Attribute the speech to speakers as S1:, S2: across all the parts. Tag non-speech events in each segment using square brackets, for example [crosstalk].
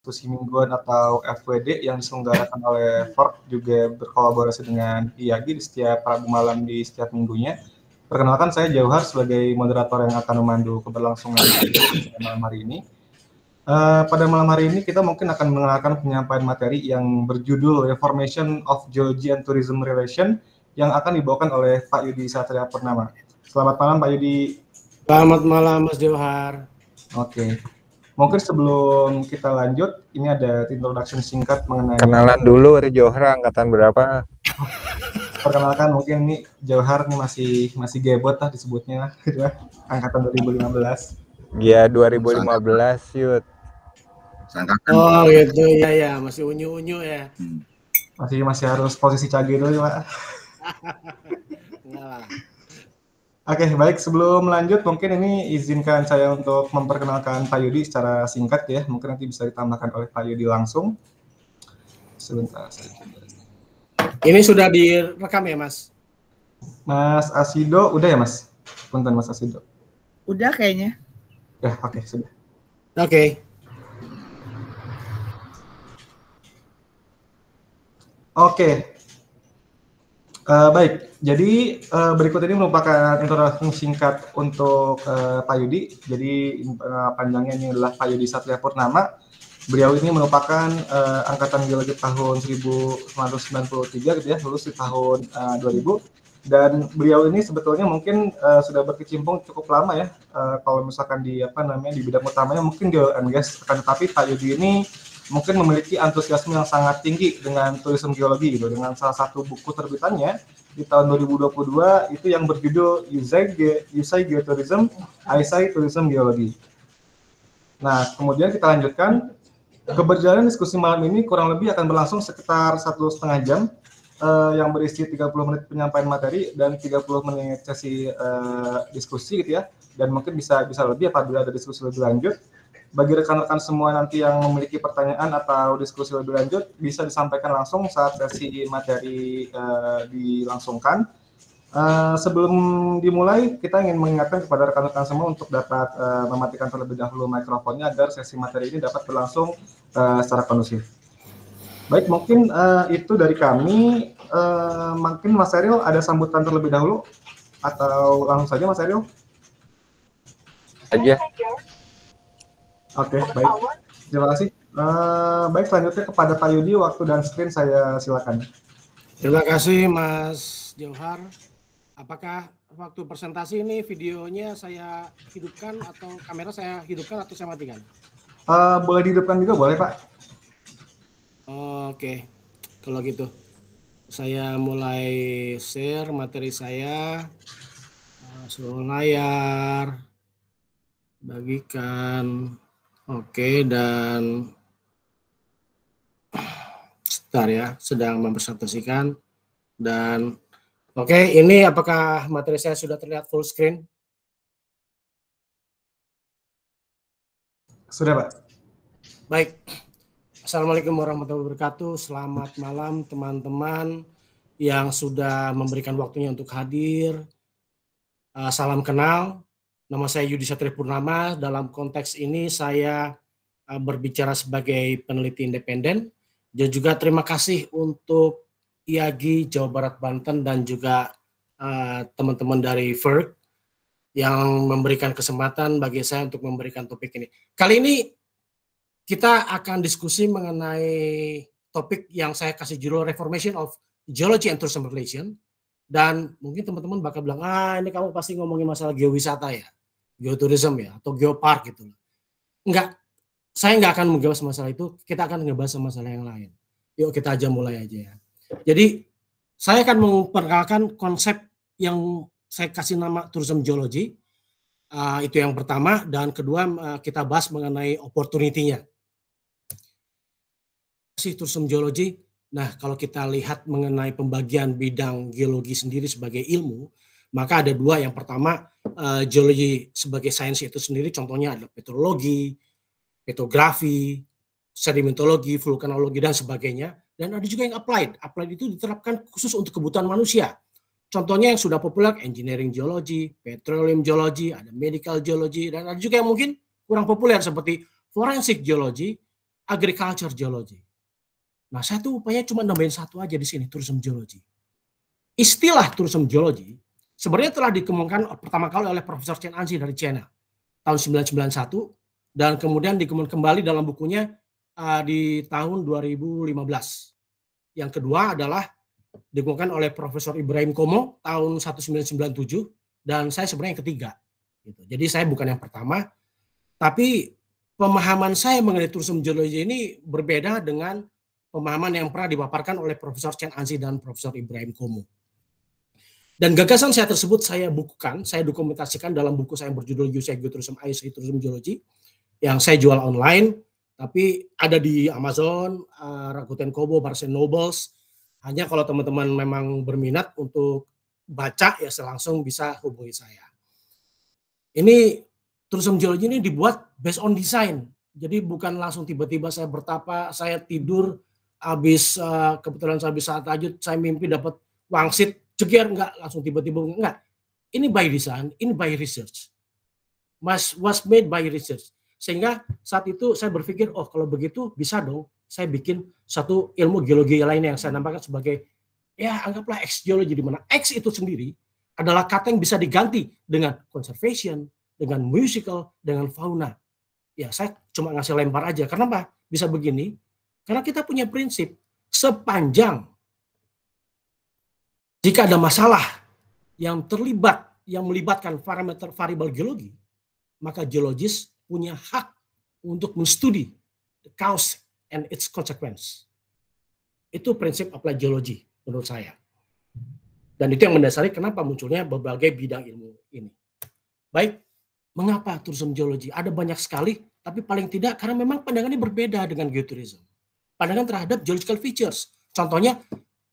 S1: diskusi mingguan atau FWD yang diselenggarakan oleh Ford juga berkolaborasi dengan IAGI di setiap Rabu malam di setiap minggunya. Perkenalkan saya Jauhar sebagai moderator yang akan memandu keberlangsungan malam hari ini. Uh, pada malam hari ini kita mungkin akan mengenalkan penyampaian materi yang berjudul Reformation of Geology and Tourism Relation yang akan dibawakan oleh Pak Yudi Satria Purnama. Selamat malam Pak Yudi. Selamat malam Mas Jauhar. Oke. Okay. Mungkin sebelum kita lanjut, ini ada introduction singkat mengenai kenalan dulu dari Johar angkatan berapa? Perkenalkan mungkin ini Johar ini masih masih gebot lah disebutnya lah, gitu lah. angkatan 2015. Iya 2015 yud. Oh gitu iya, iya. ya ya
S2: masih unyu unyu ya.
S1: Masih masih harus posisi cagi dulu ya. [laughs] Enggak lah. Oke, okay, baik. Sebelum lanjut, mungkin ini izinkan saya untuk memperkenalkan Pak Yudi secara singkat ya. Mungkin nanti bisa ditambahkan oleh Pak Yudi langsung. Sebentar.
S3: Ini sudah direkam ya, Mas?
S1: Mas Asido, udah ya, Mas? Punten Mas Asido.
S4: Udah kayaknya.
S1: Ya, oke, okay, sudah. Oke. Okay. Oke, Eh, baik, jadi uh, berikut ini merupakan introduksi singkat untuk uh, Pak Yudi. Jadi uh, panjangnya ini adalah Pak Yudi Satria Purnama. Beliau ini merupakan uh, angkatan geologi tahun 1993 gitu ya, lulus di tahun uh, 2000. Dan beliau ini sebetulnya mungkin uh, sudah berkecimpung cukup lama ya, uh, kalau misalkan di apa namanya di bidang utamanya mungkin geologi, and Tetapi Pak Yudi ini mungkin memiliki antusiasme yang sangat tinggi dengan turisme geologi gitu dengan salah satu buku terbitannya di tahun 2022 itu yang berjudul Usai, Ge Geotourism, ISAI Tourism Geologi. Nah, kemudian kita lanjutkan. Keberjalanan diskusi malam ini kurang lebih akan berlangsung sekitar satu setengah jam uh, yang berisi 30 menit penyampaian materi dan 30 menit sesi uh, diskusi gitu ya. Dan mungkin bisa bisa lebih apabila ada diskusi lebih lanjut. Bagi rekan-rekan semua nanti yang memiliki pertanyaan atau diskusi lebih lanjut, bisa disampaikan langsung saat sesi materi uh, dilangsungkan. Uh, sebelum dimulai, kita ingin mengingatkan kepada rekan-rekan semua untuk dapat uh, mematikan terlebih dahulu mikrofonnya agar sesi materi ini dapat berlangsung uh, secara kondusif. Baik, mungkin uh, itu dari kami. Uh, mungkin Mas Eril ada sambutan terlebih dahulu atau langsung saja Mas Eril? Aja. Oke, okay, baik. Terima kasih. Uh, baik, selanjutnya kepada Pak Yudi, waktu dan screen saya silakan. Terima kasih Mas
S3: Johar. Apakah waktu presentasi ini videonya saya hidupkan atau kamera saya hidupkan atau saya matikan? Uh, boleh dihidupkan juga boleh Pak. Oke, okay. kalau gitu saya mulai share materi saya eh, suruh layar bagikan Oke, dan sebentar ya, sedang mempresentasikan dan oke, ini apakah materi saya sudah terlihat full screen? Sudah, Pak. Baik. Assalamualaikum warahmatullahi wabarakatuh. Selamat malam teman-teman yang sudah memberikan waktunya untuk hadir. Eh, salam kenal. Nama saya Yudi Satri Purnama. Dalam konteks ini saya eh, berbicara sebagai peneliti independen. Dan juga terima kasih untuk IAGI Jawa Barat Banten dan juga eh, teman-teman uh, dari FERC yang memberikan kesempatan bagi saya untuk memberikan topik ini. Kali ini kita akan diskusi mengenai topik yang saya kasih judul Reformation of Geology and Tourism Relation dan mungkin teman-teman bakal bilang ah ini kamu pasti ngomongin masalah geowisata ya geoturism ya atau geopark gitu Enggak, saya enggak akan menggabas masalah itu kita akan ngebahas masalah yang lain yuk kita aja mulai aja ya jadi saya akan memperkenalkan konsep yang saya kasih nama tourism geology uh, itu yang pertama dan kedua uh, kita bahas mengenai opportunity-nya sih tourism geology nah kalau kita lihat mengenai pembagian bidang geologi sendiri sebagai ilmu maka ada dua yang pertama uh, geologi sebagai sains itu sendiri contohnya adalah petrologi, petrografi, sedimentologi, vulkanologi dan sebagainya. Dan ada juga yang applied. Applied itu diterapkan khusus untuk kebutuhan manusia. Contohnya yang sudah populer engineering geology, petroleum geology, ada medical geology dan ada juga yang mungkin kurang populer seperti forensic geology, agriculture geology. Nah, saya tuh upaya cuma nambahin satu aja di sini, tourism geology. Istilah tourism geology sebenarnya telah dikemukakan pertama kali oleh Profesor Chen Anzi dari China tahun 1991 dan kemudian dikemukakan kembali dalam bukunya uh, di tahun 2015. Yang kedua adalah dikemukakan oleh Profesor Ibrahim Komo tahun 1997 dan saya sebenarnya yang ketiga. Gitu. Jadi saya bukan yang pertama, tapi pemahaman saya mengenai tourism geologi ini berbeda dengan pemahaman yang pernah dipaparkan oleh Profesor Chen Anzi dan Profesor Ibrahim Komo. Dan gagasan saya tersebut saya bukukan, saya dokumentasikan dalam buku saya yang berjudul Use Ecotourism Ice Tourism Geology yang saya jual online, tapi ada di Amazon, eh, Rakuten Kobo, Barnes Nobles. Hanya kalau teman-teman memang berminat untuk baca ya langsung bisa hubungi saya. Ini tourism geology ini dibuat based on design. Jadi bukan langsung tiba-tiba saya bertapa, saya tidur habis eh, kebetulan saya habis saat tajud, saya mimpi dapat wangsit ceger enggak langsung tiba-tiba enggak ini by design ini by research mas was made by research sehingga saat itu saya berpikir oh kalau begitu bisa dong saya bikin satu ilmu geologi lainnya yang saya nampakkan sebagai ya anggaplah X geologi di mana X itu sendiri adalah kata yang bisa diganti dengan conservation, dengan musical, dengan fauna. Ya, saya cuma ngasih lempar aja. Kenapa bisa begini? Karena kita punya prinsip sepanjang jika ada masalah yang terlibat, yang melibatkan parameter variabel geologi, maka geologis punya hak untuk menstudi the cause and its consequence. Itu prinsip applied geologi menurut saya. Dan itu yang mendasari kenapa munculnya berbagai bidang ilmu ini. Baik, mengapa tourism geologi? Ada banyak sekali, tapi paling tidak karena memang pandangannya berbeda dengan geoturism. Pandangan terhadap geological features. Contohnya,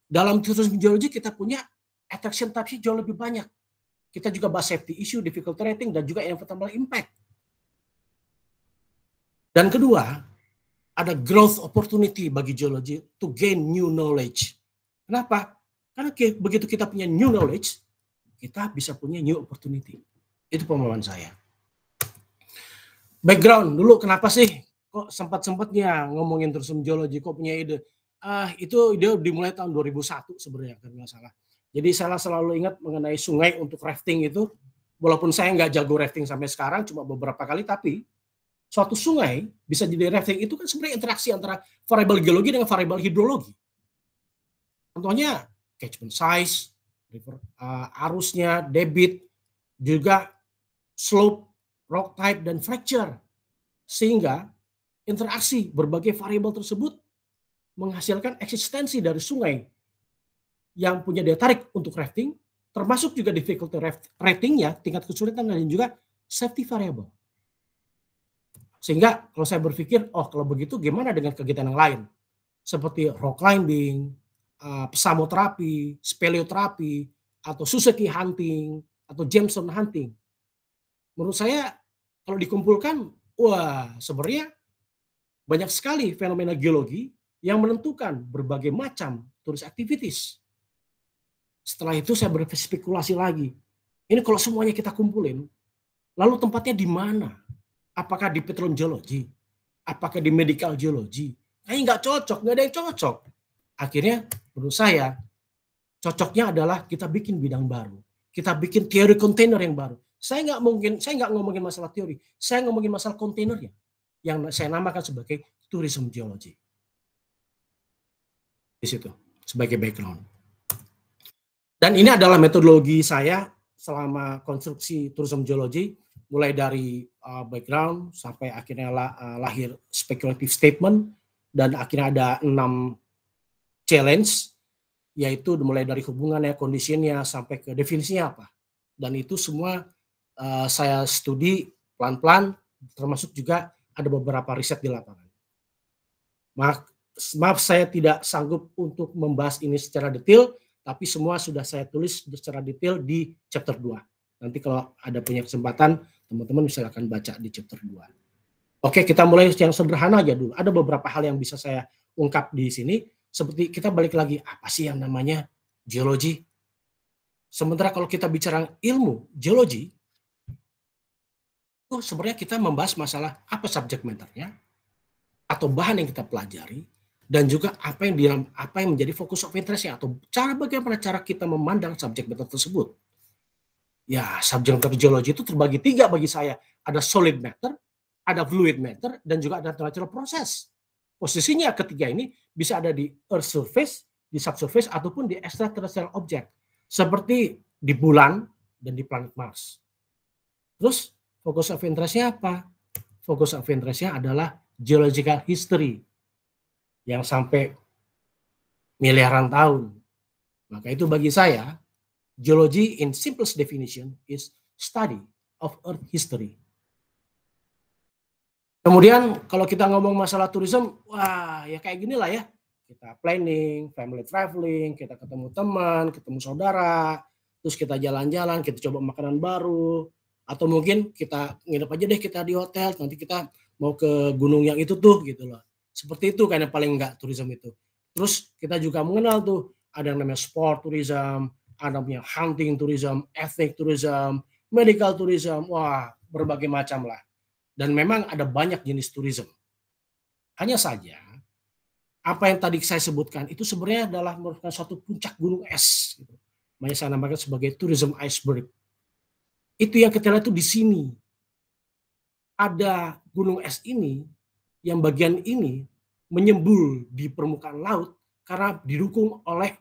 S3: dalam tourism geologi kita punya attraction tapi jauh lebih banyak. Kita juga bahas safety issue, difficulty rating, dan juga environmental impact. Dan kedua, ada growth opportunity bagi geologi to gain new knowledge. Kenapa? Karena begitu kita punya new knowledge, kita bisa punya new opportunity. Itu pemahaman saya. Background dulu kenapa sih kok sempat-sempatnya ngomongin terus geologi kok punya ide uh, itu dia dimulai tahun 2001 sebenarnya kalau nggak salah. Jadi saya selalu ingat mengenai sungai untuk rafting itu, walaupun saya nggak jago rafting sampai sekarang, cuma beberapa kali, tapi suatu sungai bisa jadi rafting itu kan sebenarnya interaksi antara variabel geologi dengan variabel hidrologi. Contohnya catchment size, river, uh, arusnya, debit, juga slope, rock type, dan fracture. Sehingga interaksi berbagai variabel tersebut menghasilkan eksistensi dari sungai yang punya daya tarik untuk rafting, termasuk juga difficulty ratingnya, tingkat kesulitan dan juga safety variable. Sehingga kalau saya berpikir, oh kalau begitu gimana dengan kegiatan yang lain? Seperti rock climbing, pesamoterapi, eh, speleoterapi, atau Suzuki hunting, atau Jameson hunting. Menurut saya kalau dikumpulkan, wah sebenarnya banyak sekali fenomena geologi yang menentukan berbagai macam turis aktivitis. Setelah itu saya berspekulasi lagi. Ini kalau semuanya kita kumpulin, lalu tempatnya di mana? Apakah di petroleum geologi? Apakah di medical geologi? Kayaknya nggak cocok, nggak ada yang cocok. Akhirnya menurut saya cocoknya adalah kita bikin bidang baru. Kita bikin teori kontainer yang baru. Saya nggak mungkin, saya nggak ngomongin masalah teori, saya ngomongin masalah kontainernya yang saya namakan sebagai tourism geologi di situ sebagai background. Dan ini adalah metodologi saya selama konstruksi tourism geology mulai dari uh, background sampai akhirnya la, uh, lahir speculative statement dan akhirnya ada enam challenge yaitu mulai dari hubungannya, kondisinya sampai ke definisinya apa. Dan itu semua uh, saya studi pelan-pelan termasuk juga ada beberapa riset di lapangan. Mak maaf saya tidak sanggup untuk membahas ini secara detail, tapi semua sudah saya tulis secara detail di chapter 2. Nanti kalau ada punya kesempatan, teman-teman silakan baca di chapter 2. Oke, kita mulai yang sederhana aja dulu. Ada beberapa hal yang bisa saya ungkap di sini. Seperti kita balik lagi, apa sih yang namanya geologi? Sementara kalau kita bicara ilmu geologi, itu sebenarnya kita membahas masalah apa subjek meternya atau bahan yang kita pelajari, dan juga apa yang dia apa yang menjadi fokus of interestnya atau cara bagaimana cara kita memandang subjek matter tersebut. Ya, subjek matter geologi itu terbagi tiga bagi saya. Ada solid matter, ada fluid matter, dan juga ada natural process. Posisinya ketiga ini bisa ada di earth surface, di subsurface, ataupun di extraterrestrial object. Seperti di bulan dan di planet Mars. Terus, fokus of interestnya apa? Fokus of interestnya adalah geological history yang sampai miliaran tahun. Maka itu bagi saya, geologi in simplest definition is study of earth history. Kemudian kalau kita ngomong masalah tourism, wah ya kayak gini lah ya. Kita planning, family traveling, kita ketemu teman, ketemu saudara, terus kita jalan-jalan, kita coba makanan baru, atau mungkin kita nginep aja deh kita di hotel, nanti kita mau ke gunung yang itu tuh gitu loh. Seperti itu kayaknya paling enggak tourism itu. Terus kita juga mengenal tuh ada yang namanya sport tourism, ada yang hunting tourism, ethnic tourism, medical tourism, wah berbagai macam lah. Dan memang ada banyak jenis tourism. Hanya saja apa yang tadi saya sebutkan itu sebenarnya adalah merupakan suatu puncak gunung es. Gitu. Makanya saya namakan sebagai tourism iceberg. Itu yang kita lihat itu di sini. Ada gunung es ini yang bagian ini menyembul di permukaan laut karena didukung oleh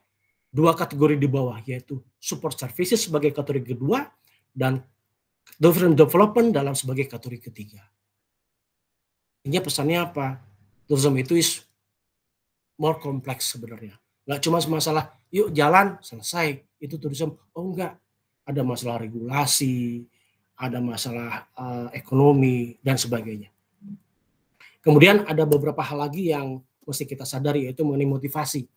S3: dua kategori di bawah yaitu support services sebagai kategori kedua dan different development dalam sebagai kategori ketiga. Ini pesannya apa? Tourism itu is more complex sebenarnya. Nggak cuma masalah yuk jalan selesai itu tourism. Oh enggak, ada masalah regulasi, ada masalah uh, ekonomi dan sebagainya. Kemudian ada beberapa hal lagi yang mesti kita sadari yaitu mengenai motivasi.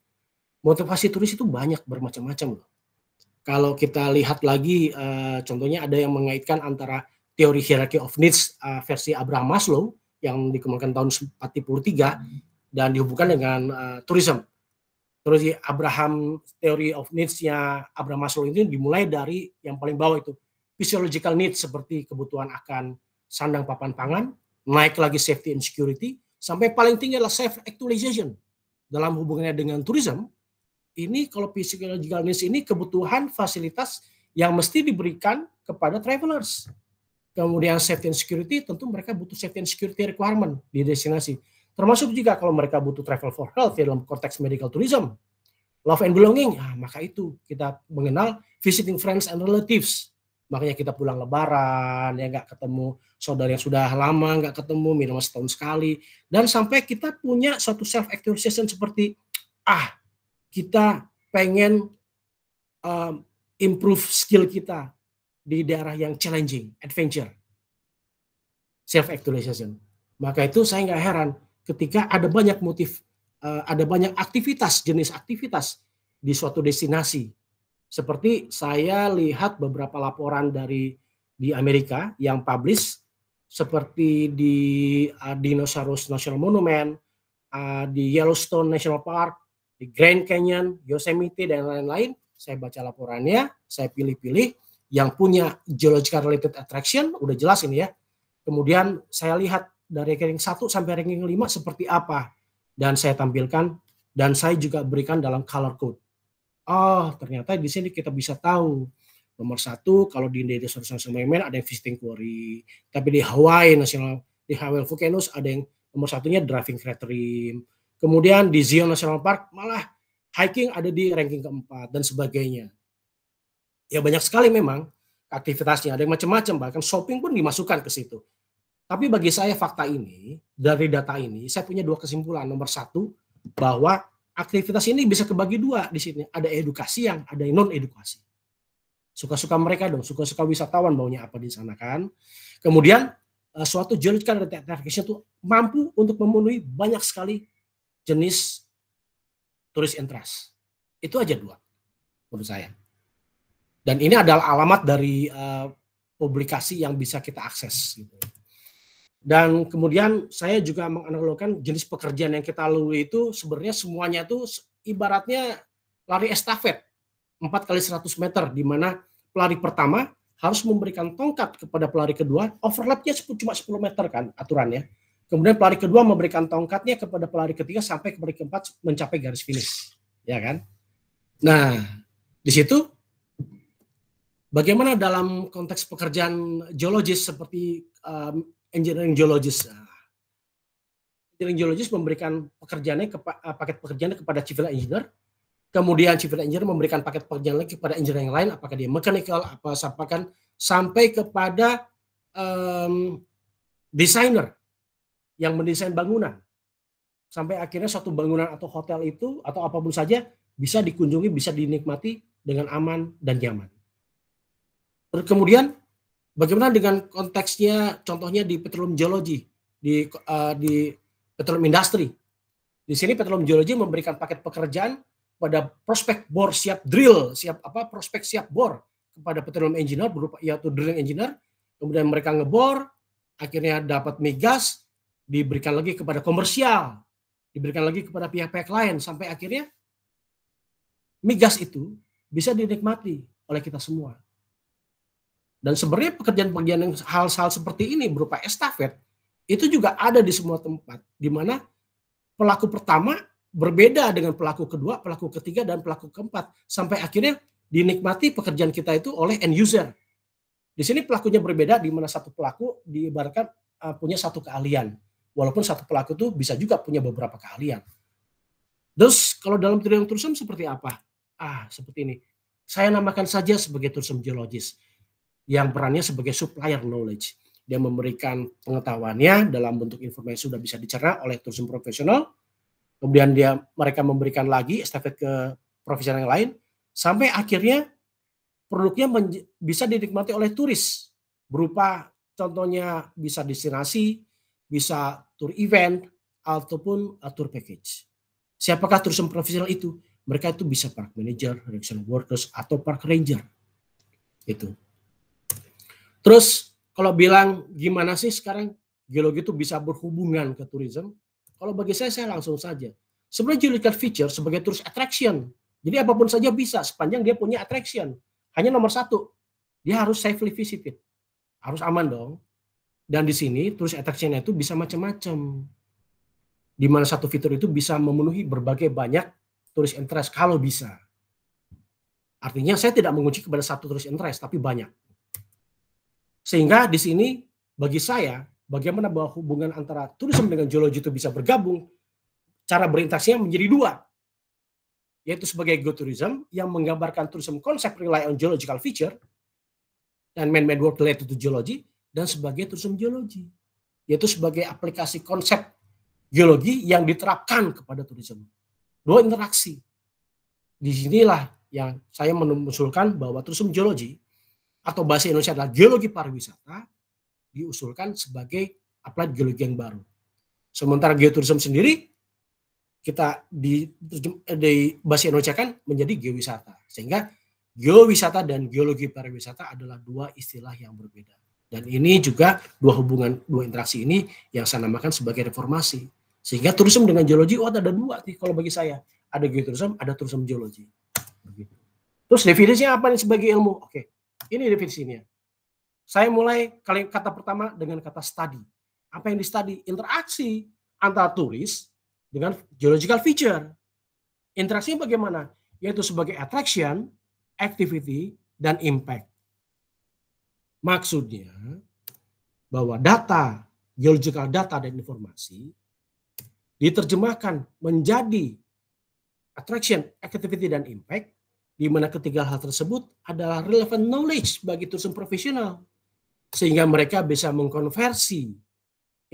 S3: Motivasi turis itu banyak bermacam-macam loh. Kalau kita lihat lagi eh, contohnya ada yang mengaitkan antara teori hierarchy of needs eh, versi Abraham Maslow yang dikembangkan tahun 43 dan dihubungkan dengan eh, tourism. Terus Abraham teori of needs-nya Abraham Maslow itu dimulai dari yang paling bawah itu physiological needs seperti kebutuhan akan sandang papan pangan, naik lagi safety and security, sampai paling tinggi adalah safe actualization. Dalam hubungannya dengan tourism, ini kalau physical needs ini kebutuhan fasilitas yang mesti diberikan kepada travelers. Kemudian safety and security, tentu mereka butuh safety and security requirement di destinasi. Termasuk juga kalau mereka butuh travel for health ya, dalam konteks medical tourism. Love and belonging, nah, maka itu kita mengenal visiting friends and relatives makanya kita pulang lebaran ya nggak ketemu saudara yang sudah lama nggak ketemu minimal setahun sekali dan sampai kita punya suatu self actualization seperti ah kita pengen um, improve skill kita di daerah yang challenging adventure self actualization maka itu saya nggak heran ketika ada banyak motif ehm, ada banyak aktivitas jenis aktivitas di suatu destinasi seperti saya lihat beberapa laporan dari di Amerika yang publish seperti di uh, Dinosaurus National Monument, uh, di Yellowstone National Park, di Grand Canyon, Yosemite dan lain-lain. Saya baca laporannya, saya pilih-pilih yang punya geological related attraction udah jelas ini ya. Kemudian saya lihat dari ranking 1 sampai ranking 5 seperti apa dan saya tampilkan dan saya juga berikan dalam color code oh ternyata di sini kita bisa tahu nomor satu kalau di Indonesia National Monument ada yang visiting quarry, tapi di Hawaii National di Hawaii Volcanoes ada yang nomor satunya driving criterium, kemudian di Zion National Park malah hiking ada di ranking keempat dan sebagainya. Ya banyak sekali memang aktivitasnya ada yang macam-macam bahkan shopping pun dimasukkan ke situ. Tapi bagi saya fakta ini dari data ini saya punya dua kesimpulan. Nomor satu bahwa aktivitas ini bisa kebagi dua di sini. Ada edukasi yang ada non edukasi. Suka-suka mereka dong, suka-suka wisatawan maunya apa di sana kan. Kemudian eh, suatu geological kan retargetation itu mampu untuk memenuhi banyak sekali jenis turis entras. Itu aja dua menurut saya. Dan ini adalah alamat dari uh, publikasi yang bisa kita akses gitu. Dan kemudian saya juga menganalogkan jenis pekerjaan yang kita lalui itu sebenarnya semuanya itu ibaratnya lari estafet empat kali seratus meter di mana pelari pertama harus memberikan tongkat kepada pelari kedua, overlapnya cuma 10 meter kan aturannya. Kemudian pelari kedua memberikan tongkatnya kepada pelari ketiga sampai pelari keempat mencapai garis finish, ya kan? Nah, di situ bagaimana dalam konteks pekerjaan geologis seperti um, engineering geologist. Ah. Engineering geologist memberikan pekerjaannya ke ah, paket pekerjaannya kepada civil engineer. Kemudian civil engineer memberikan paket pekerjaan lagi kepada engineer yang lain, apakah dia mechanical, apa sampaikan sampai kepada um, desainer yang mendesain bangunan. Sampai akhirnya suatu bangunan atau hotel itu atau apapun saja bisa dikunjungi, bisa dinikmati dengan aman dan nyaman. kemudian Bagaimana dengan konteksnya contohnya di petroleum geologi, di uh, di petroleum industri. Di sini petroleum geologi memberikan paket pekerjaan pada prospek bor siap drill, siap apa prospek siap bor kepada petroleum engineer berupa yaitu drilling engineer, kemudian mereka ngebor, akhirnya dapat migas diberikan lagi kepada komersial, diberikan lagi kepada pihak-pihak lain sampai akhirnya migas itu bisa dinikmati oleh kita semua. Dan sebenarnya pekerjaan-pekerjaan yang hal-hal seperti ini berupa estafet itu juga ada di semua tempat di mana pelaku pertama berbeda dengan pelaku kedua, pelaku ketiga dan pelaku keempat sampai akhirnya dinikmati pekerjaan kita itu oleh end user. Di sini pelakunya berbeda di mana satu pelaku diibaratkan eh, punya satu keahlian. Walaupun satu pelaku itu bisa juga punya beberapa keahlian. Terus kalau dalam teori tourism seperti apa? Ah, seperti ini. Saya namakan saja sebagai tourism geologis yang perannya sebagai supplier knowledge. Dia memberikan pengetahuannya dalam bentuk informasi sudah bisa dicerna oleh tourism profesional. Kemudian dia mereka memberikan lagi estafet ke profesional yang lain sampai akhirnya produknya bisa dinikmati oleh turis berupa contohnya bisa destinasi, bisa tour event ataupun uh, tour package. Siapakah tourism profesional itu? Mereka itu bisa park manager, recreation workers atau park ranger. Itu. Terus kalau bilang gimana sih sekarang geologi itu bisa berhubungan ke tourism? Kalau bagi saya saya langsung saja. Sebenarnya geological feature sebagai tourist attraction. Jadi apapun saja bisa sepanjang dia punya attraction. Hanya nomor satu, dia harus safely visited. Harus aman dong. Dan di sini tourist attraction itu bisa macam-macam. Di mana satu fitur itu bisa memenuhi berbagai banyak tourist interest kalau bisa. Artinya saya tidak mengunci kepada satu tourist interest, tapi banyak. Sehingga di sini bagi saya bagaimana bahwa hubungan antara turisme dengan geologi itu bisa bergabung, cara berinteraksinya menjadi dua, yaitu sebagai go tourism yang menggambarkan tourism konsep rely on geological feature dan man-made world related to geology dan sebagai tourism geologi, yaitu sebagai aplikasi konsep geologi yang diterapkan kepada tourism. Dua interaksi. Di sinilah yang saya menusulkan bahwa tourism geologi atau bahasa Indonesia adalah geologi pariwisata diusulkan sebagai applied geologi yang baru. Sementara geoturism sendiri kita di, eh, di bahasa Indonesia kan menjadi geowisata. Sehingga geowisata dan geologi pariwisata adalah dua istilah yang berbeda. Dan ini juga dua hubungan, dua interaksi ini yang saya namakan sebagai reformasi. Sehingga turisme dengan geologi, oh ada dua nih kalau bagi saya. Ada geoturism, ada turisme geologi. Terus definisinya apa nih sebagai ilmu? Oke, ini definisinya. Saya mulai kali kata pertama dengan kata study. Apa yang di-study? Interaksi antara turis dengan geological feature. Interaksi bagaimana? Yaitu sebagai attraction, activity, dan impact. Maksudnya bahwa data, geological data dan informasi diterjemahkan menjadi attraction, activity, dan impact di mana ketiga hal tersebut adalah relevant knowledge bagi tulisan profesional sehingga mereka bisa mengkonversi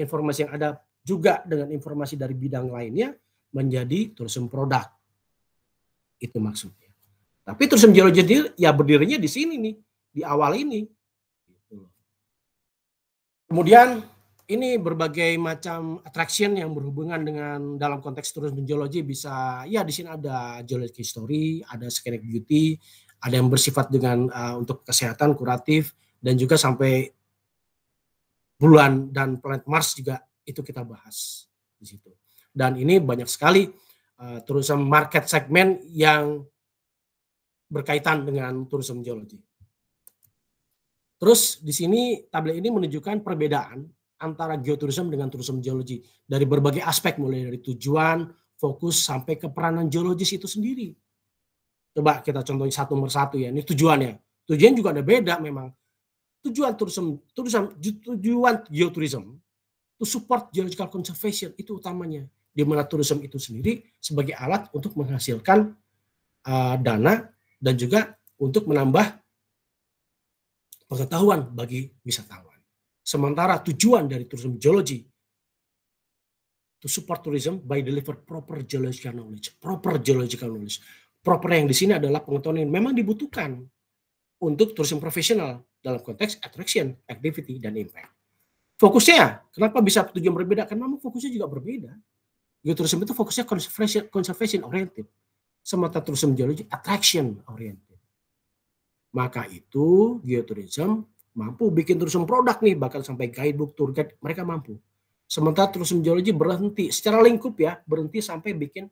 S3: informasi yang ada juga dengan informasi dari bidang lainnya menjadi tourism produk itu maksudnya tapi tourism geologi ya berdirinya di sini nih di awal ini gitu kemudian ini berbagai macam attraction yang berhubungan dengan dalam konteks turisme geologi bisa ya di sini ada geologic history, ada scenic beauty, ada yang bersifat dengan uh, untuk kesehatan kuratif dan juga sampai bulan dan planet Mars juga itu kita bahas di situ. Dan ini banyak sekali uh, eh, turisme market segmen yang berkaitan dengan turisme geologi. Terus di sini tabel ini menunjukkan perbedaan antara geoturism dengan turisme geologi dari berbagai aspek mulai dari tujuan, fokus sampai ke peranan geologis itu sendiri. Coba kita contohin satu satu ya. Ini tujuannya. Tujuan juga ada beda memang. Tujuan turism, turism tujuan geoturism to support geological conservation itu utamanya. Di mana turism itu sendiri sebagai alat untuk menghasilkan uh, dana dan juga untuk menambah pengetahuan bagi wisatawan. Sementara tujuan dari tourism geology to support tourism by deliver proper geological knowledge, proper geological knowledge. Proper yang di sini adalah pengetahuan yang memang dibutuhkan untuk tourism profesional dalam konteks attraction, activity, dan impact. Fokusnya, kenapa bisa tujuan berbeda? Karena memang fokusnya juga berbeda. Geotourism itu fokusnya conservation, conservation oriented, sementara tourism geology attraction oriented. Maka itu geotourism mampu bikin terus produk nih bahkan sampai guidebook tour guide mereka mampu sementara terus geologi berhenti secara lingkup ya berhenti sampai bikin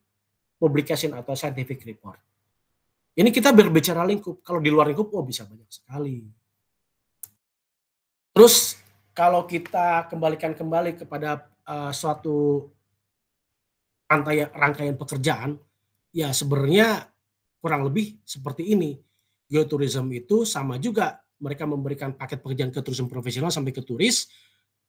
S3: publication atau scientific report ini kita berbicara lingkup kalau di luar lingkup oh bisa banyak sekali terus kalau kita kembalikan kembali kepada uh, suatu rantai rangkaian pekerjaan ya sebenarnya kurang lebih seperti ini geotourism itu sama juga mereka memberikan paket pekerjaan ke tourism profesional sampai ke turis,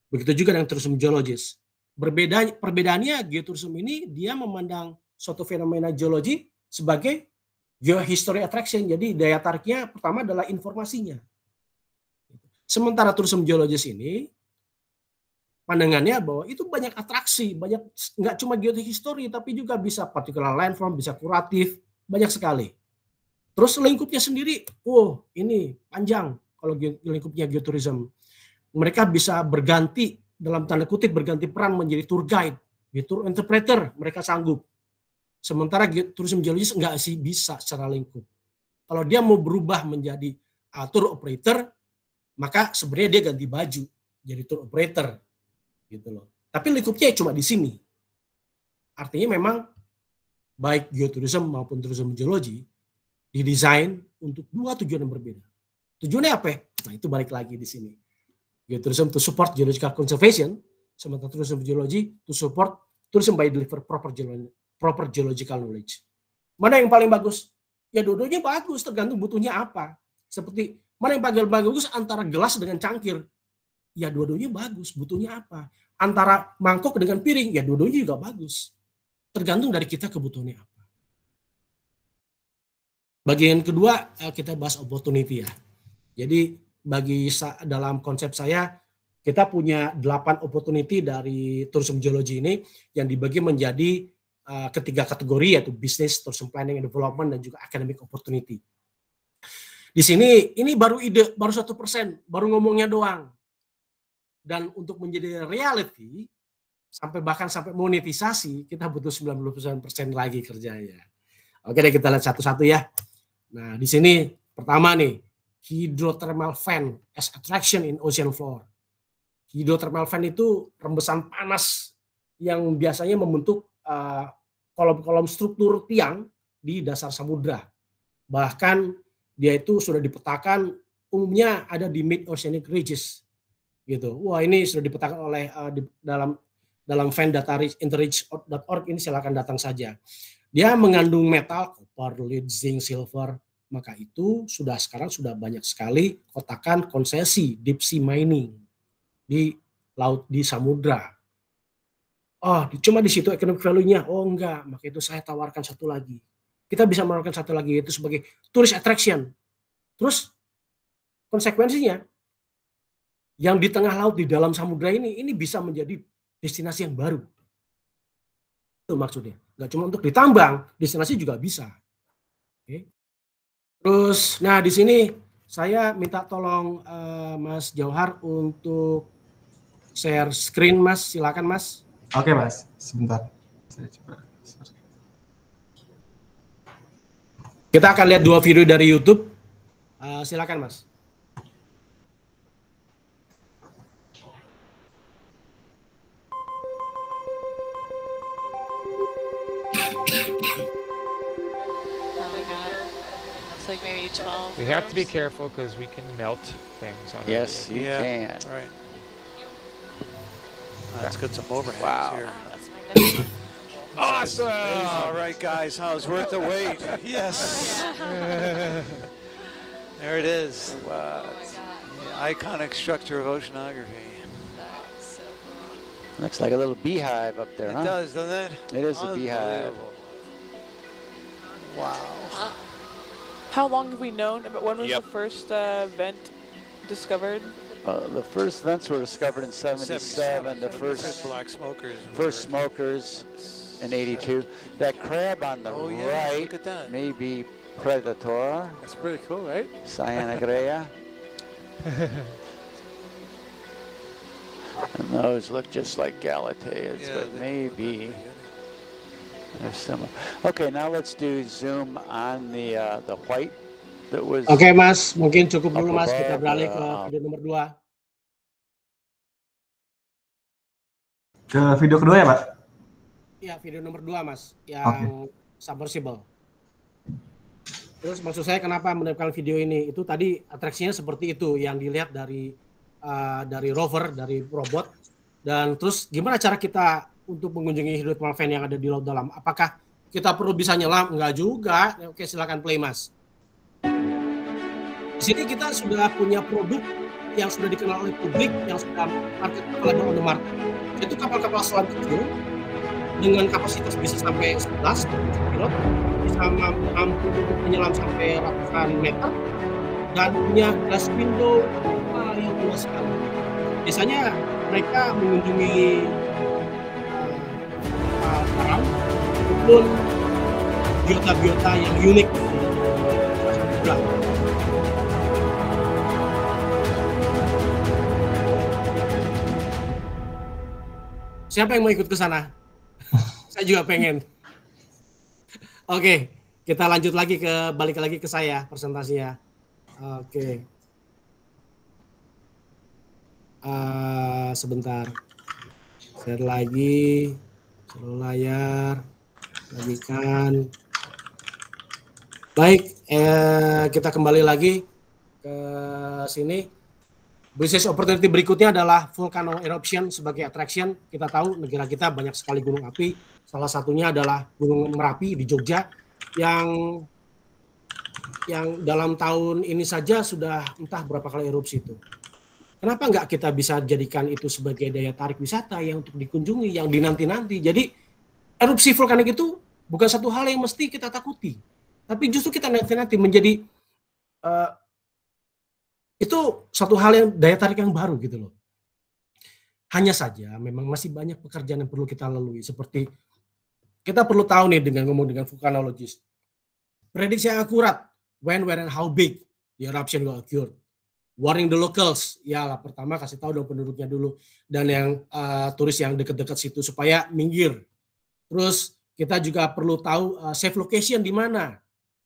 S3: begitu juga dengan tourism geologis. Berbeda, perbedaannya geotourism ini dia memandang suatu fenomena geologi sebagai geohistory attraction, jadi daya tariknya pertama adalah informasinya. Sementara tourism geologis ini pandangannya bahwa itu banyak atraksi, banyak nggak cuma geohistory tapi juga bisa particular landform, bisa kuratif, banyak sekali. Terus lingkupnya sendiri, oh ini panjang, kalau lingkupnya geoturism. Mereka bisa berganti dalam tanda kutip berganti peran menjadi tour guide, tour interpreter, mereka sanggup. Sementara tourism geologis enggak sih bisa secara lingkup. Kalau dia mau berubah menjadi uh, tour operator, maka sebenarnya dia ganti baju jadi tour operator gitu loh. Tapi lingkupnya cuma di sini. Artinya memang baik geoturism maupun tourism geologi didesain untuk dua tujuan yang berbeda. Tujuannya apa? Nah, itu balik lagi di sini. Geotourism ya, to support geological conservation, sementara tourism geology to support tourism by deliver proper proper geological knowledge. Mana yang paling bagus? Ya dua-duanya bagus, tergantung butuhnya apa. Seperti mana yang paling bagus antara gelas dengan cangkir? Ya dua-duanya bagus, butuhnya apa? Antara mangkok dengan piring, ya dua-duanya juga bagus. Tergantung dari kita kebutuhannya apa. Bagian kedua eh, kita bahas opportunity ya. Jadi bagi dalam konsep saya kita punya delapan opportunity dari tourism geology ini yang dibagi menjadi uh, ketiga kategori yaitu business, tourism planning and development dan juga academic opportunity. Di sini ini baru ide, baru satu persen, baru ngomongnya doang. Dan untuk menjadi reality sampai bahkan sampai monetisasi kita butuh 99% lagi kerjanya. Oke deh kita lihat satu-satu ya. Nah, di sini pertama nih hydrothermal fan as attraction in ocean floor. Hydrothermal fan itu rembesan panas yang biasanya membentuk eh, kolom-kolom uh, struktur tiang di dasar samudra. Bahkan dia itu sudah dipetakan umumnya ada di mid oceanic ridges gitu. Wah, ini sudah dipetakan oleh uh, di, dalam dalam fan data interridge.org ini silakan datang saja. Dia mengandung metal, copper, lead, zinc, silver, maka itu sudah sekarang sudah banyak sekali kotakan konsesi deep sea mining di laut di samudra. Oh, cuma di situ economic value-nya. Oh, enggak. Maka itu saya tawarkan satu lagi. Kita bisa menawarkan satu lagi yaitu sebagai tourist attraction. Terus konsekuensinya yang di tengah laut di dalam samudra ini ini bisa menjadi destinasi yang baru. Itu maksudnya. Enggak cuma untuk ditambang, destinasi juga bisa. Oke. Terus, nah di sini saya minta tolong uh, Mas Jauhar untuk share screen, Mas. Silakan, Mas. Oke, okay, Mas. Sebentar. Saya coba. Kita akan lihat dua video dari YouTube. Uh, silakan, Mas.
S5: We
S1: have to be careful because we can melt things. On yes, you yeah. can.
S3: All right.
S4: Uh, let's get some overheads wow. here. Ah, awesome! All right, guys, How's worth the wait. [laughs] yes. [laughs] there it is. Wow. Oh the iconic structure of oceanography. Looks like a little beehive up there, it huh? It does, doesn't it? It is a beehive.
S2: Wow. Uh, how long have we known? when was yep. the first uh, vent discovered?
S4: Uh, the first vents were discovered in 77, 77. the first, first black smokers first were. smokers in 82.
S6: That crab on the oh, yeah, right may be Predator.
S4: That's pretty cool, right?
S6: Cyanagrea. [laughs]
S4: [laughs] and those look just like
S2: Galateas, yeah, but maybe. They're similar. Okay, now let's do zoom on the uh, the white that was. Oke, okay, Mas,
S3: mungkin cukup dulu, Mas. Kita beralih ke uh, video nomor dua. Ke video kedua ya, Pak? Ya, video nomor dua, Mas, yang okay. submersible. Terus maksud saya kenapa menampilkan video ini? Itu tadi atraksinya seperti itu yang dilihat dari uh, dari rover, dari robot. Dan terus gimana cara kita untuk mengunjungi hidup Malven yang ada di laut dalam. Apakah kita perlu bisa nyelam? Enggak juga. Ya, oke, silakan play Mas. Di sini kita sudah punya produk yang sudah dikenal oleh publik, yang sudah market apalagi on the market. Itu kapal-kapal selam kecil dengan kapasitas bisa sampai 11 pilot, bisa mampu untuk menyelam sampai ratusan meter, dan punya glass window yang luas sekali. Biasanya mereka mengunjungi orang maupun biota-biota yang unik nah. Siapa yang mau ikut ke sana? [laughs] saya juga pengen. Oke, kita lanjut lagi ke balik lagi ke saya presentasinya. Oke. Uh, sebentar. Share lagi. Kalau layar, bagikan. Baik, eh, kita kembali lagi ke sini. Business opportunity berikutnya adalah volcano eruption sebagai attraction. Kita tahu negara kita banyak sekali gunung api. Salah satunya adalah Gunung Merapi di Jogja yang yang dalam tahun ini saja sudah entah berapa kali erupsi itu. Kenapa nggak kita bisa jadikan itu sebagai daya tarik wisata yang untuk dikunjungi, yang dinanti-nanti. Jadi erupsi vulkanik itu bukan satu hal yang mesti kita takuti, tapi justru kita nanti-nanti menjadi uh, itu satu hal yang daya tarik yang baru gitu loh. Hanya saja memang masih banyak pekerjaan yang perlu kita lalui seperti kita perlu tahu nih dengan ngomong dengan vulkanologis prediksi yang akurat when, where, and how big the eruption will occur warning the locals ya lah pertama kasih tahu dong penduduknya dulu dan yang uh, turis yang dekat-dekat situ supaya minggir terus kita juga perlu tahu uh, safe location di mana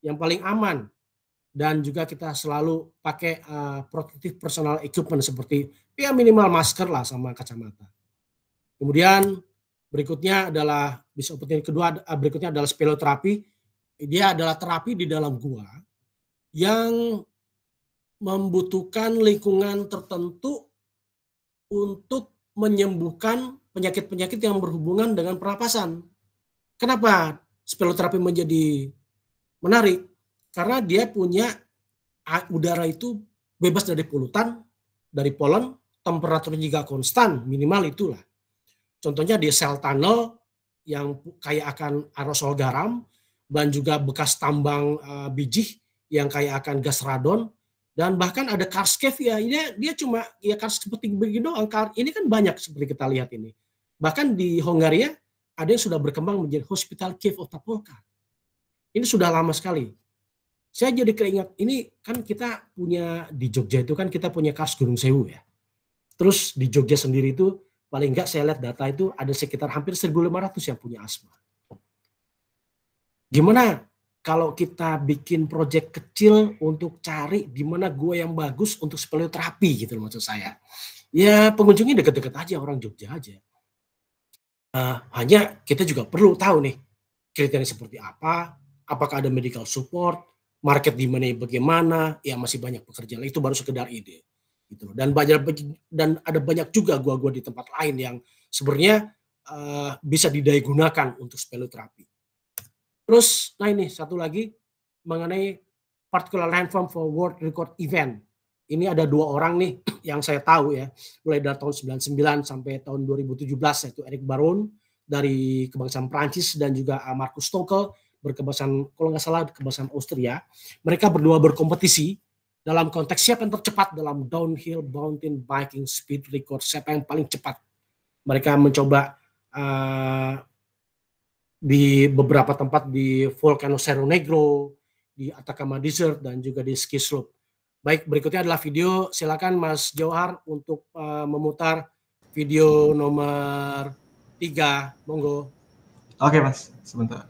S3: yang paling aman dan juga kita selalu pakai uh, protective personal equipment seperti ya minimal masker lah sama kacamata kemudian berikutnya adalah bisa opportunity kedua berikutnya adalah speleoterapi dia adalah terapi di dalam gua yang membutuhkan lingkungan tertentu untuk menyembuhkan penyakit-penyakit yang berhubungan dengan pernapasan. Kenapa speloterapi menjadi menarik? Karena dia punya udara itu bebas dari polutan, dari polen, temperaturnya juga konstan, minimal itulah. Contohnya di sel tunnel yang kaya akan aerosol garam dan juga bekas tambang uh, eh, bijih yang kaya akan gas radon dan bahkan ada cave ya ini dia cuma ya kars seperti begini doang ini kan banyak seperti kita lihat ini bahkan di Hongaria ada yang sudah berkembang menjadi Hospital Cave of ini sudah lama sekali saya jadi keringat ini kan kita punya di Jogja itu kan kita punya kars Gunung Sewu ya terus di Jogja sendiri itu paling enggak saya lihat data itu ada sekitar hampir 1.500 yang punya asma gimana kalau kita bikin proyek kecil untuk cari di mana gua yang bagus untuk terapi gitu loh maksud saya. Ya pengunjungnya deket-deket aja orang Jogja aja. Uh, hanya kita juga perlu tahu nih kriteria seperti apa, apakah ada medical support, market di mana bagaimana, ya masih banyak pekerjaan. Itu baru sekedar ide. Gitu. Dan banyak dan ada banyak juga gua-gua di tempat lain yang sebenarnya uh, bisa gunakan untuk speleoterapi. Terus, nah ini satu lagi mengenai particular landform for world record event. Ini ada dua orang nih [clears throat] yang saya tahu ya, mulai dari tahun 99 sampai tahun 2017 yaitu Eric Baron dari kebangsaan Prancis dan juga ah, Markus Stokel berkebangsaan kalau nggak salah kebangsaan Austria. Mereka berdua berkompetisi dalam konteks siapa yang tercepat dalam downhill mountain biking speed record, siapa yang paling cepat. Mereka mencoba uh, di beberapa tempat di Volcano Cerro Negro, di Atacama Desert, dan juga di Ski Slope. Baik, berikutnya adalah video. Silakan Mas Johar untuk uh, memutar video nomor tiga. Monggo. Oke, Mas.
S1: Sebentar.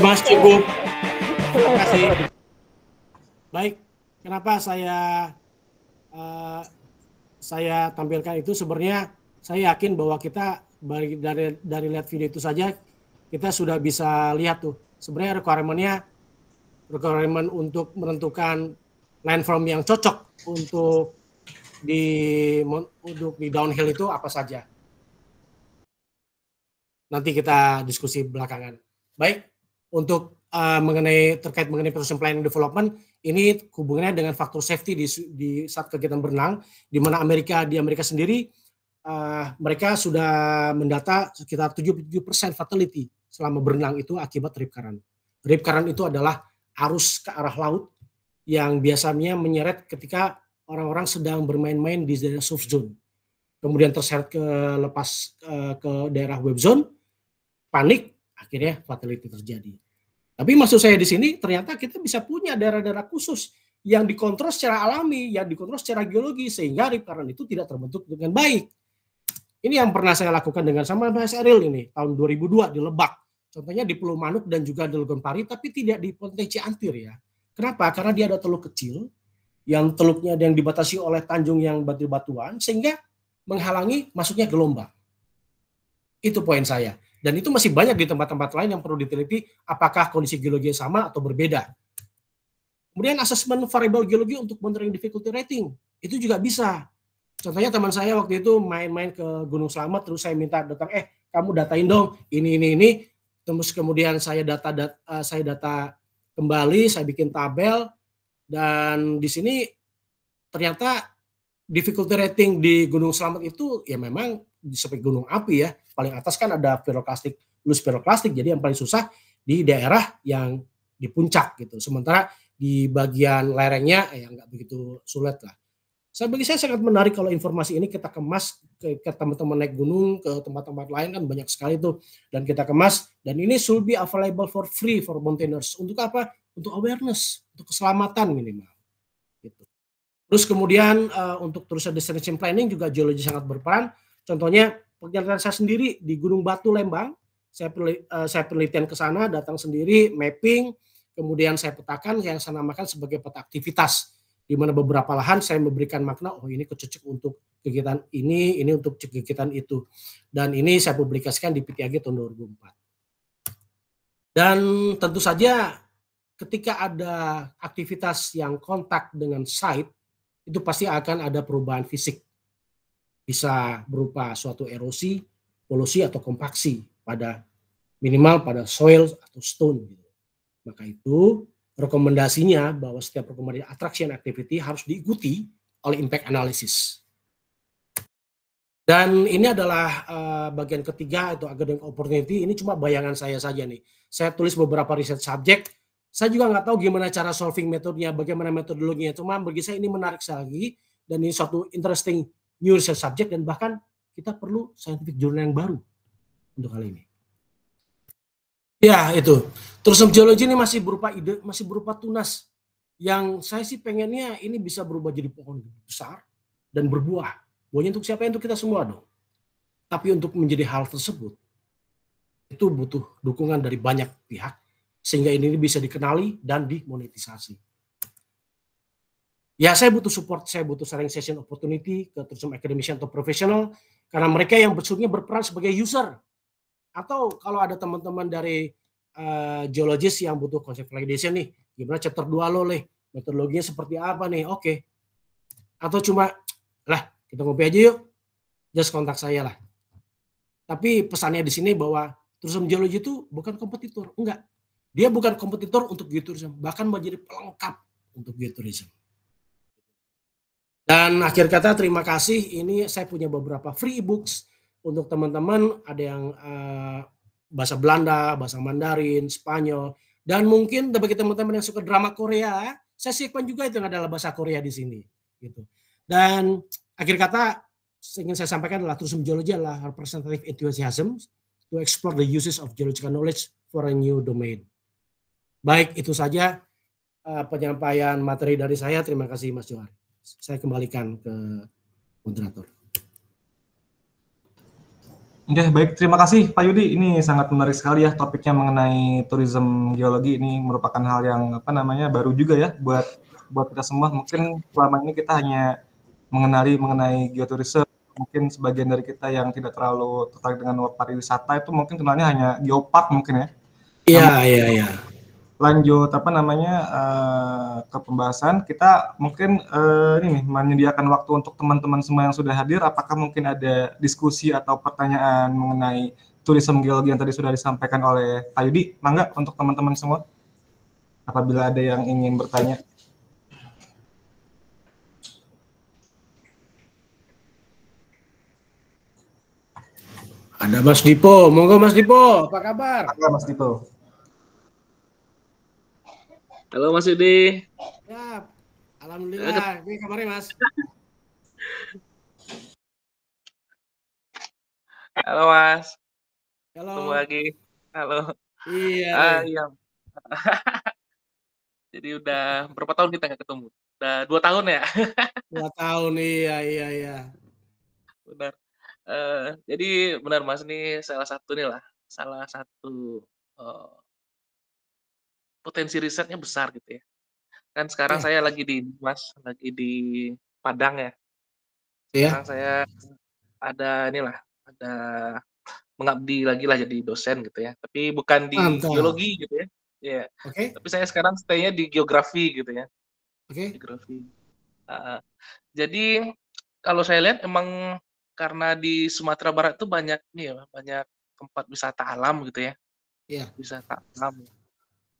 S7: Mas cukup.
S3: Terima kasih. Baik, kenapa saya uh, saya tampilkan itu sebenarnya saya yakin bahwa kita dari dari lihat video itu saja kita sudah bisa lihat tuh sebenarnya requirementnya requirement untuk menentukan line form yang cocok untuk di untuk di downhill itu apa saja. Nanti kita diskusi belakangan. Baik, untuk uh, mengenai terkait mengenai production planning development ini hubungannya dengan faktor safety di, di saat kegiatan berenang di mana Amerika di Amerika sendiri uh, mereka sudah mendata sekitar 77% fatality selama berenang itu akibat rip current. Rip current itu adalah arus ke arah laut yang biasanya menyeret ketika orang-orang sedang bermain-main di daerah soft zone. Kemudian terseret ke lepas eh, ke daerah web zone, panik, akhirnya fatality terjadi. Tapi maksud saya di sini ternyata kita bisa punya daerah-daerah khusus yang dikontrol secara alami, yang dikontrol secara geologi sehingga riparan itu tidak terbentuk dengan baik. Ini yang pernah saya lakukan dengan sama Mas Eril ini tahun 2002 di Lebak. Contohnya di Pulau Manuk dan juga di Legon Pari tapi tidak di Pantai Ciantir ya. Kenapa? Karena dia ada teluk kecil yang teluknya yang dibatasi oleh tanjung yang batu-batuan sehingga menghalangi masuknya gelombang. Itu poin saya. Dan itu masih banyak di tempat-tempat lain yang perlu diteliti apakah kondisi geologi sama atau berbeda. Kemudian asesmen variabel geologi untuk monitoring difficulty rating itu juga bisa. Contohnya teman saya waktu itu main-main ke Gunung Selamat terus saya minta datang eh kamu datain dong ini ini ini terus kemudian saya data, data eh, saya data kembali saya bikin tabel dan di sini ternyata difficulty rating di Gunung Selamat itu ya memang seperti gunung api ya paling atas kan ada piroklastik, lulus piroklastik. Jadi yang paling susah di daerah yang di puncak gitu. Sementara di bagian lerengnya ya nggak begitu sulit lah. Saya bagi saya sangat menarik kalau informasi ini kita kemas ke, ke teman-teman naik gunung ke tempat-tempat lain kan banyak sekali tuh dan kita kemas dan ini should be available for free for mountaineers untuk apa? Untuk awareness, untuk keselamatan minimal. Gitu. Terus kemudian uh, untuk terus destination planning juga geologi sangat berperan. Contohnya Perjalanan saya sendiri di Gunung Batu Lembang, eh, saya penelitian, ke sana, datang sendiri, mapping, kemudian saya petakan yang saya namakan sebagai peta aktivitas di mana beberapa lahan saya memberikan makna oh ini kecocok untuk kegiatan ini, ini untuk kegiatan itu. Dan ini saya publikasikan di PTAG tahun 2004. Dan tentu saja ketika ada aktivitas yang kontak dengan site itu pasti akan ada perubahan fisik bisa berupa suatu erosi, polusi atau kompaksi pada minimal pada soil atau stone gitu. Maka itu rekomendasinya bahwa setiap rekomendasi attraction activity harus diikuti oleh impact analysis. Dan ini adalah eh, bagian ketiga atau academic opportunity. Ini cuma bayangan saya saja nih. Saya tulis beberapa riset subjek. Saya juga nggak tahu gimana cara solving metodenya, bagaimana metodologinya. Cuma bagi saya ini menarik sekali dan ini suatu interesting new research subject dan bahkan kita perlu scientific journal yang baru untuk kali ini. Ya itu. Terus geologi ini masih berupa ide, masih berupa tunas. Yang saya sih pengennya ini bisa berubah jadi pohon besar dan berbuah. Buahnya untuk siapa? Untuk kita semua dong. Tapi untuk menjadi hal tersebut, itu butuh dukungan dari banyak pihak sehingga ini bisa dikenali dan dimonetisasi ya saya butuh support, saya butuh sharing session opportunity ke tourism academician atau profesional karena mereka yang sebetulnya berperan sebagai user. Atau kalau ada teman-teman dari uh, geologis yang butuh konsep validation nih, gimana chapter 2 lo leh, metodologinya seperti apa nih, oke. Okay. Atau cuma, lah kita ngopi aja yuk, just kontak saya lah. Tapi pesannya di sini bahwa tourism geologi itu bukan kompetitor, enggak. Dia bukan kompetitor untuk geotourism, bahkan menjadi pelengkap untuk geotourism. Dan akhir kata terima kasih. Ini saya punya beberapa free books untuk teman-teman. Ada yang uh, bahasa Belanda, bahasa Mandarin, Spanyol, dan mungkin bagi teman-teman yang suka drama Korea, saya siapkan juga itu adalah bahasa Korea di sini. Gitu. Dan akhir kata ingin saya sampaikan adalah tourism geology adalah representative enthusiasm to explore the uses of geological knowledge for a new domain. Baik, itu saja uh, penyampaian materi dari saya. Terima kasih Mas Johar saya kembalikan ke moderator.
S1: Oke, baik. Terima kasih Pak Yudi. Ini sangat menarik sekali ya topiknya mengenai tourism geologi. Ini merupakan hal yang apa namanya baru juga ya buat buat kita semua. Mungkin selama ini kita hanya mengenali mengenai geoturism. Mungkin sebagian dari kita yang tidak terlalu tertarik dengan pariwisata itu mungkin kenalnya hanya geopark mungkin ya.
S3: Iya, iya, iya
S1: lanjut apa namanya uh, ke pembahasan kita mungkin uh, ini nih menyediakan waktu untuk teman-teman semua yang sudah hadir apakah mungkin ada diskusi atau pertanyaan mengenai turisme geologi yang tadi sudah disampaikan oleh Pak Yudi mangga untuk teman-teman semua apabila ada yang ingin bertanya
S3: Ada Mas Dipo, monggo Mas Dipo, apa kabar? Apa Mas Dipo? Halo Mas Yudi. Ya, alhamdulillah. Eh, ini kabarnya Mas.
S5: Halo Mas. Halo. Tunggu lagi. Halo. Iya. Ah, iya.
S4: [laughs]
S5: Jadi udah berapa tahun kita nggak ketemu? Udah dua tahun ya? [laughs]
S3: dua tahun, iya, iya, iya.
S5: Benar. Uh, jadi benar Mas ini salah satu nih lah, salah satu uh, potensi risetnya besar gitu ya. Kan sekarang iya. saya lagi di Mas, lagi di Padang ya. Iya. Sekarang yeah. saya ada inilah, ada mengabdi lagi lah jadi dosen gitu ya. Tapi bukan di Mantap. geologi gitu ya. Ya. Yeah. Okay. Tapi saya sekarang stay-nya di geografi gitu ya. Oke. Okay. Geografi. Uh, jadi kalau saya lihat emang karena di Sumatera Barat itu banyak nih ya, banyak tempat wisata alam gitu ya. Iya. Yeah. Wisata alam.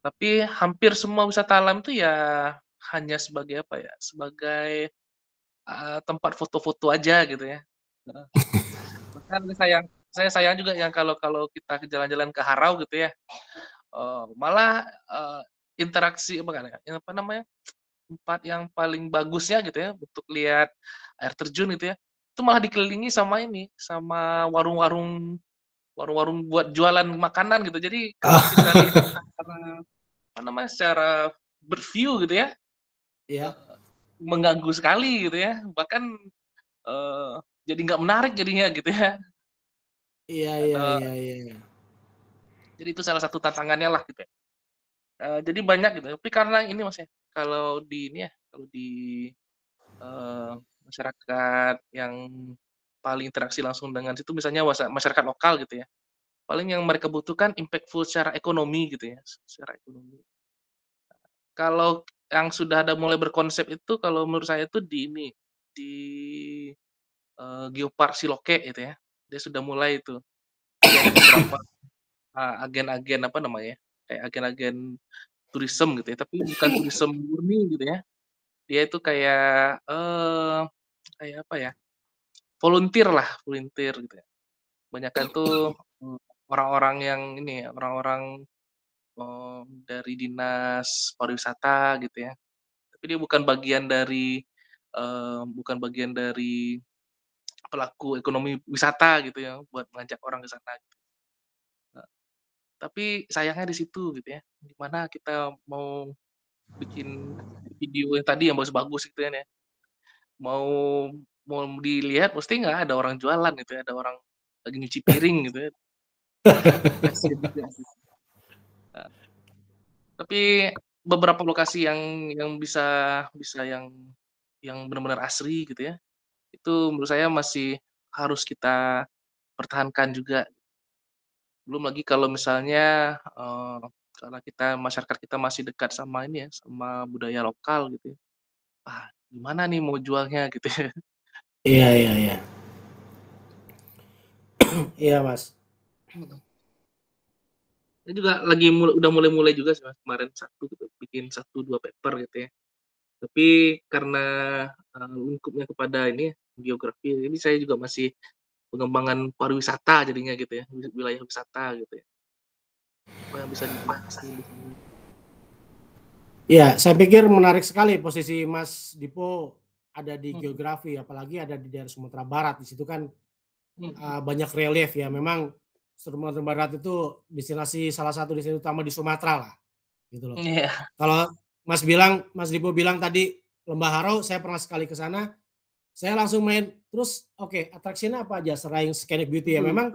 S5: Tapi hampir semua wisata alam itu ya hanya sebagai apa ya? Sebagai uh, tempat foto-foto aja gitu ya. Bahkan sayang saya sayang juga yang kalau kalau kita jalan-jalan ke Harau gitu ya. Uh, malah uh, interaksi apa yang apa namanya? tempat yang paling bagusnya gitu ya untuk lihat air terjun gitu ya itu malah dikelilingi sama ini sama warung-warung warung-warung buat jualan makanan gitu. Jadi [laughs] kalau kita
S4: lihat
S5: secara berview gitu ya, ya mengganggu sekali gitu ya. Bahkan uh, jadi nggak menarik jadinya gitu ya.
S3: Iya iya iya iya.
S5: Jadi itu salah satu tantangannya lah gitu ya. Uh, jadi banyak gitu. Tapi karena ini maksudnya, kalau di ini ya, kalau di uh, masyarakat yang paling interaksi langsung dengan situ misalnya masyarakat lokal gitu ya paling yang mereka butuhkan impactful secara ekonomi gitu ya secara ekonomi kalau yang sudah ada mulai berkonsep itu kalau menurut saya itu di ini di uh, geopark Siloke gitu ya dia sudah mulai itu agen [coughs] ah, agen-agen apa namanya ya, kayak agen-agen tourism gitu ya tapi bukan [coughs] tourism murni gitu ya dia itu kayak uh, kayak apa ya volunteer lah volunteer gitu ya banyakkan tuh [clears throat] orang-orang yang ini ya, orang-orang um, dari dinas pariwisata gitu ya tapi dia bukan bagian dari um, bukan bagian dari pelaku ekonomi wisata gitu ya buat mengajak orang ke sana gitu. Nah, tapi sayangnya di situ gitu ya Gimana kita mau bikin video yang tadi yang bagus-bagus gitu kan ya mau mau dilihat mesti nggak ada orang jualan gitu ya, ada orang lagi nyuci piring gitu ya.
S7: [laughs]
S5: tapi beberapa lokasi yang yang bisa bisa yang yang benar-benar asri gitu ya itu menurut saya masih harus kita pertahankan juga belum lagi kalau misalnya uh, karena kita masyarakat kita masih dekat sama ini ya sama budaya lokal gitu ya. ah gimana nih mau jualnya [laughs] gitu ya.
S7: Iya iya iya.
S3: [clears throat] Iya, Mas. Ini
S5: Saya juga lagi mul udah mulai-mulai juga sih Mas, kemarin satu gitu, bikin satu dua paper gitu ya. Tapi karena, uh, lingkupnya kepada ini geografi, ini saya juga masih pengembangan pariwisata jadinya gitu ya, wilayah wisata gitu ya.
S3: Apa yang bisa dibahas di sini? Iya, saya pikir menarik sekali posisi Mas Dipo ada di hmm. geografi apalagi ada di daerah Sumatera Barat di situ kan hmm. uh, banyak relief ya memang Sumatera Barat itu destinasi salah satu di situ utama di Sumatera lah gitu loh yeah. kalau Mas bilang Mas Dipo bilang tadi Lembah Harau saya pernah sekali ke sana saya langsung main terus oke okay, atraksinya apa aja selain scenic beauty ya hmm. memang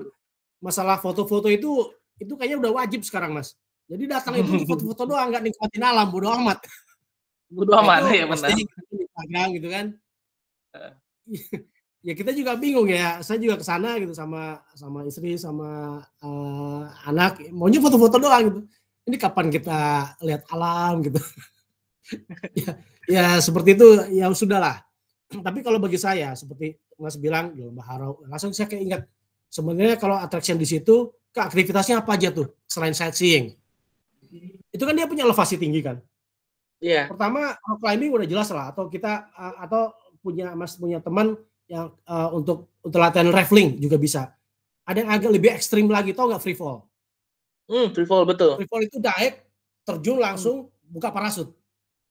S3: masalah foto-foto itu itu kayaknya udah wajib sekarang mas jadi datang itu foto-foto doang nggak nikmatin alam bodo amat bodo nah, amat ya
S7: pasti,
S3: Instagram gitu kan. Uh. [laughs] ya kita juga bingung ya. Saya juga ke sana gitu sama sama istri sama uh, anak maunya foto-foto doang gitu. Ini kapan kita lihat alam gitu. [laughs] ya, ya seperti itu ya sudahlah. [clears throat] Tapi kalau bagi saya seperti Mas bilang Lomba Harau langsung saya keinget sebenarnya kalau attraction di situ keaktivitasnya apa aja tuh selain sightseeing. Itu kan dia punya elevasi tinggi kan. Yeah. Pertama rock climbing udah jelas lah atau kita uh, atau punya Mas punya teman yang uh, untuk untuk latihan raffling juga bisa. Ada yang agak lebih ekstrim lagi tau nggak free fall? Hmm, free fall betul. Free fall itu dive, terjun langsung hmm. buka parasut.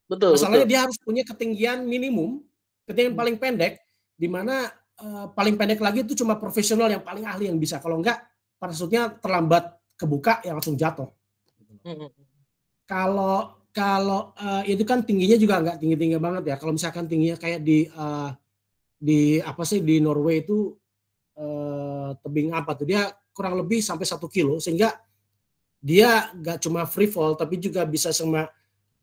S3: Betul. Masalahnya betul. dia harus punya ketinggian minimum, ketinggian hmm. paling pendek, di mana uh, paling pendek lagi itu cuma profesional yang paling ahli yang bisa. Kalau enggak, parasutnya terlambat kebuka, ya langsung jatuh. Hmm. hmm, hmm. Kalau kalau uh, itu kan tingginya juga nggak tinggi-tinggi banget ya. Kalau misalkan tingginya kayak di uh, di apa sih di Norway itu uh, tebing apa tuh dia kurang lebih sampai satu kilo sehingga dia nggak cuma free fall tapi juga bisa sama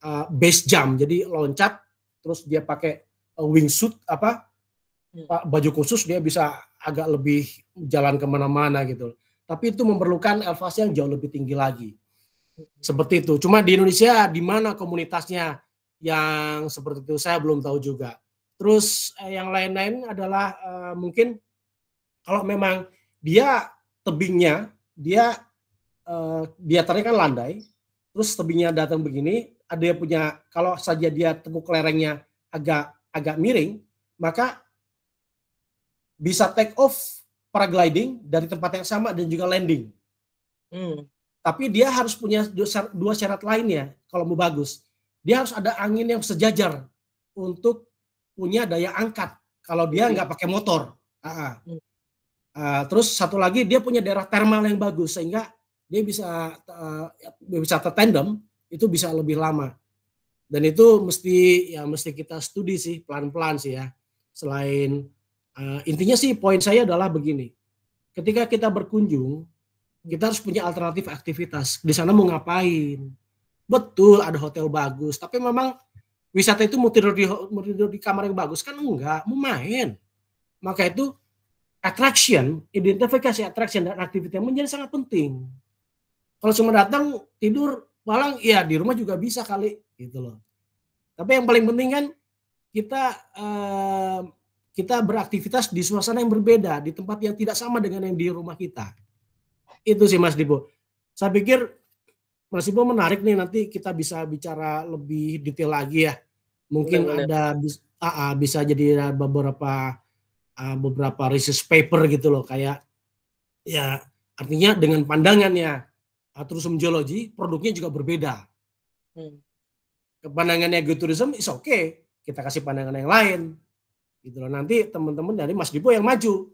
S3: uh, base jump jadi loncat terus dia pakai wingsuit apa hmm. baju khusus dia bisa agak lebih jalan kemana-mana gitu tapi itu memerlukan elevasi yang jauh lebih tinggi lagi seperti itu. Cuma di Indonesia di mana komunitasnya yang seperti itu saya belum tahu juga. Terus eh, yang lain-lain adalah uh, mungkin kalau memang dia tebingnya dia uh, dia tarik kan landai, terus tebingnya datang begini, ada yang punya kalau saja dia teguk lerengnya agak agak miring, maka bisa take off paragliding dari tempat yang sama dan juga landing. Hmm. Tapi dia harus punya dua syarat lainnya kalau mau bagus. Dia harus ada angin yang sejajar untuk punya daya angkat kalau dia hmm. nggak pakai motor. Uh, uh. Uh, terus satu lagi dia punya daerah thermal yang bagus sehingga dia bisa uh, bisa tandem itu bisa lebih lama. Dan itu mesti ya mesti kita studi sih pelan-pelan sih ya. Selain uh, intinya sih poin saya adalah begini. Ketika kita berkunjung kita harus punya alternatif aktivitas. Di sana mau ngapain? Betul ada hotel bagus, tapi memang wisata itu mau tidur di mau tidur di kamar yang bagus kan enggak, mau main. Maka itu attraction, identifikasi attraction dan aktivitas menjadi sangat penting. Kalau cuma datang tidur malang ya di rumah juga bisa kali gitu loh. Tapi yang paling penting kan kita eh, kita beraktivitas di suasana yang berbeda, di tempat yang tidak sama dengan yang di rumah kita. Itu sih Mas Dibo. Saya pikir Mas Dibo menarik nih nanti kita bisa bicara lebih detail lagi ya. Mungkin Benar -benar. ada bis, ah, ah, bisa jadi beberapa uh, beberapa research paper gitu loh kayak ya artinya dengan pandangannya tourism geologi produknya juga berbeda. Hmm. Pandangannya geotourism is okay, kita kasih pandangan yang lain. Gitu loh. Nanti teman-teman dari Mas Dipo yang maju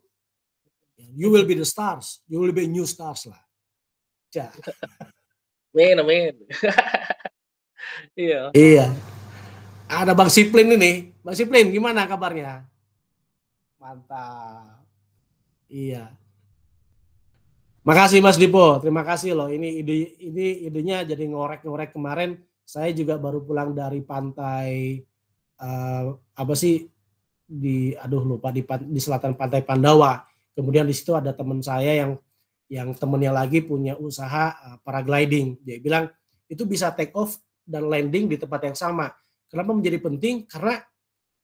S3: You will be the stars. You will be new stars lah. Ja. Ya. Amin, amin. [laughs] iya. Iya. Ada Bang Siplin ini. Bang Siplin, gimana kabarnya? Mantap. Iya.
S6: Makasih Mas Dipo,
S3: terima kasih loh. Ini ide ini idenya jadi ngorek-ngorek kemarin. Saya juga baru pulang dari pantai uh, apa sih di aduh lupa di, di selatan pantai Pandawa kemudian di situ ada teman saya yang yang temennya lagi punya usaha uh, paragliding dia bilang itu bisa take off dan landing di tempat yang sama kenapa menjadi penting karena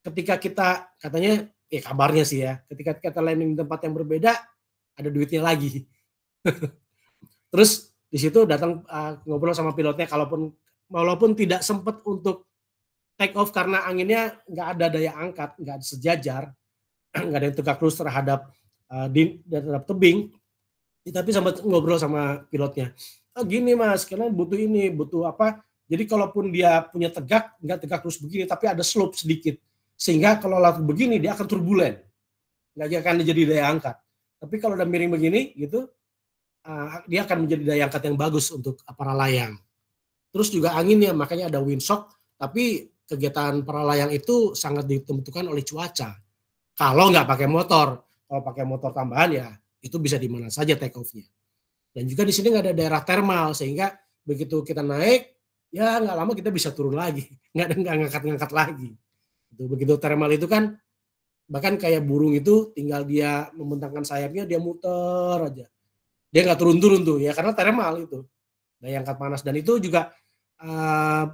S3: ketika kita katanya ya kabarnya sih ya ketika kita landing di tempat yang berbeda ada duitnya lagi [laughs] terus di situ datang uh, ngobrol sama pilotnya kalaupun walaupun tidak sempat untuk take off karena anginnya nggak ada daya angkat, nggak sejajar, [clears throat] nggak ada yang tegak lurus terhadap uh, di terhadap tebing ya, tapi sempat ngobrol sama pilotnya ah, gini mas karena butuh ini butuh apa jadi kalaupun dia punya tegak nggak tegak terus begini tapi ada slope sedikit sehingga kalau laut begini dia akan turbulen nggak akan jadi daya angkat tapi kalau udah miring begini gitu uh, dia akan menjadi daya angkat yang bagus untuk para layang terus juga anginnya makanya ada windsock tapi kegiatan para layang itu sangat ditentukan oleh cuaca kalau nggak pakai motor kalau pakai motor tambahan ya itu bisa di mana saja take off-nya. Dan juga di sini nggak ada daerah thermal sehingga begitu kita naik ya nggak lama kita bisa turun lagi, [laughs] nggak ada nggak ngangkat-ngangkat lagi. Itu begitu thermal itu kan bahkan kayak burung itu tinggal dia membentangkan sayapnya dia muter aja. Dia nggak turun-turun tuh ya karena thermal itu. Daya angkat panas dan itu juga uh,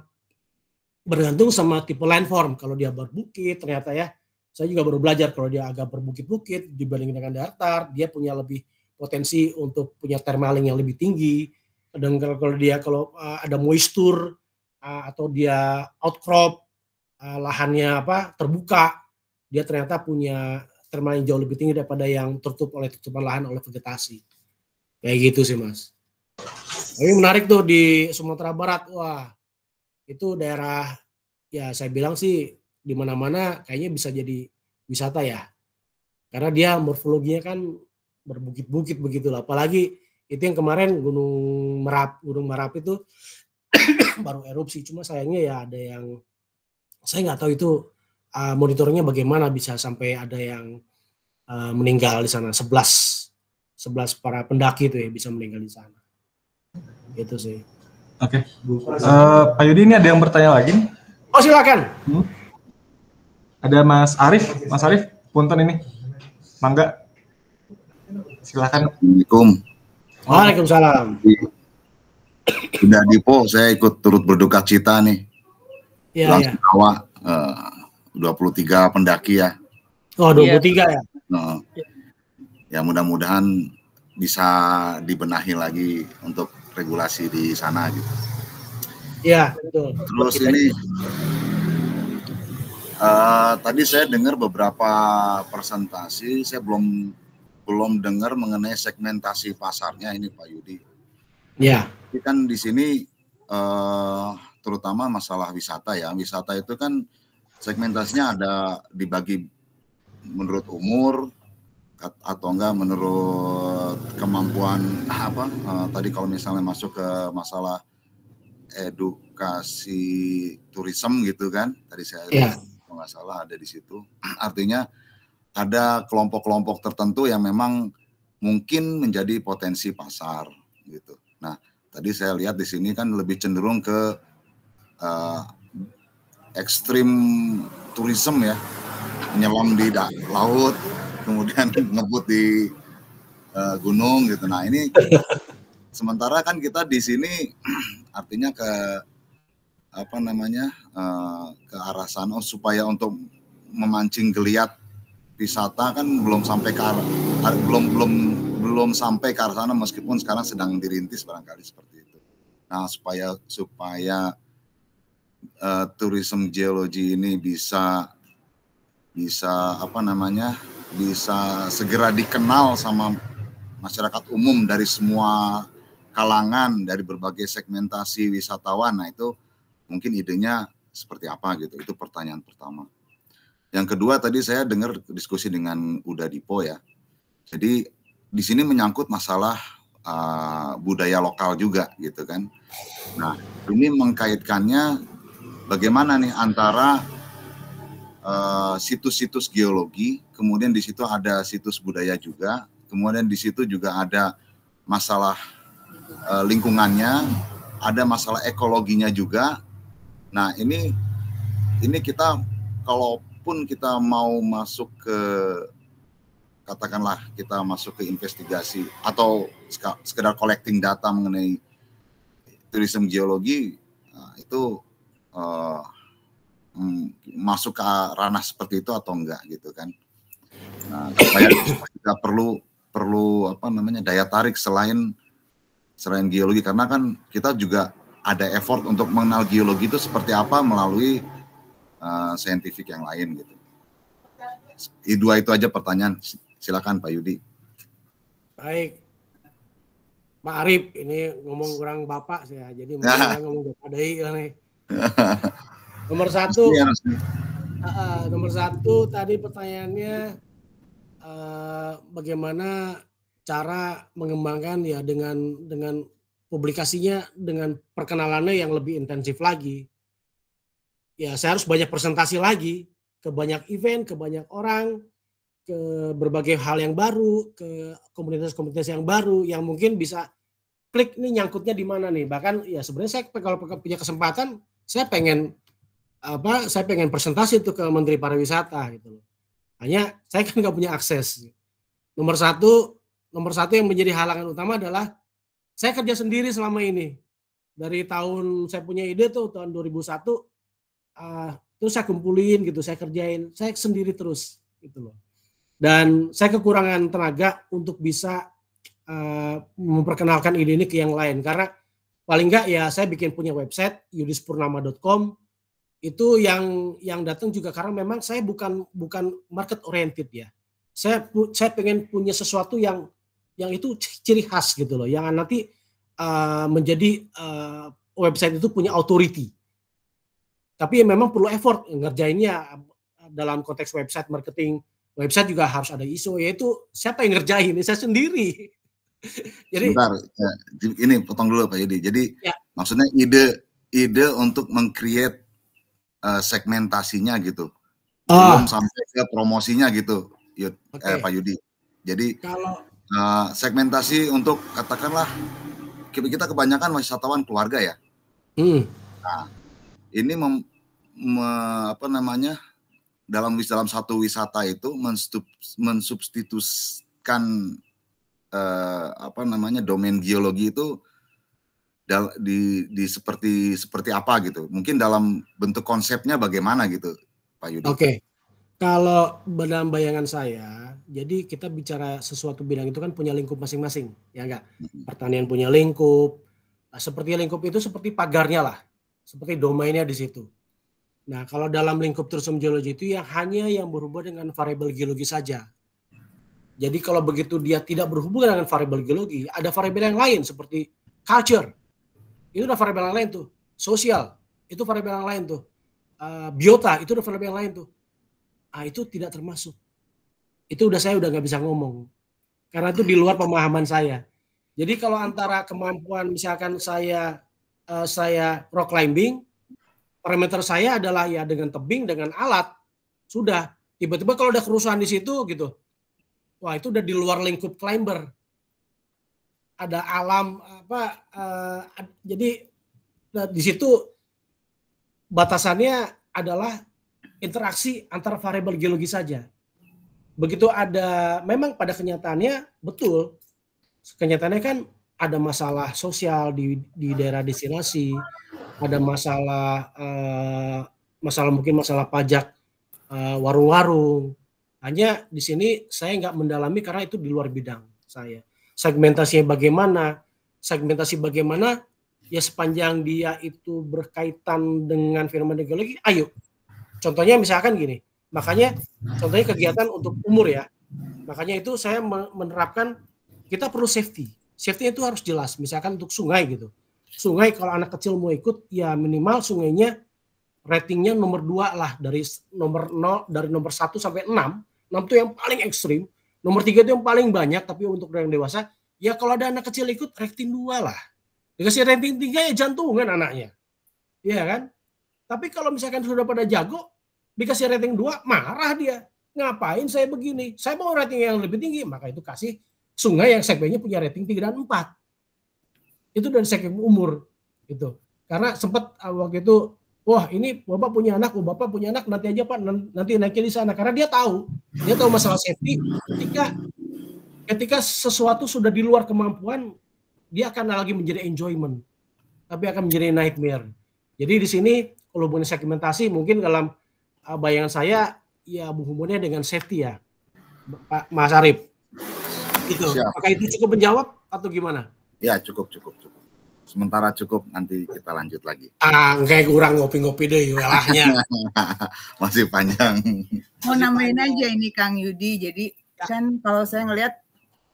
S3: bergantung sama tipe landform. Kalau dia berbukit ternyata ya saya juga baru belajar kalau dia agak berbukit-bukit dibandingkan dengan datar, dia punya lebih potensi untuk punya thermaling yang lebih tinggi. Dan kalau dia kalau eh, ada moisture eh, atau dia outcrop eh, lahannya apa terbuka, dia ternyata punya thermaling jauh lebih tinggi daripada yang tertutup oleh tutupan lahan oleh vegetasi. Kayak gitu sih mas. Ini menarik tuh di Sumatera Barat, wah itu daerah ya saya bilang sih di mana-mana kayaknya bisa jadi wisata ya. Karena dia morfologinya kan berbukit-bukit begitulah. Apalagi itu yang kemarin Gunung Merap, Gunung Merapi itu [coughs] baru erupsi. Cuma sayangnya ya ada yang saya nggak tahu itu uh, monitornya bagaimana bisa sampai ada yang uh, meninggal di sana sebelas sebelas para pendaki itu ya bisa meninggal di sana. Itu sih.
S1: Oke. Okay. Uh, eh, Pak Yudi ini ada yang bertanya lagi.
S3: Oh silakan. Hmm.
S1: Ada Mas Arif, Mas Arif, punten ini. Mangga.
S8: Silakan. Assalamualaikum.
S3: Waalaikumsalam.
S8: Sudah di saya ikut turut berduka cita nih. Iya, Langsung ya. Awal, uh, 23 pendaki ya.
S3: Oh, 23 iya. ya.
S8: ya. Ya mudah-mudahan bisa dibenahi lagi untuk regulasi di sana gitu. Ya. betul. Terus ini Uh, tadi saya dengar beberapa presentasi, saya belum belum dengar mengenai segmentasi pasarnya ini Pak Yudi. Iya. Yeah. Kan di sini uh, terutama masalah wisata ya. Wisata itu kan segmentasinya ada dibagi menurut umur atau enggak menurut kemampuan [laughs] apa uh, tadi kalau misalnya masuk ke masalah edukasi turisme gitu kan tadi saya lihat. Ya kalau nggak salah ada di situ. [clears throat] Artinya ada kelompok-kelompok tertentu yang memang mungkin menjadi potensi pasar gitu. Nah, tadi saya lihat di sini kan lebih cenderung ke uh, ekstrim tourism ya, menyelam di laut, kemudian [laughs] ngebut di uh, gunung gitu. Nah, ini [laughs] sementara kan kita di sini [clears throat] artinya ke apa namanya uh, ke arah sana supaya untuk memancing geliat wisata kan belum sampai ke arah belum belum belum sampai ke arah sana meskipun sekarang sedang dirintis barangkali seperti itu. Nah supaya supaya uh, turisme geologi ini bisa bisa apa namanya bisa segera dikenal sama masyarakat umum dari semua kalangan dari berbagai segmentasi wisatawan. Nah itu mungkin idenya seperti apa gitu. Itu pertanyaan pertama. Yang kedua tadi saya dengar diskusi dengan Uda Dipo ya. Jadi di sini menyangkut masalah uh, budaya lokal juga gitu kan. Nah ini mengkaitkannya bagaimana nih antara ah, situs-situs uh, geologi, kemudian di situ ada situs budaya juga, kemudian di situ juga ada masalah uh, lingkungannya, ada masalah ekologinya juga, Nah ini ini kita kalaupun kita mau masuk ke katakanlah kita masuk ke investigasi atau sekedar collecting data mengenai turisme geologi nah, itu uh, masuk ke ranah seperti itu atau enggak gitu kan nah, kita perlu perlu apa namanya daya tarik selain selain geologi karena kan kita juga ada effort untuk mengenal geologi itu seperti apa melalui uh, scientific yang lain gitu. I, dua itu aja pertanyaan. Silakan Pak Yudi.
S2: Baik. Pak
S3: Arif, ini ngomong kurang bapak saya, jadi mungkin ya. ngomong bapak dai ini. [laughs] nomor satu,
S2: uh,
S3: nomor satu tadi pertanyaannya uh, bagaimana cara mengembangkan ya dengan dengan publikasinya dengan perkenalannya yang lebih intensif lagi. Ya, saya harus banyak presentasi lagi ke banyak event, ke banyak orang, ke berbagai hal yang baru, ke komunitas-komunitas yang baru yang mungkin bisa klik nih nyangkutnya di mana nih. Bahkan ya sebenarnya saya kalau punya kesempatan saya pengen apa saya pengen presentasi itu ke Menteri Pariwisata gitu loh. Hanya saya kan nggak punya akses. Nomor satu, nomor satu yang menjadi halangan utama adalah saya kerja sendiri selama ini. Dari tahun saya punya ide tuh tahun 2001 uh, ah, terus saya kumpulin gitu, saya kerjain, saya sendiri terus gitu loh. Dan saya kekurangan tenaga untuk bisa uh, memperkenalkan ide ini ke yang lain karena paling enggak ya saya bikin punya website yudispurnama.com itu yang yang datang juga karena memang saya bukan bukan market oriented ya. Saya saya pengen punya sesuatu yang yang itu ciri khas gitu loh yang nanti uh, menjadi uh, website itu punya authority tapi ya memang perlu effort ngerjainnya eh, dalam konteks website marketing website juga harus ada isu yaitu siapa
S8: yang ngerjain ini saya sendiri [laughs] jadi Bentar, ya, ini potong dulu Pak Yudi jadi ya. maksudnya ide ide untuk mengcreate uh, segmentasinya gitu oh. belum sampai ke promosinya gitu Yud, okay. eh, Pak Yudi jadi kalau Nah, segmentasi untuk katakanlah kita kebanyakan wisatawan keluarga ya. Hmm. Nah, ini mem, me, apa namanya dalam dalam satu wisata itu mensub, mensubstitusikan eh, apa namanya domain geologi itu dal, di, di seperti seperti apa gitu. Mungkin dalam bentuk konsepnya bagaimana gitu, Pak Yudi. Oke. Okay.
S3: Kalau dalam bayangan saya, jadi kita bicara sesuatu bidang itu kan punya lingkup masing-masing, ya enggak? Pertanian punya lingkup, nah, seperti lingkup itu seperti pagarnya lah, seperti domainnya di situ. Nah, kalau dalam lingkup tersum geologi itu yang hanya yang berhubungan dengan variabel geologi saja. Jadi kalau begitu dia tidak berhubungan dengan variabel geologi, ada variabel yang lain seperti culture. Itu udah variabel yang lain tuh. Sosial, itu variabel yang lain tuh. Eh, biota, itu udah variabel yang lain tuh ah itu tidak termasuk. Itu udah saya udah nggak bisa ngomong. Karena itu di luar pemahaman saya. Jadi kalau antara kemampuan misalkan saya uh, saya rock climbing, parameter saya adalah ya dengan tebing, dengan alat, sudah. Tiba-tiba kalau ada kerusuhan di situ gitu, wah itu udah di luar lingkup climber. Ada alam apa? Uh, jadi nah, di situ batasannya adalah interaksi antara variabel geologi saja. Begitu ada, memang pada kenyataannya betul, kenyataannya kan ada masalah sosial di, di daerah destinasi, ada masalah uh, masalah mungkin masalah pajak uh, warung-warung. Hanya di sini saya nggak mendalami karena itu di luar bidang saya. Segmentasinya bagaimana? Segmentasi bagaimana? Ya sepanjang dia itu berkaitan dengan fenomena geologi, ayo Contohnya misalkan gini, makanya contohnya kegiatan untuk umur ya. Makanya itu saya menerapkan kita perlu safety. Safety itu harus jelas. Misalkan untuk sungai gitu. Sungai kalau anak kecil mau ikut ya minimal sungainya ratingnya nomor 2 lah dari nomor 0 dari nomor 1 sampai 6. 6 itu yang paling ekstrim. Nomor 3 itu yang paling banyak tapi untuk yang dewasa ya kalau ada anak kecil ikut rating 2 lah. Dikasih rating tiga ya jantungan anaknya. Iya kan? Tapi kalau misalkan sudah pada jago, Dikasih rating 2, marah dia. Ngapain saya begini? Saya mau rating yang lebih tinggi. Maka itu kasih sungai yang segmennya punya rating 3 dan 4. Itu dari segmen umur. Gitu. Karena sempat uh, waktu itu, wah ini bapak punya anak, oh, bapak punya anak, nanti aja pak, nanti naiknya di sana. Karena dia tahu, dia tahu masalah safety. Ketika ketika sesuatu sudah di luar kemampuan, dia akan lagi menjadi enjoyment, tapi akan menjadi nightmare. Jadi di sini kalau punya segmentasi mungkin dalam Ah, bayangan saya ya hubungannya dengan safety ya Pak Mas Arif itu apakah itu cukup menjawab atau gimana
S8: ya cukup cukup cukup sementara cukup nanti kita lanjut lagi
S6: ah kayak kurang ngopi-ngopi deh welahnya [laughs]
S8: masih panjang
S4: mau nambahin aja ini Kang Yudi jadi ya. kan kalau saya ngelihat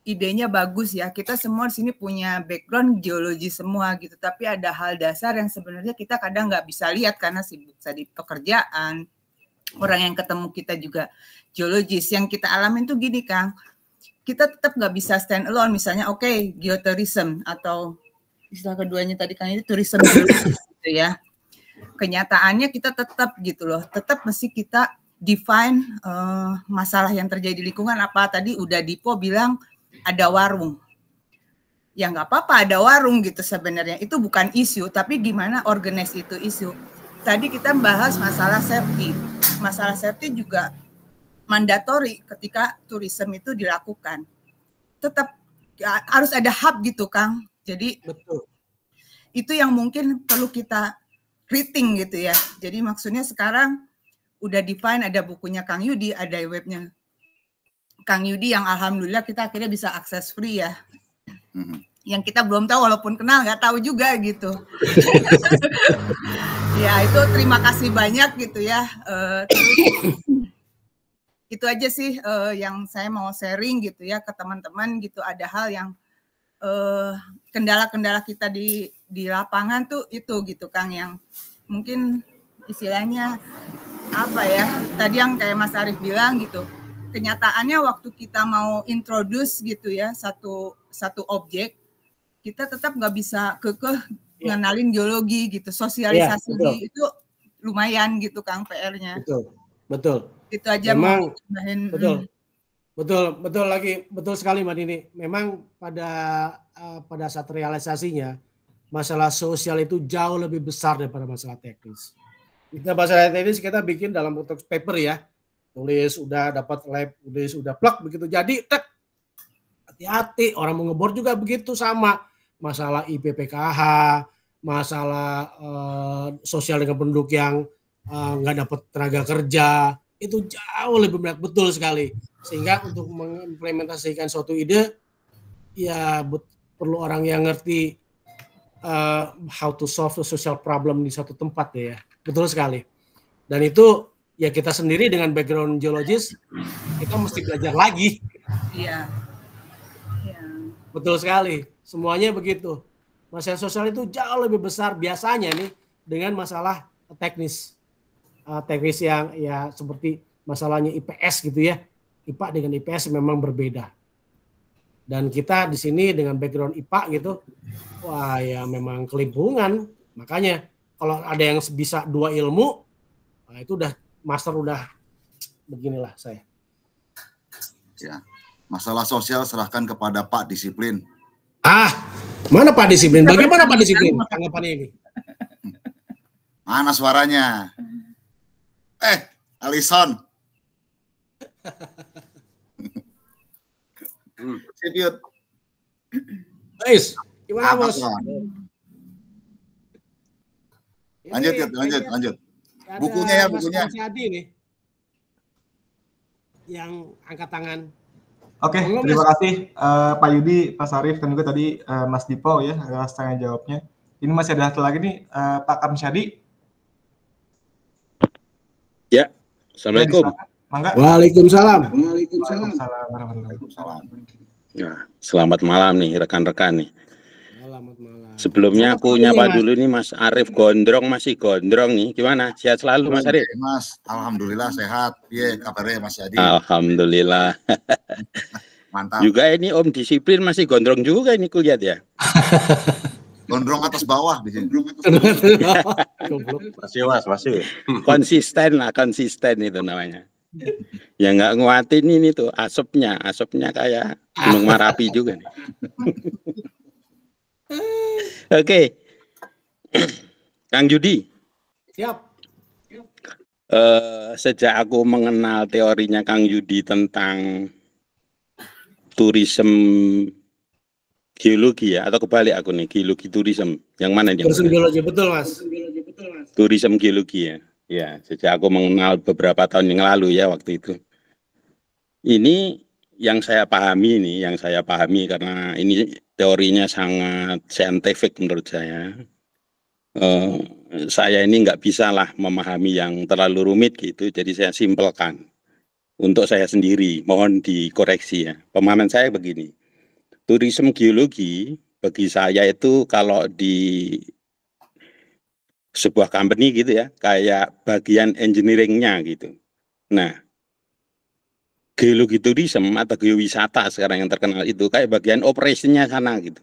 S4: idenya bagus ya. Kita semua di sini punya background geologi semua gitu, tapi ada hal dasar yang sebenarnya kita kadang nggak bisa lihat karena sibuk tadi pekerjaan, orang yang ketemu kita juga geologis yang kita alamin tuh gini Kang kita tetap nggak bisa stand alone misalnya oke okay, geotourism atau istilah keduanya tadi kan itu tourism [coughs] gitu ya kenyataannya kita tetap gitu loh tetap mesti kita define uh, masalah yang terjadi di lingkungan apa tadi udah Dipo bilang ada warung ya nggak apa-apa ada warung gitu sebenarnya itu bukan isu tapi gimana organize itu isu tadi kita bahas masalah safety. Masalah safety juga mandatori ketika tourism itu dilakukan. Tetap ya, harus ada hub gitu, Kang. Jadi betul. Itu yang mungkin perlu kita reading gitu ya. Jadi maksudnya sekarang udah define ada bukunya Kang Yudi, ada webnya Kang Yudi yang alhamdulillah kita akhirnya bisa akses free ya. Mm -hmm yang kita belum tahu walaupun kenal nggak tahu juga gitu. [laughs] ya itu terima kasih banyak gitu ya. Uh, terus, itu aja sih uh, yang saya mau sharing gitu ya ke teman-teman gitu ada hal yang eh, kendala-kendala uh, kita di di lapangan tuh itu gitu Kang yang mungkin istilahnya apa ya tadi yang kayak Mas Arif bilang gitu kenyataannya waktu kita mau introduce gitu ya satu satu objek kita tetap nggak bisa kekeh iya. ngenalin geologi gitu sosialisasi ya, itu lumayan gitu kang PR-nya betul betul itu aja memang mau hmm. betul hmm.
S3: betul betul lagi betul sekali mbak Nini memang pada uh, pada saat realisasinya masalah sosial itu jauh lebih besar daripada masalah teknis kita masalah teknis kita bikin dalam bentuk paper ya tulis udah dapat lab tulis udah plak begitu jadi tek hati-hati orang mau ngebor juga begitu sama masalah IPPKH masalah eh, sosial dengan penduduk yang eh, nggak eh, dapat tenaga kerja itu jauh lebih banyak betul sekali sehingga untuk mengimplementasikan suatu ide ya but, perlu orang yang ngerti uh, how to solve the social problem di satu tempat ya betul sekali dan itu ya kita sendiri dengan background geologis kita mesti belajar lagi iya Betul sekali. Semuanya begitu. Masalah sosial itu jauh lebih besar biasanya nih dengan masalah teknis. Uh, teknis yang ya seperti masalahnya IPS gitu ya. IPA dengan IPS memang berbeda. Dan kita di sini dengan background IPA gitu, wah ya memang kelimpungan. Makanya kalau ada yang bisa dua ilmu, nah itu udah master udah beginilah saya.
S8: Ya. Masalah sosial serahkan kepada Pak Disiplin. Ah, mana Pak Disiplin? Bagaimana Pak Disiplin tanggapannya ini? Mana suaranya? Eh, Alison. Sipiut. Guys, gimana Bos? Lanjut, ya, lanjut, lanjut.
S3: Bukunya ya, bukunya. Adi nih. Yang angkat tangan.
S8: Oke, okay, iya, terima kasih
S1: uh, Pak Yudi, Pak Sarif, dan juga tadi uh, Mas Dipo ya atas tanya jawabnya. Ini masih ada satu lagi nih, uh, Pak Kamsyadi.
S9: Ya, Assalamualaikum. Iya,
S1: Mangga. Waalaikumsalam. Waalaikumsalam. Waalaikumsalam.
S9: Nah, selamat malam nih rekan-rekan nih. Selamat malam. Sebelumnya aku nyapa dulu nih Mas Arif Gondrong masih gondrong nih. Gimana? Sehat selalu Mas Arif?
S8: Mas, alhamdulillah sehat. Ya, kabarnya Mas Yadi.
S9: Alhamdulillah. [laughs] Mantap. Juga ini Om disiplin masih gondrong juga ini kulihat ya. [laughs] gondrong atas bawah di sini. [laughs] masih Mas, masih. Konsisten lah, konsisten itu namanya. ya nggak nguatin ini tuh asapnya, asapnya kayak Gunung Marapi juga nih. Oke. Kang Yudi. Siap. Uh, sejak aku mengenal teorinya Kang Yudi tentang turism geologi ya atau kebalik aku nih geologi turism yang mana yang turism
S3: geologi betul mas
S9: turism geologi ya ya sejak aku mengenal beberapa tahun yang lalu ya waktu itu ini yang saya pahami ini yang saya pahami karena ini teorinya sangat scientific menurut saya. Uh, saya ini nggak bisa lah memahami yang terlalu rumit gitu, jadi saya simpelkan untuk saya sendiri. Mohon dikoreksi ya. Pemahaman saya begini, turisme geologi bagi saya itu kalau di sebuah company gitu ya, kayak bagian engineeringnya gitu. Nah, geologi turism atau geowisata sekarang yang terkenal itu kayak bagian operasinya sana gitu.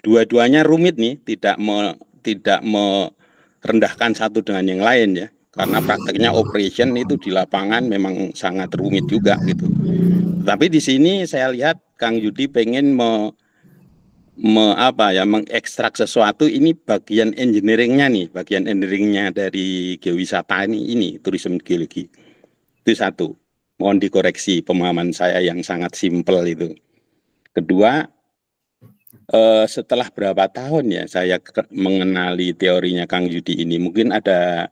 S9: Dua-duanya rumit nih, tidak me, tidak merendahkan satu dengan yang lain ya. Karena prakteknya operation itu di lapangan memang sangat rumit juga gitu. Tapi di sini saya lihat Kang Yudi pengen me, me apa ya mengekstrak sesuatu ini bagian engineeringnya nih, bagian engineeringnya dari geowisata ini ini turisme geologi. Itu satu mohon dikoreksi pemahaman saya yang sangat simpel itu. Kedua, eh, setelah berapa tahun ya saya mengenali teorinya Kang Yudi ini, mungkin ada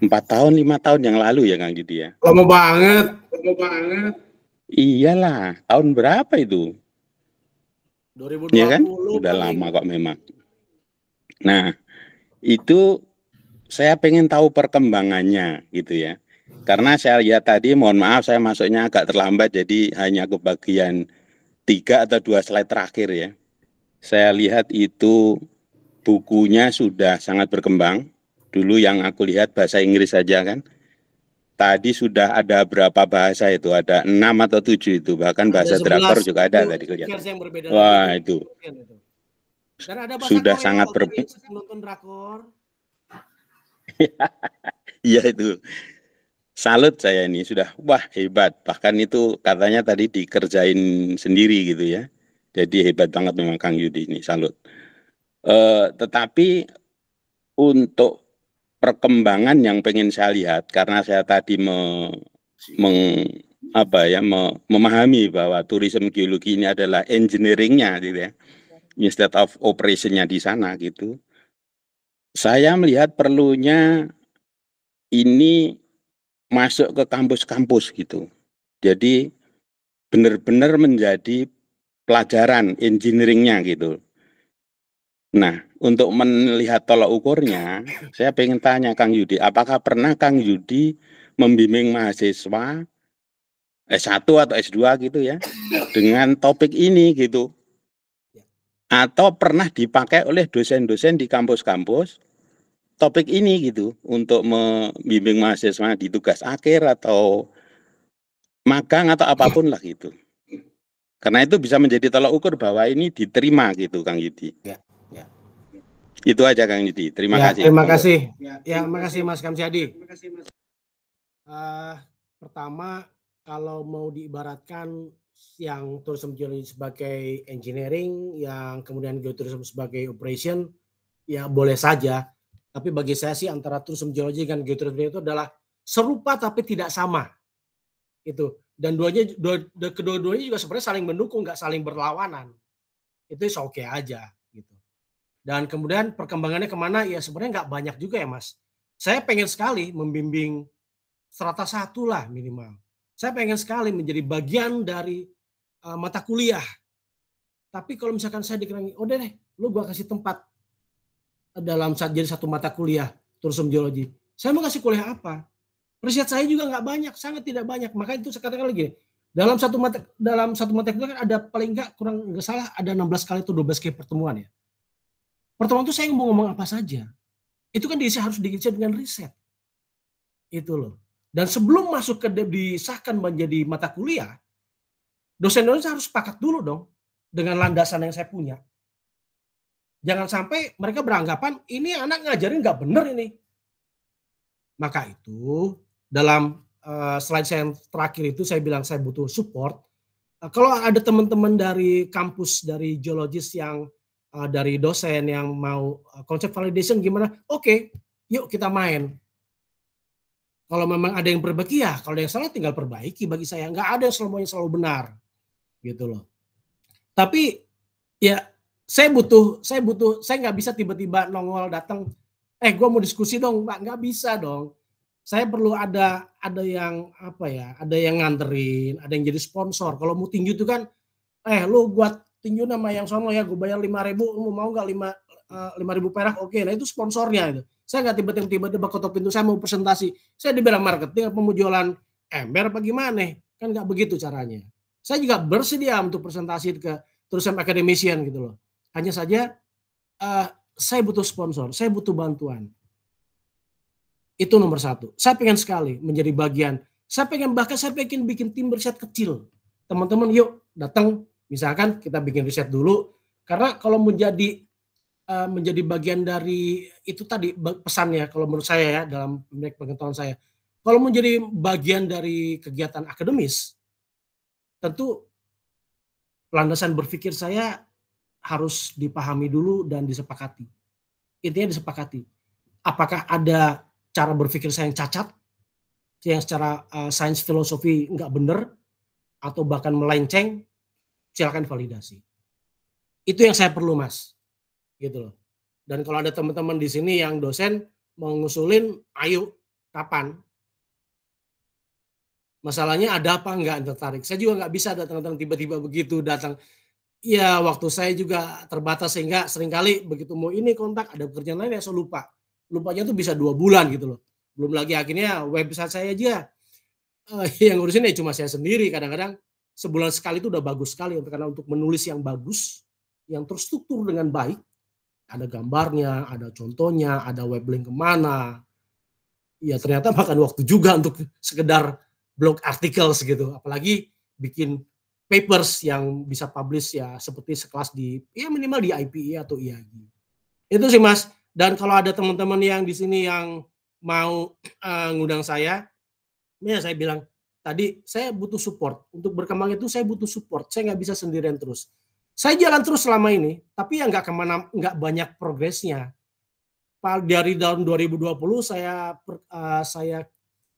S9: empat tahun lima tahun yang lalu ya Kang Yudi ya. Lama banget, lama banget. Iyalah, tahun berapa itu?
S2: 2020. Ya kan?
S9: Udah lama kok memang. Nah, itu saya pengen tahu perkembangannya gitu ya karena saya lihat tadi, mohon maaf saya masuknya agak terlambat, jadi hanya ke bagian tiga atau dua slide terakhir ya. Saya lihat itu bukunya sudah sangat berkembang. Dulu yang aku lihat bahasa Inggris saja kan. Tadi sudah ada berapa bahasa itu? Ada enam atau tujuh itu. Bahkan bahasa drakor juga ada tadi kelihatan. Wah itu.
S3: Gitu. Dan ada sudah Korea sangat berbeda [laughs]
S9: Iya itu salut saya ini sudah wah hebat bahkan itu katanya tadi dikerjain sendiri gitu ya jadi hebat banget memang Kang Yudi ini salut eh, tetapi untuk perkembangan yang pengen saya lihat karena saya tadi me, meng, apa ya me, memahami bahwa turism geologi ini adalah engineeringnya gitu ya instead of operationnya di sana gitu saya melihat perlunya ini masuk ke kampus-kampus gitu. Jadi benar-benar menjadi pelajaran engineeringnya gitu. Nah, untuk melihat tolak ukurnya, saya pengen tanya Kang Yudi, apakah pernah Kang Yudi membimbing mahasiswa S1 atau S2 gitu ya dengan topik ini gitu? Ya. Atau pernah dipakai oleh dosen-dosen di kampus-kampus topik ini gitu untuk membimbing mahasiswa di tugas akhir atau magang atau apapun lah gitu. Karena itu bisa menjadi tolak ukur bahwa ini diterima gitu Kang Yudi. Ya, ya. Itu aja Kang Yudi. Terima ya, kasih. Terima kasih.
S3: Ya, ya terima kasih Mas Kamsyadi. Terima kasih Mas. Uh, pertama kalau mau diibaratkan yang tourism journey sebagai engineering, yang kemudian geotourism sebagai operation, ya boleh saja. Tapi bagi saya sih antara tourism Geology dengan geoturism itu adalah serupa tapi tidak sama. Itu. Dan duanya dua, kedua-duanya juga sebenarnya saling mendukung, nggak saling berlawanan. Itu oke okay aja gitu. Dan kemudian perkembangannya kemana? Ya sebenarnya nggak banyak juga ya mas. Saya pengen sekali membimbing serata satu lah minimal. Saya pengen sekali menjadi bagian dari uh, mata kuliah. Tapi kalau misalkan saya dikenangi, udah deh, lu gua kasih tempat dalam jadi satu mata kuliah tourism geologi. Saya mau kasih kuliah apa? Riset saya juga nggak banyak, sangat tidak banyak. Maka itu saya katakan lagi dalam satu mata dalam satu mata kuliah kan ada paling nggak kurang nggak salah ada 16 kali atau 12 kali pertemuan ya. Pertemuan itu saya mau ngomong apa saja. Itu kan diisi harus diisi dengan riset. Itu loh. Dan sebelum masuk ke disahkan menjadi mata kuliah, dosen-dosen harus sepakat dulu dong dengan landasan yang saya punya Jangan sampai mereka beranggapan ini anak ngajarin nggak bener ini. Maka itu dalam uh, slide saya yang terakhir itu saya bilang saya butuh support. Uh, kalau ada teman-teman dari kampus dari geologis yang uh, dari dosen yang mau uh, konsep validation gimana? Oke, okay, yuk kita main. Kalau memang ada yang perbaiki ya, kalau ada yang salah tinggal perbaiki bagi saya. Nggak ada yang semuanya selalu benar. Gitu loh. Tapi ya saya butuh saya butuh saya nggak bisa tiba-tiba nongol datang eh gue mau diskusi dong mbak nggak bisa dong saya perlu ada ada yang apa ya ada yang nganterin ada yang jadi sponsor kalau mau tinju itu kan eh lu buat tinju nama yang sono ya gue bayar lima ribu lu mau nggak lima eh, lima ribu perak oke okay. nah itu sponsornya itu saya nggak tiba-tiba tiba-tiba ketok pintu saya mau presentasi saya di bidang marketing apa mau jualan ember apa gimana kan nggak begitu caranya saya juga bersedia untuk presentasi ke terus terusan akademisian gitu loh hanya saja uh, saya butuh sponsor, saya butuh bantuan. Itu nomor satu. Saya pengen sekali menjadi bagian. Saya pengen bahkan saya pengen bikin tim riset kecil. Teman-teman yuk datang misalkan kita bikin riset dulu karena kalau menjadi eh, menjadi bagian dari itu tadi pesannya kalau menurut saya ya dalam pengetahuan saya kalau menjadi bagian dari kegiatan akademis tentu landasan berpikir saya harus dipahami dulu dan disepakati. Intinya disepakati. Apakah ada cara berpikir saya yang cacat, yang secara uh, sains filosofi nggak benar, atau bahkan melenceng, silakan validasi. Itu yang saya perlu, Mas. Gitu loh. Dan kalau ada teman-teman di sini yang dosen mau ngusulin, ayo, kapan? Masalahnya ada apa enggak nggak tertarik? Saya juga enggak bisa datang-datang tiba-tiba begitu datang Iya, waktu saya juga terbatas sehingga seringkali begitu mau ini kontak ada pekerjaan lain ya saya lupa. Lupanya tuh bisa dua bulan gitu loh. Belum lagi akhirnya website saya aja uh, [laughs] yang ngurusin ya cuma saya sendiri. Kadang-kadang sebulan sekali itu udah bagus sekali karena untuk menulis yang bagus, yang terstruktur dengan baik, ada gambarnya, ada contohnya, ada web link kemana. Ya ternyata makan waktu juga untuk sekedar blog artikel segitu. Apalagi bikin papers yang bisa publish ya seperti sekelas di ya minimal di IPE atau IAG. Itu sih Mas. Dan kalau ada teman-teman yang di sini yang mau uh, ngundang saya, ya saya bilang tadi saya butuh support untuk berkembang itu saya butuh support. Saya nggak bisa sendirian terus. Saya jalan terus selama ini, tapi yang nggak kemana nggak banyak progresnya. Dari tahun 2020 saya uh, saya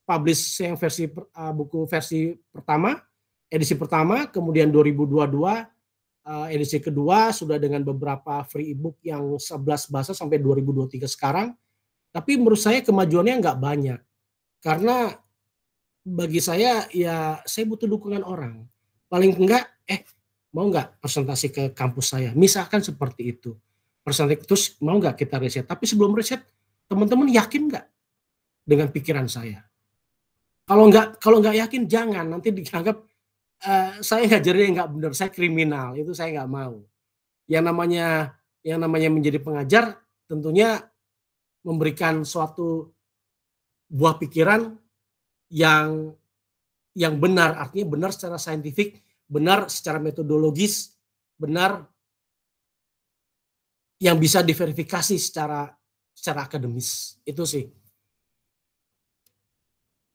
S3: publish yang versi uh, buku versi pertama edisi pertama, kemudian 2022 uh, eh, edisi kedua sudah dengan beberapa free ebook yang 11 bahasa sampai 2023 sekarang. Tapi menurut saya kemajuannya nggak banyak. Karena bagi saya ya saya butuh dukungan orang. Paling enggak eh mau nggak presentasi ke kampus saya? Misalkan seperti itu. Presentasi terus mau nggak kita riset? Tapi sebelum riset teman-teman yakin nggak dengan pikiran saya? Kalau nggak kalau nggak yakin jangan nanti dianggap Eh, saya ngajarin yang nggak benar, saya kriminal, itu saya nggak mau. Yang namanya yang namanya menjadi pengajar tentunya memberikan suatu buah pikiran yang yang benar, artinya benar secara saintifik, benar secara metodologis, benar yang bisa diverifikasi secara secara akademis. Itu sih.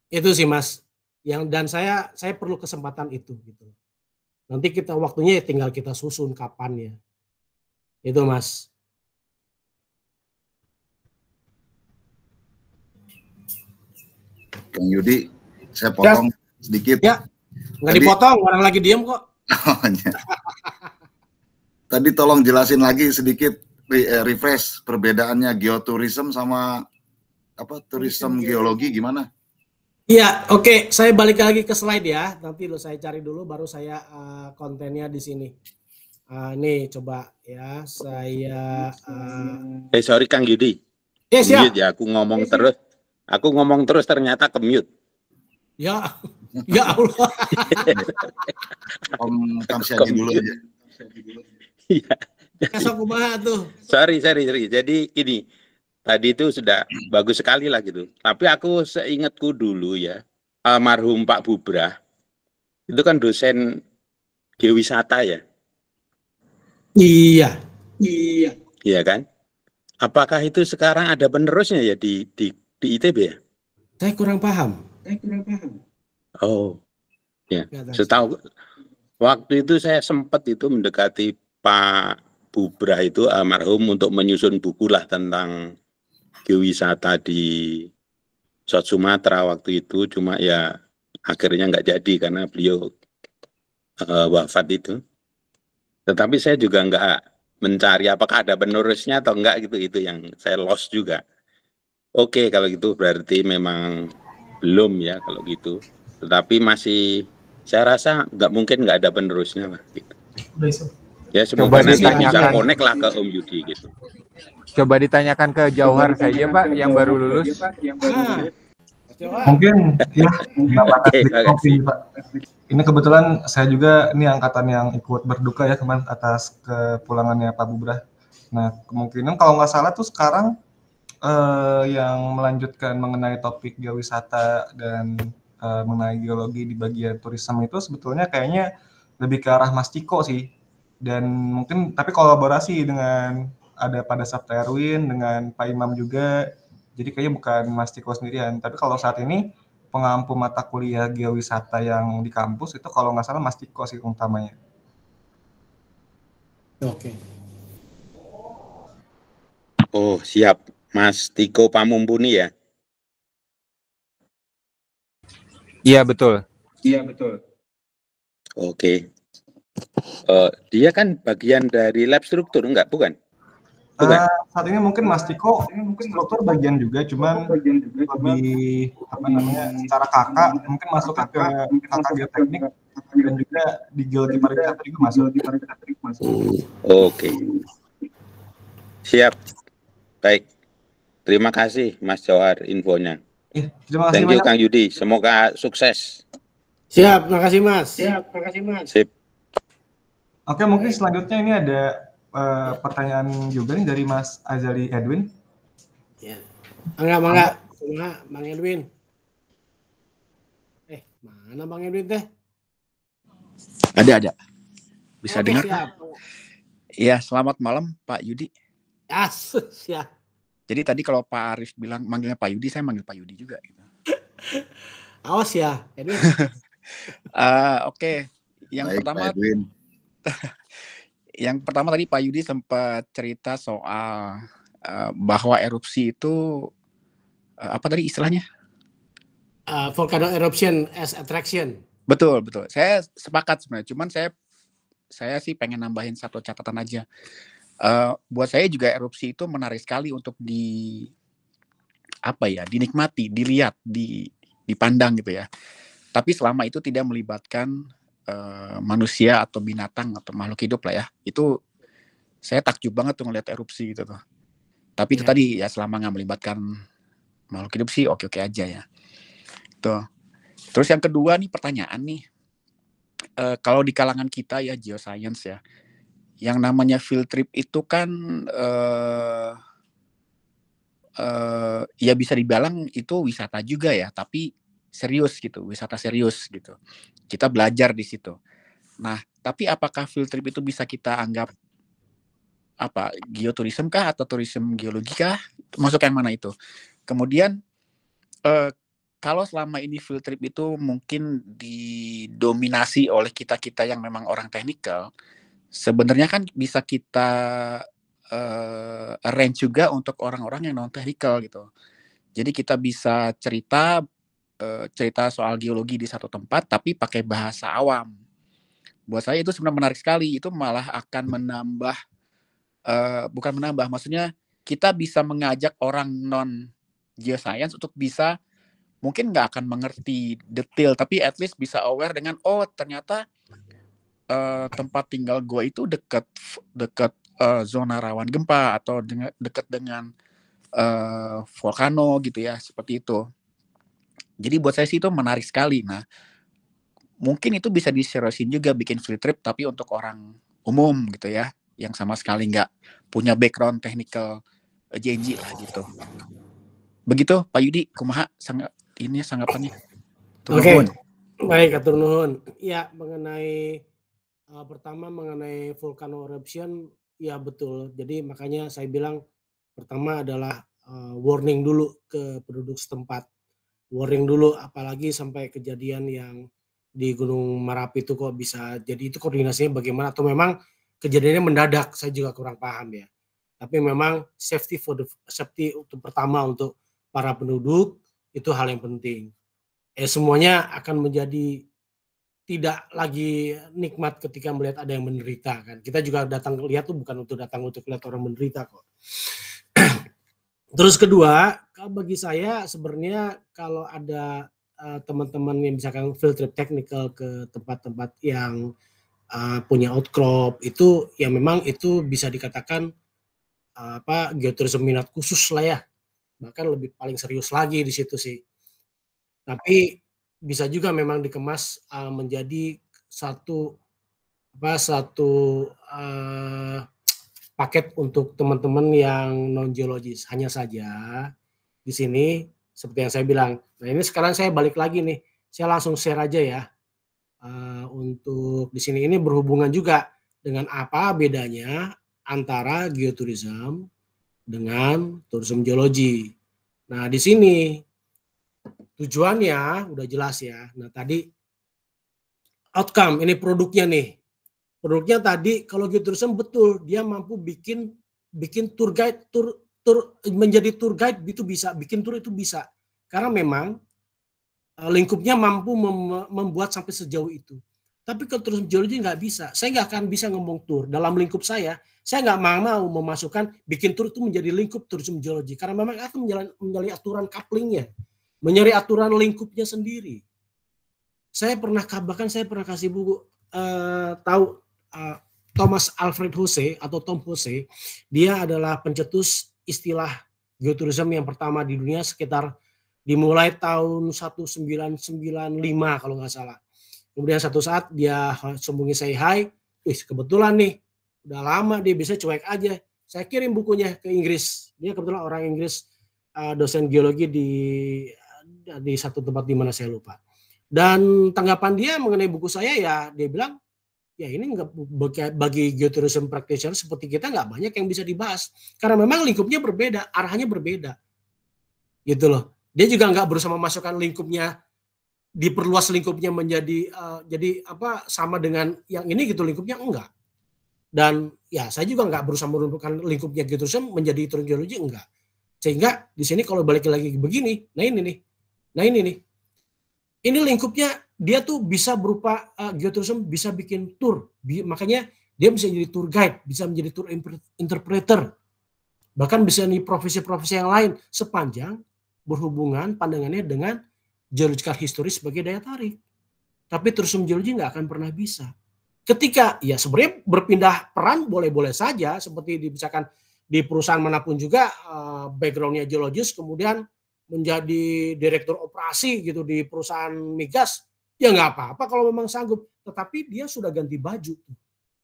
S3: Itu sih Mas yang dan saya saya perlu kesempatan itu gitu nanti kita waktunya ya tinggal kita susun kapan ya itu mas
S9: Kang Yudi saya ya. potong ya. sedikit ya nggak Tadi... dipotong orang lagi diem kok [laughs]
S8: Tadi tolong jelasin lagi sedikit eh, refresh perbedaannya geoturism sama apa turism geologi gimana?
S3: Iya, oke. Okay. Saya balik lagi ke slide ya. Nanti lo saya cari dulu, baru saya uh, kontennya di sini. Uh, nih coba ya, saya. Uh...
S9: Eh sorry Kang Yudi. yes, iya, siap. Ya aku ngomong yes, terus. Aku ngomong terus ternyata ke mute. Ya, ya Allah. [laughs] Om Kamsyadi dulu aja. Iya. Besok tuh. Sorry, sorry, sorry. Jadi gini, tadi itu sudah bagus sekali lah gitu. Tapi aku seingatku dulu ya, almarhum Pak Bubrah itu kan dosen geowisata ya. Iya, iya. Iya kan? Apakah itu sekarang ada penerusnya ya di di, di ITB ya?
S3: Saya kurang paham.
S4: Saya kurang paham.
S9: Oh, ya. Setahu waktu itu saya sempat itu mendekati Pak Bubrah itu almarhum untuk menyusun bukulah tentang geowisata di South Sumatera waktu itu cuma ya akhirnya nggak jadi karena beliau uh, wafat itu. Tetapi saya juga nggak mencari apakah ada penerusnya atau enggak gitu itu yang saya lost juga. Oke okay, kalau gitu berarti memang belum ya kalau gitu. Tetapi masih saya rasa nggak mungkin nggak ada penerusnya lah. Gitu. Besok. Ya Coba ditanyakan bisa connect lah ke Om Yudi gitu.
S1: Coba ditanyakan ke Jauhar saja Pak yang baru lulus.
S4: Hmm.
S1: Mungkin ya, [laughs] okay, Ini kebetulan saya juga ini angkatan yang ikut berduka ya kemarin atas kepulangannya Pak Bubrah. Nah, kemungkinan kalau nggak salah tuh sekarang eh, yang melanjutkan mengenai topik geowisata dan eh, mengenai geologi di bagian turisme itu sebetulnya kayaknya lebih ke arah Mas Ciko sih dan mungkin tapi kolaborasi dengan ada pada Sabta Erwin dengan Pak Imam juga jadi kayaknya bukan Mas Tiko sendirian tapi kalau saat ini pengampu mata kuliah geowisata yang di kampus itu kalau nggak salah Mas Tiko sih utamanya
S7: oke
S9: oh siap Mas Tiko Pamumpuni ya iya betul
S1: iya betul
S9: oke uh, dia kan bagian dari lab struktur enggak bukan? bukan. Uh,
S1: saat ini mungkin Mas Tiko mungkin struktur bagian juga cuman bagian juga lebih apa namanya secara kakak mungkin masuk ke kakak teknik dan juga di geologi pariwisata juga masuk di pariwisata masuk.
S9: Oke. Okay. Siap. Baik. Terima kasih Mas Johar infonya.
S3: Ya, terima kasih Thank you Kang
S9: Yudi. Semoga sukses.
S3: Siap, makasih Mas. Siap, makasih Mas.
S9: Sip.
S1: Oke, mungkin selanjutnya ini ada uh, pertanyaan juga nih dari Mas Azali Edwin.
S3: Ya. Enggak, enggak. Enggak, Bang Edwin. Eh, mana Bang Edwin teh?
S6: Ada, ada. Bisa Oke, dengar? Iya, selamat malam Pak Yudi. Yes, ya. [laughs] Jadi tadi kalau Pak Arif bilang manggilnya Pak Yudi, saya manggil Pak Yudi juga. Gitu. Awas ya, Edwin. uh, [laughs] Oke, okay. yang Baik, pertama Pak Edwin. [laughs] yang pertama tadi Pak Yudi sempat cerita soal uh, bahwa erupsi itu uh, apa tadi istilahnya? Uh, volcano eruption as attraction. Betul betul. Saya sepakat sebenarnya. Cuman saya saya sih pengen nambahin satu catatan aja. Uh, buat saya juga erupsi itu menarik sekali untuk di apa ya dinikmati, dilihat, di dipandang gitu ya. Tapi selama itu tidak melibatkan Eh, manusia atau binatang atau makhluk hidup lah ya itu saya takjub banget tuh ngelihat erupsi gitu tuh tapi yeah. itu iya. tadi ya selama nggak melibatkan makhluk hidup sih oke oke aja ya tuh terus yang kedua nih pertanyaan nih e, kalau di kalangan kita ya geoscience ya yang namanya field trip itu kan e, e, ya bisa dibilang itu wisata juga ya tapi serius gitu, wisata serius gitu. Kita belajar di situ. Nah, tapi apakah field trip itu bisa kita anggap apa geoturism kah atau turism geologi kah? Masuk yang mana itu? Kemudian eh, kalau selama ini field trip itu mungkin didominasi oleh kita-kita yang memang orang teknikal, sebenarnya kan bisa kita uh, arrange juga untuk orang-orang yang non teknikal gitu. Jadi kita bisa cerita Eh, cerita soal geologi di satu tempat tapi pakai bahasa awam. Buat saya itu sebenarnya menarik sekali. Itu malah akan menambah uh, bukan menambah, maksudnya kita bisa mengajak orang non geoscience untuk bisa mungkin nggak akan mengerti detail tapi at least bisa aware dengan oh ternyata uh, tempat tinggal gue itu dekat dekat uh, zona rawan gempa atau dengan, dekat dengan uh, volcano gitu ya seperti itu jadi buat saya sih itu menarik sekali. Nah, mungkin itu bisa diseriusin juga bikin free trip tapi untuk orang umum gitu ya, yang sama sekali nggak punya background technical JNJ eh, lah gitu. Begitu Pak Yudi, kumaha sangat ini sanggapannya. Oke. Okay. Baik, atur nuhun.
S3: Ya, mengenai uh, pertama mengenai volcano eruption, ya betul. Jadi makanya saya bilang pertama adalah uh, warning dulu ke penduduk setempat warning dulu apalagi sampai kejadian yang di Gunung Merapi itu kok bisa jadi itu koordinasinya bagaimana atau memang kejadiannya mendadak saya juga kurang paham ya tapi memang safety for the safety untuk pertama untuk para penduduk itu hal yang penting eh semuanya akan menjadi tidak lagi nikmat ketika melihat ada yang menderita kan kita juga datang lihat tuh bukan untuk datang untuk lihat orang menderita kok [clears throat] terus kedua Eh, bagi saya sebenarnya kalau ada eh, teman-teman uh, yang misalkan field trip technical ke tempat-tempat yang uh, punya outcrop itu ya memang itu bisa dikatakan uh, apa geotourism minat khusus lah ya bahkan lebih paling serius lagi di situ sih tapi bisa juga memang dikemas uh, menjadi satu apa satu uh, paket untuk teman-teman yang non geologis hanya saja di sini seperti yang saya bilang. Nah ini sekarang saya balik lagi nih, saya langsung share aja ya uh, untuk di sini ini berhubungan juga dengan apa bedanya antara geoturism dengan tourism geologi. Nah di sini tujuannya udah jelas ya. Nah tadi outcome ini produknya nih. Produknya tadi kalau geoturism betul dia mampu bikin bikin tour guide tour tur menjadi tour guide itu bisa bikin tour itu bisa karena memang eh, lingkupnya mampu mem membuat sampai sejauh itu tapi kalau terus geologi nggak bisa saya nggak akan bisa ngomong tour dalam lingkup saya saya nggak mau memasukkan bikin tour itu menjadi lingkup tourism geologi karena memang akan menjalani aturan couplingnya menyari aturan lingkupnya sendiri saya pernah bahkan saya pernah kasih buku uh, tahu uh, Thomas Alfred Jose atau Tom Jose, dia adalah pencetus istilah geoturism yang pertama di dunia sekitar dimulai tahun 1995 kalau nggak salah. Kemudian satu saat dia sembunyi say hi, wih kebetulan nih, udah lama dia bisa cuek aja. Saya kirim bukunya ke Inggris. Dia kebetulan orang Inggris, eh, dosen geologi di di satu tempat di mana saya lupa. Dan tanggapan dia mengenai buku saya ya dia bilang ya ini enggak bagi geoturism practitioner seperti kita nggak banyak yang bisa dibahas karena memang lingkupnya berbeda arahnya berbeda gitu loh dia juga nggak berusaha memasukkan lingkupnya diperluas lingkupnya menjadi uh, jadi apa sama dengan yang ini gitu lingkupnya enggak dan ya saya juga nggak berusaha meruntuhkan lingkupnya geoturism menjadi geologi enggak sehingga di sini kalau balik lagi begini nah ini nih nah ini nih ini lingkupnya dia tuh bisa berupa uh, geoturism bisa bikin tour Bi makanya dia bisa jadi tour guide bisa menjadi tour interpreter bahkan bisa di profesi-profesi yang lain sepanjang berhubungan pandangannya dengan geological history sebagai daya tarik tapi tourism geologi nggak akan pernah bisa ketika ya sebenarnya berpindah peran boleh-boleh saja seperti misalkan di perusahaan manapun juga eh, backgroundnya geologis kemudian menjadi direktur operasi gitu di perusahaan migas Ya nggak apa-apa kalau memang sanggup. Tetapi dia sudah ganti baju,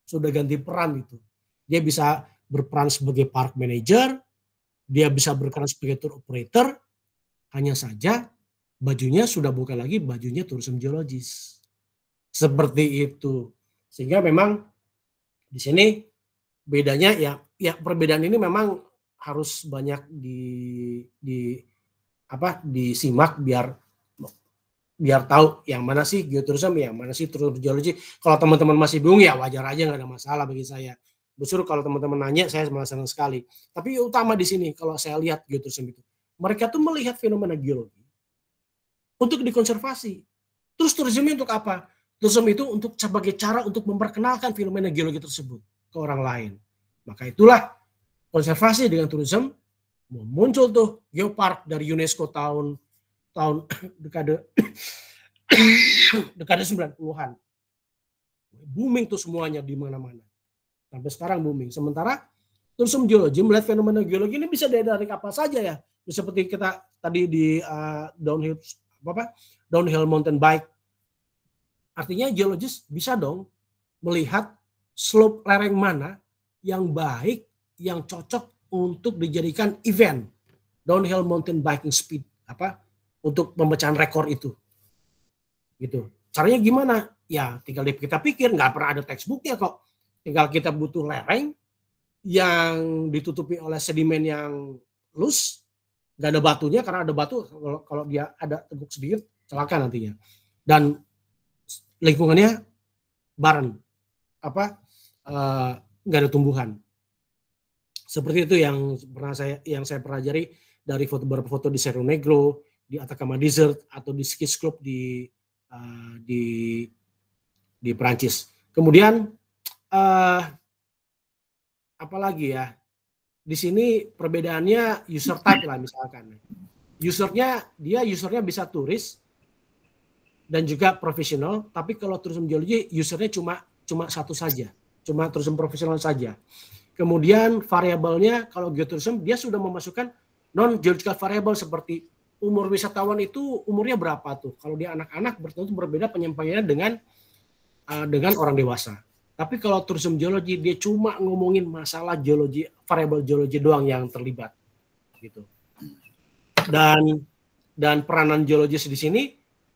S3: sudah ganti peran itu. Dia bisa berperan sebagai park manager, dia bisa berperan sebagai tour operator, hanya saja bajunya sudah bukan lagi bajunya tourism geologis. Seperti itu. Sehingga memang di sini bedanya ya ya perbedaan ini memang harus banyak di di apa disimak biar biar tahu yang mana sih geoturism, yang mana sih turun geologi. Kalau teman-teman masih bingung ya wajar aja nggak ada masalah bagi saya. Besur kalau teman-teman nanya saya malah senang sekali. Tapi utama di sini kalau saya lihat geoturism itu, mereka tuh melihat fenomena geologi untuk dikonservasi. Terus turismnya untuk apa? Turism itu untuk sebagai cara untuk memperkenalkan fenomena geologi tersebut ke orang lain. Maka itulah konservasi dengan turism muncul tuh geopark dari UNESCO tahun tahun [coughs] dekade [coughs] dekade 90-an. Booming tuh semuanya di mana-mana. Sampai sekarang booming. Sementara terus geologi melihat fenomena geologi ini bisa dari apa saja ya. Seperti kita tadi di uh, downhill apa, apa downhill mountain bike. Artinya geologis bisa dong melihat slope lereng mana yang baik, yang cocok untuk dijadikan event downhill mountain biking speed apa untuk pemecahan rekor itu. Gitu. Caranya gimana? Ya tinggal kita pikir, nggak pernah ada textbooknya kok. Tinggal kita butuh lereng yang ditutupi oleh sedimen yang lus, nggak ada batunya karena ada batu kalau, kalau dia ada teguk sedikit celaka nantinya. Dan lingkungannya barren, apa eh, nggak uh, ada tumbuhan. Seperti itu yang pernah saya yang saya pelajari dari foto beberapa foto di Cerro Negro, di Atacama Desert atau di Ski Club di uh, di di Perancis. Kemudian uh, eh, apalagi ya di sini perbedaannya user type lah misalkan. Usernya dia usernya bisa turis dan juga profesional, tapi kalau tourism geologi usernya cuma cuma satu saja, cuma tourism profesional saja. Kemudian variabelnya kalau geotourism dia sudah memasukkan non geological variable seperti umur wisatawan itu umurnya berapa tuh? Kalau dia anak-anak bertentu berbeda penyampaiannya dengan uh, dengan orang dewasa. Tapi kalau tourism geologi dia cuma ngomongin masalah geologi, variabel geologi doang yang terlibat gitu. Dan dan peranan geologis di sini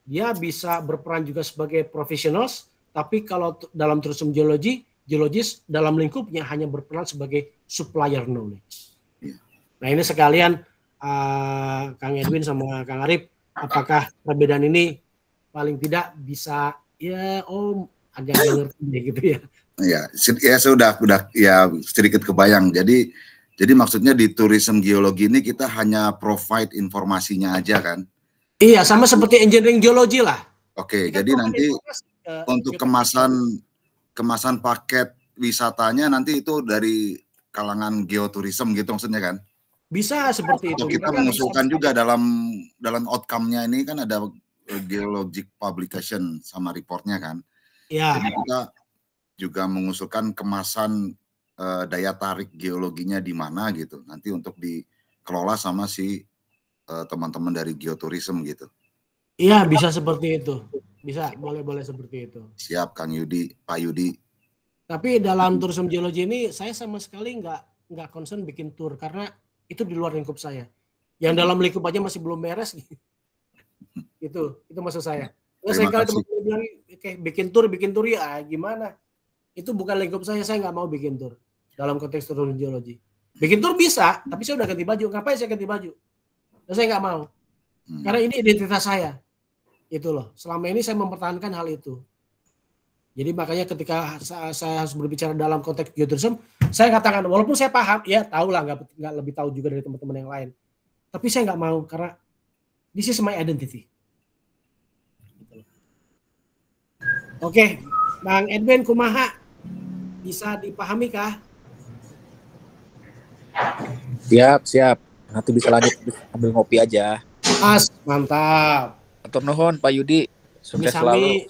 S3: dia bisa berperan juga sebagai professionals. tapi kalau dalam tourism geologi, geologis dalam lingkupnya hanya berperan sebagai supplier knowledge. Iya. Nah, ini sekalian uh, Kang Edwin sama Kang Arif, apakah perbedaan ini paling tidak bisa ya oh agak mengerti gitu ya.
S8: Iya, ya, ya sudah sudah ya sedikit kebayang. Jadi jadi maksudnya di tourism geologi ini kita hanya provide informasinya aja kan? Iya, sama seperti engineering geologi lah. Oke, kita jadi nanti ke, untuk kemasan kemasan paket wisatanya nanti itu dari kalangan geoturism gitu maksudnya kan? Bisa seperti itu. Kita mengusulkan juga dalam dalam outcome-nya ini kan ada eh, geologic publication sama reportnya kan. Ya. Jadi kita juga mengusulkan kemasan uh, daya tarik geologinya di mana gitu. Nanti untuk dikelola sama si eh, teman-teman uh, dari geoturism gitu.
S3: Iya bisa seperti itu. Bisa boleh-boleh seperti itu.
S8: Siap Kang Yudi, Pak Yudi.
S3: Tapi dalam tourism geologi ini saya sama sekali nggak nggak concern bikin tour karena itu di luar lingkup saya. Yang dalam lingkup aja masih belum beres. Gitu. [laughs] itu, itu maksud saya. Terus saya kalau teman-teman bilang, oke, bikin tur, bikin tour ya ah, gimana? Itu bukan lingkup saya, saya nggak mau bikin tur dalam konteks geologi. Bikin tur bisa, tapi saya udah ganti baju. Ngapain saya ganti baju? Dan nah, saya nggak mau. Hmm. Karena ini identitas saya. Itu loh. Selama ini saya mempertahankan hal itu. Jadi makanya ketika saya harus berbicara dalam konteks geoturism, saya katakan walaupun saya paham, ya tahu lah nggak, nggak lebih tahu juga dari teman-teman yang lain. Tapi saya nggak mau karena this is my identity. Oke, okay. Bang Edwin Kumaha bisa dipahami kah?
S2: Siap, siap.
S6: Nanti bisa lanjut ambil ngopi aja. As, mantap. Atur nuhun Pak Yudi. Sukses selalu.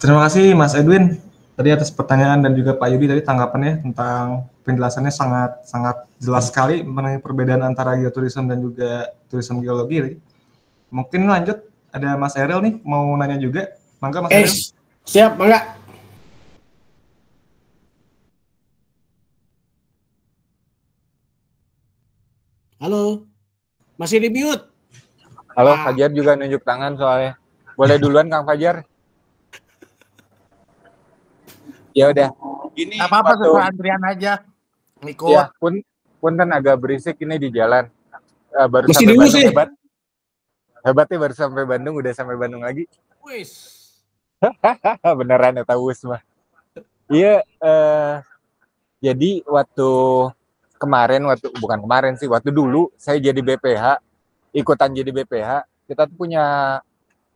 S1: Terima kasih Mas Edwin tadi atas pertanyaan dan juga Pak Yudi tadi tanggapannya tentang penjelasannya sangat sangat jelas sekali mengenai perbedaan antara geoturism dan juga turisme geologi. Mungkin lanjut ada Mas Eril nih mau nanya juga. Mangga Mas eh, Siap, mangga. Halo. Masih di mute. Halo, Fajar ah. juga nunjuk tangan soalnya. Boleh duluan Kang Fajar? Ya udah.
S2: Gini. apa-apa waktu... antrian aja. Miko Ya,
S1: pun kan agak berisik ini di jalan. Uh, baru Mesti sampai Bandung hebat. Hebatnya baru sampai Bandung udah sampai Bandung lagi. Wis. [laughs] Beneran ya tahu mah. Iya, eh, jadi waktu kemarin waktu bukan kemarin sih waktu dulu saya jadi BPH ikutan jadi BPH kita tuh punya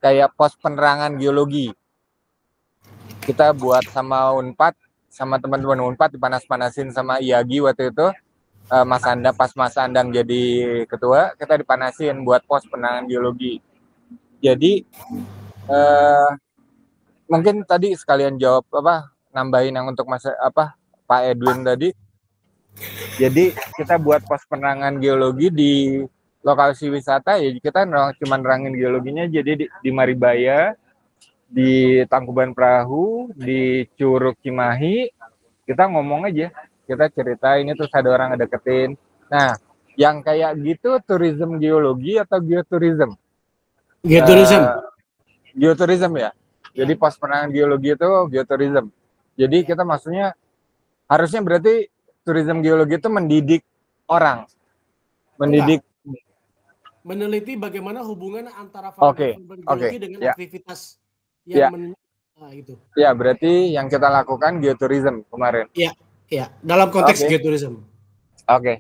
S1: kayak pos penerangan geologi. Kita buat sama Unpad, sama teman-teman Unpad dipanas-panasin sama Iagi waktu itu. Eh, Mas Anda pas Mas Andang jadi ketua, kita dipanasin buat pos penerangan geologi. Jadi uh, mungkin tadi sekalian jawab apa nambahin yang untuk Mas apa Pak Edwin tadi. Jadi kita buat pos penerangan geologi di lokasi wisata ya kita nerang, cuma nerangin geologinya jadi di, di Maribaya di Tangkuban Perahu di Curug Cimahi kita ngomong aja kita cerita ini terus ada orang deketin nah yang kayak gitu turism geologi atau geoturism
S7: geoturism uh, eh,
S1: geoturism ya jadi pas penanganan geologi itu geoturism jadi kita maksudnya harusnya berarti turism geologi itu mendidik orang mendidik Enggak
S3: meneliti bagaimana hubungan antara faktor
S1: okay. okay. dengan yeah.
S3: aktivitas yang yeah. men nah, itu.
S1: Ya, berarti yang kita lakukan geoturism kemarin.
S3: Iya, ya. dalam konteks okay. geoturism.
S1: Oke. Okay.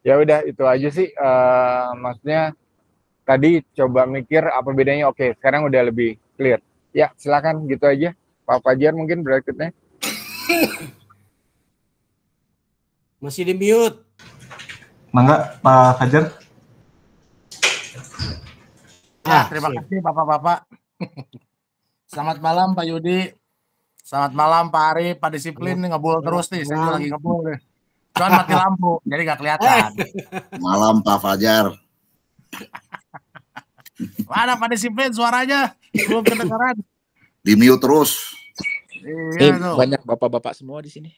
S1: Ya udah itu aja sih uh, maksudnya tadi coba mikir apa bedanya. Oke, okay, sekarang udah lebih clear. Ya, silakan gitu aja. Pak Fajar mungkin berikutnya.
S3: Masih di mute.
S1: Mangga Pak Fajar.
S2: Ya, ah, terima siap. kasih Bapak-bapak. [laughs] Selamat malam Pak Yudi. Selamat malam Pak Ari, Pak Disiplin nih ngebul terus nih. Saya lagi ngebul nih. Cuman mati lampu, jadi nggak kelihatan.
S8: [laughs] Malam Pak Fajar.
S2: [laughs] Mana Pak Disiplin suaranya?
S8: Belum kedengaran. Di terus. Iya, eh, tuh. banyak bapak-bapak semua di sini.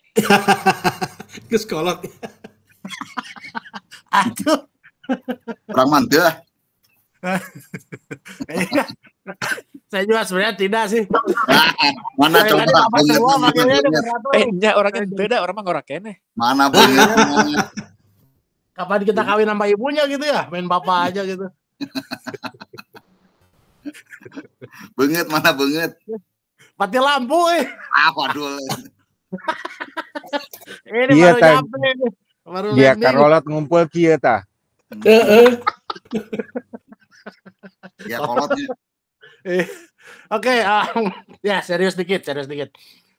S8: Ke sekolah. Aduh. Orang mantap. [laughs]
S2: saya juga sebenarnya tidak sih. [laughs]
S6: mana coba? Mana
S2: ya, orangnya beda, orang mah orang kene.
S8: Mana punya?
S2: [laughs] Kapan kita kawin sama ibunya gitu ya? Main bapak aja gitu.
S8: benget mana benget?
S2: Mati lampu eh. Ah, waduh. Ini iya, baru nyampe. Baru iya,
S1: ngumpul kia ta.
S4: Heeh.
S2: Eh ya ya Oke, okay, ah, um, ya serius dikit, serius dikit.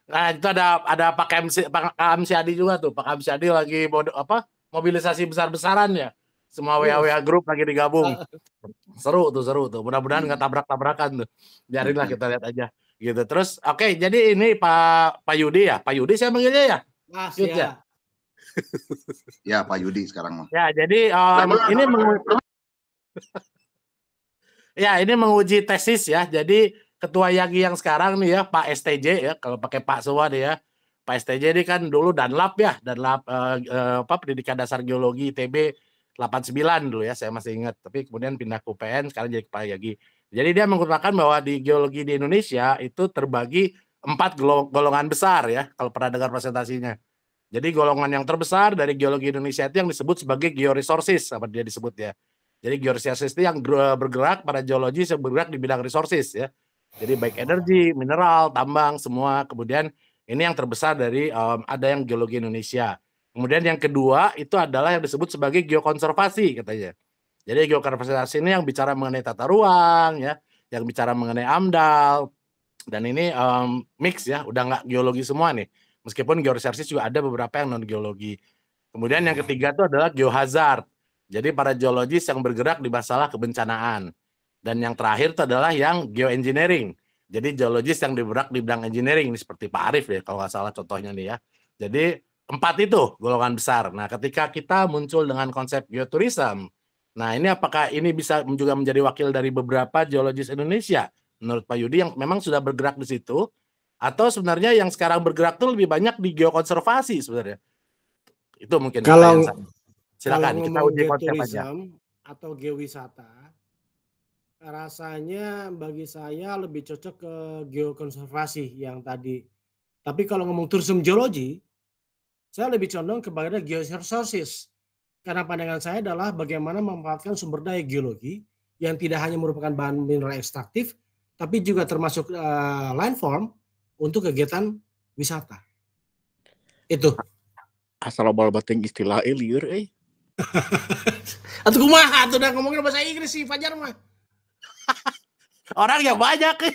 S2: Nah itu ada ada Pak MC Pak MC Adi juga tuh, Pak MC Adi lagi bodo, apa mobilisasi besar-besaran ya. Semua WA WA iya. grup lagi digabung. Ah. Seru tuh, seru tuh. Mudah-mudahan nggak hmm. tabrak-tabrakan tuh. Biarinlah hmm. kita lihat aja gitu. Terus oke, okay, jadi ini Pak Pak Yudi ya, Pak Yudi saya manggilnya ya.
S8: Mas Yud, ya. ya. ya Pak Yudi
S2: sekarang mah. Ya, jadi um, ini meng Ya, ini menguji tesis ya. Jadi ketua Yagi yang sekarang nih ya, Pak STJ ya, kalau pakai Pak Suwa nih ya. Pak STJ ini kan dulu Danlap ya, Danlap eh, eh, apa pendidikan dasar geologi ITB 89 dulu ya, saya masih ingat. Tapi kemudian pindah ke UPN, sekarang jadi Pak Yagi. Jadi dia mengutamakan bahwa di geologi di Indonesia itu terbagi empat golongan besar ya, kalau pernah dengar presentasinya. Jadi golongan yang terbesar dari geologi Indonesia itu yang disebut sebagai georesources, apa dia disebut ya. Jadi geosiasis itu yang bergerak pada geologi yang bergerak di bidang resources ya. Jadi baik oh. energi, mineral, tambang, semua. Kemudian ini yang terbesar dari um, ada yang geologi Indonesia. Kemudian yang kedua itu adalah yang disebut sebagai geokonservasi katanya. Jadi geokonservasi ini yang bicara mengenai tata ruang ya, yang bicara mengenai AMDAL dan ini um, mix ya, udah nggak geologi semua nih. Meskipun georesersis juga ada beberapa yang non geologi. Kemudian yang ketiga itu adalah geohazard jadi para geologis yang bergerak di masalah kebencanaan. Dan yang terakhir itu adalah yang geoengineering. Jadi geologis yang bergerak di bidang engineering ini seperti Pak Arif ya, kalau nggak salah contohnya nih ya. Jadi empat itu golongan besar. Nah, ketika kita muncul dengan konsep geoturism, nah ini apakah ini bisa juga menjadi wakil dari beberapa geologis Indonesia? Menurut Pak Yudi yang memang sudah bergerak di situ atau sebenarnya yang sekarang bergerak tuh lebih banyak di geokonservasi sebenarnya? Itu mungkin kalau Silakan Kalau kita uji konsepnya.
S3: Atau geowisata rasanya bagi saya lebih cocok ke geokonservasi yang tadi. Tapi kalau ngomong tourism geologi, saya lebih condong kepada geosources Karena pandangan saya adalah bagaimana memanfaatkan sumber daya geologi yang tidak hanya merupakan bahan mineral ekstraktif, tapi juga termasuk uh, landform untuk kegiatan
S6: wisata. Itu. Asal obat istilah elir, eh.
S3: [laughs] Atau kumaha tuh udah ngomongin bahasa Inggris sih Fajar mah.
S2: [laughs] Orang yang banyak.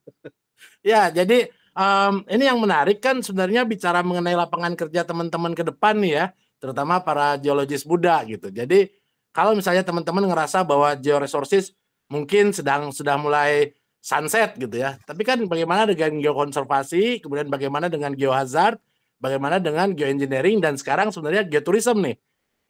S2: [laughs] ya, jadi um, ini yang menarik kan sebenarnya bicara mengenai lapangan kerja teman-teman ke depan nih ya, terutama para geologis muda gitu. Jadi kalau misalnya teman-teman ngerasa bahwa georesources mungkin sedang sudah mulai sunset gitu ya. Tapi kan bagaimana dengan geokonservasi, kemudian bagaimana dengan geohazard, bagaimana dengan geoengineering dan sekarang sebenarnya geoturism nih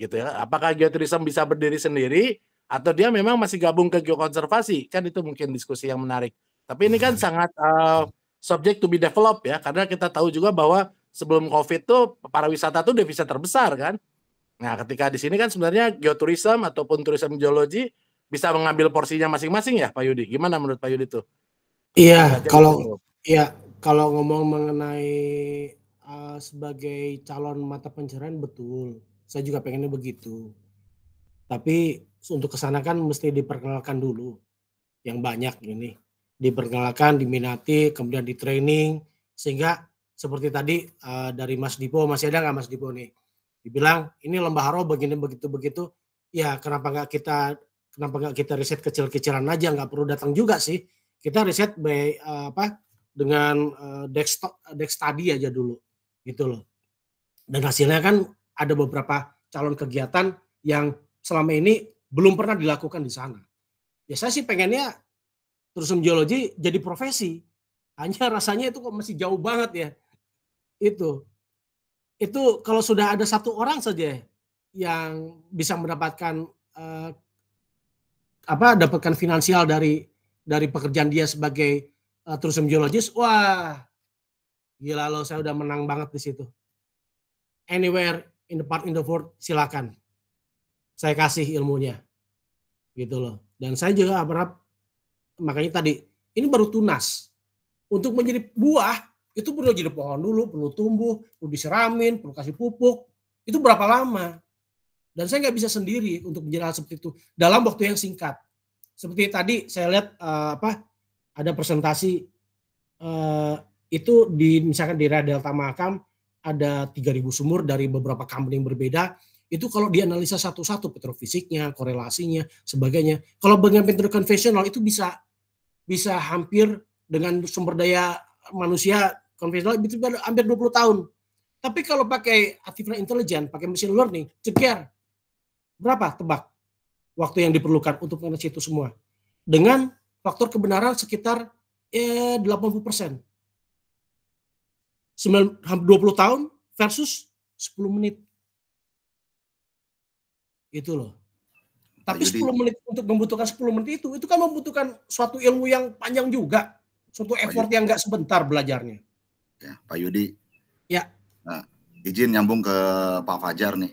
S2: gitu ya. Apakah geoturism bisa berdiri sendiri atau dia memang masih gabung ke geokonservasi? Kan itu mungkin diskusi yang menarik. Tapi ini kan hmm. sangat uh, subject to be developed ya, karena kita tahu juga bahwa sebelum COVID tuh para wisata tuh devisa terbesar kan. Nah, ketika di sini kan sebenarnya geoturism ataupun tourism geologi bisa mengambil porsinya masing-masing ya, Pak Yudi. Gimana menurut Pak Yudi tuh?
S3: Iya, kalau gitu? iya kalau ngomong mengenai uh, sebagai calon mata pencarian betul saya juga pengennya begitu tapi untuk kesana kan mesti diperkenalkan dulu yang banyak ini diperkenalkan diminati kemudian di training sehingga seperti tadi uh, dari Mas Dipo masih ada nggak Mas Dipo nih dibilang ini lembah haro begini begitu begitu ya kenapa nggak kita kenapa nggak kita riset kecil-kecilan aja nggak perlu datang juga sih kita riset by uh, apa dengan uh, desktop desk study aja dulu gitu loh dan hasilnya kan ada beberapa calon kegiatan yang selama ini belum pernah dilakukan di sana. Ya saya sih pengennya tourism geologi jadi profesi. Hanya [laughs] rasanya itu kok masih jauh banget ya. Itu. Itu kalau sudah ada satu orang saja yang bisa mendapatkan eh, apa dapatkan finansial dari dari pekerjaan dia sebagai uh, eh, tourism geologist, wah gila loh saya udah menang banget di situ. Anywhere in the part in the world silakan saya kasih ilmunya gitu loh dan saya juga berharap makanya tadi ini baru tunas untuk menjadi buah itu perlu jadi pohon dulu perlu tumbuh perlu diseramin perlu kasih pupuk itu berapa lama dan saya nggak bisa sendiri untuk menjelaskan seperti itu dalam waktu yang singkat seperti tadi saya lihat uh, apa ada presentasi uh, itu di misalkan di Radel Delta ada 3000 sumur dari beberapa company yang berbeda itu kalau dianalisa satu-satu petrofisiknya, korelasinya, sebagainya. Kalau bagian petro konvensional itu bisa bisa hampir dengan sumber daya manusia konvensional itu hampir 20 tahun. Tapi kalau pakai artificial intelligence, pakai machine learning, ceker berapa tebak waktu yang diperlukan untuk mengatasi itu semua dengan faktor kebenaran sekitar eh, 80 persen 20 tahun versus 10 menit. Itu loh. Tapi Jadi, 10 menit untuk membutuhkan 10 menit itu, itu kan membutuhkan suatu ilmu yang panjang juga. Suatu effort yang nggak sebentar belajarnya.
S8: Ya, Pak Yudi. Ya. Nah, izin nyambung ke Pak Fajar nih.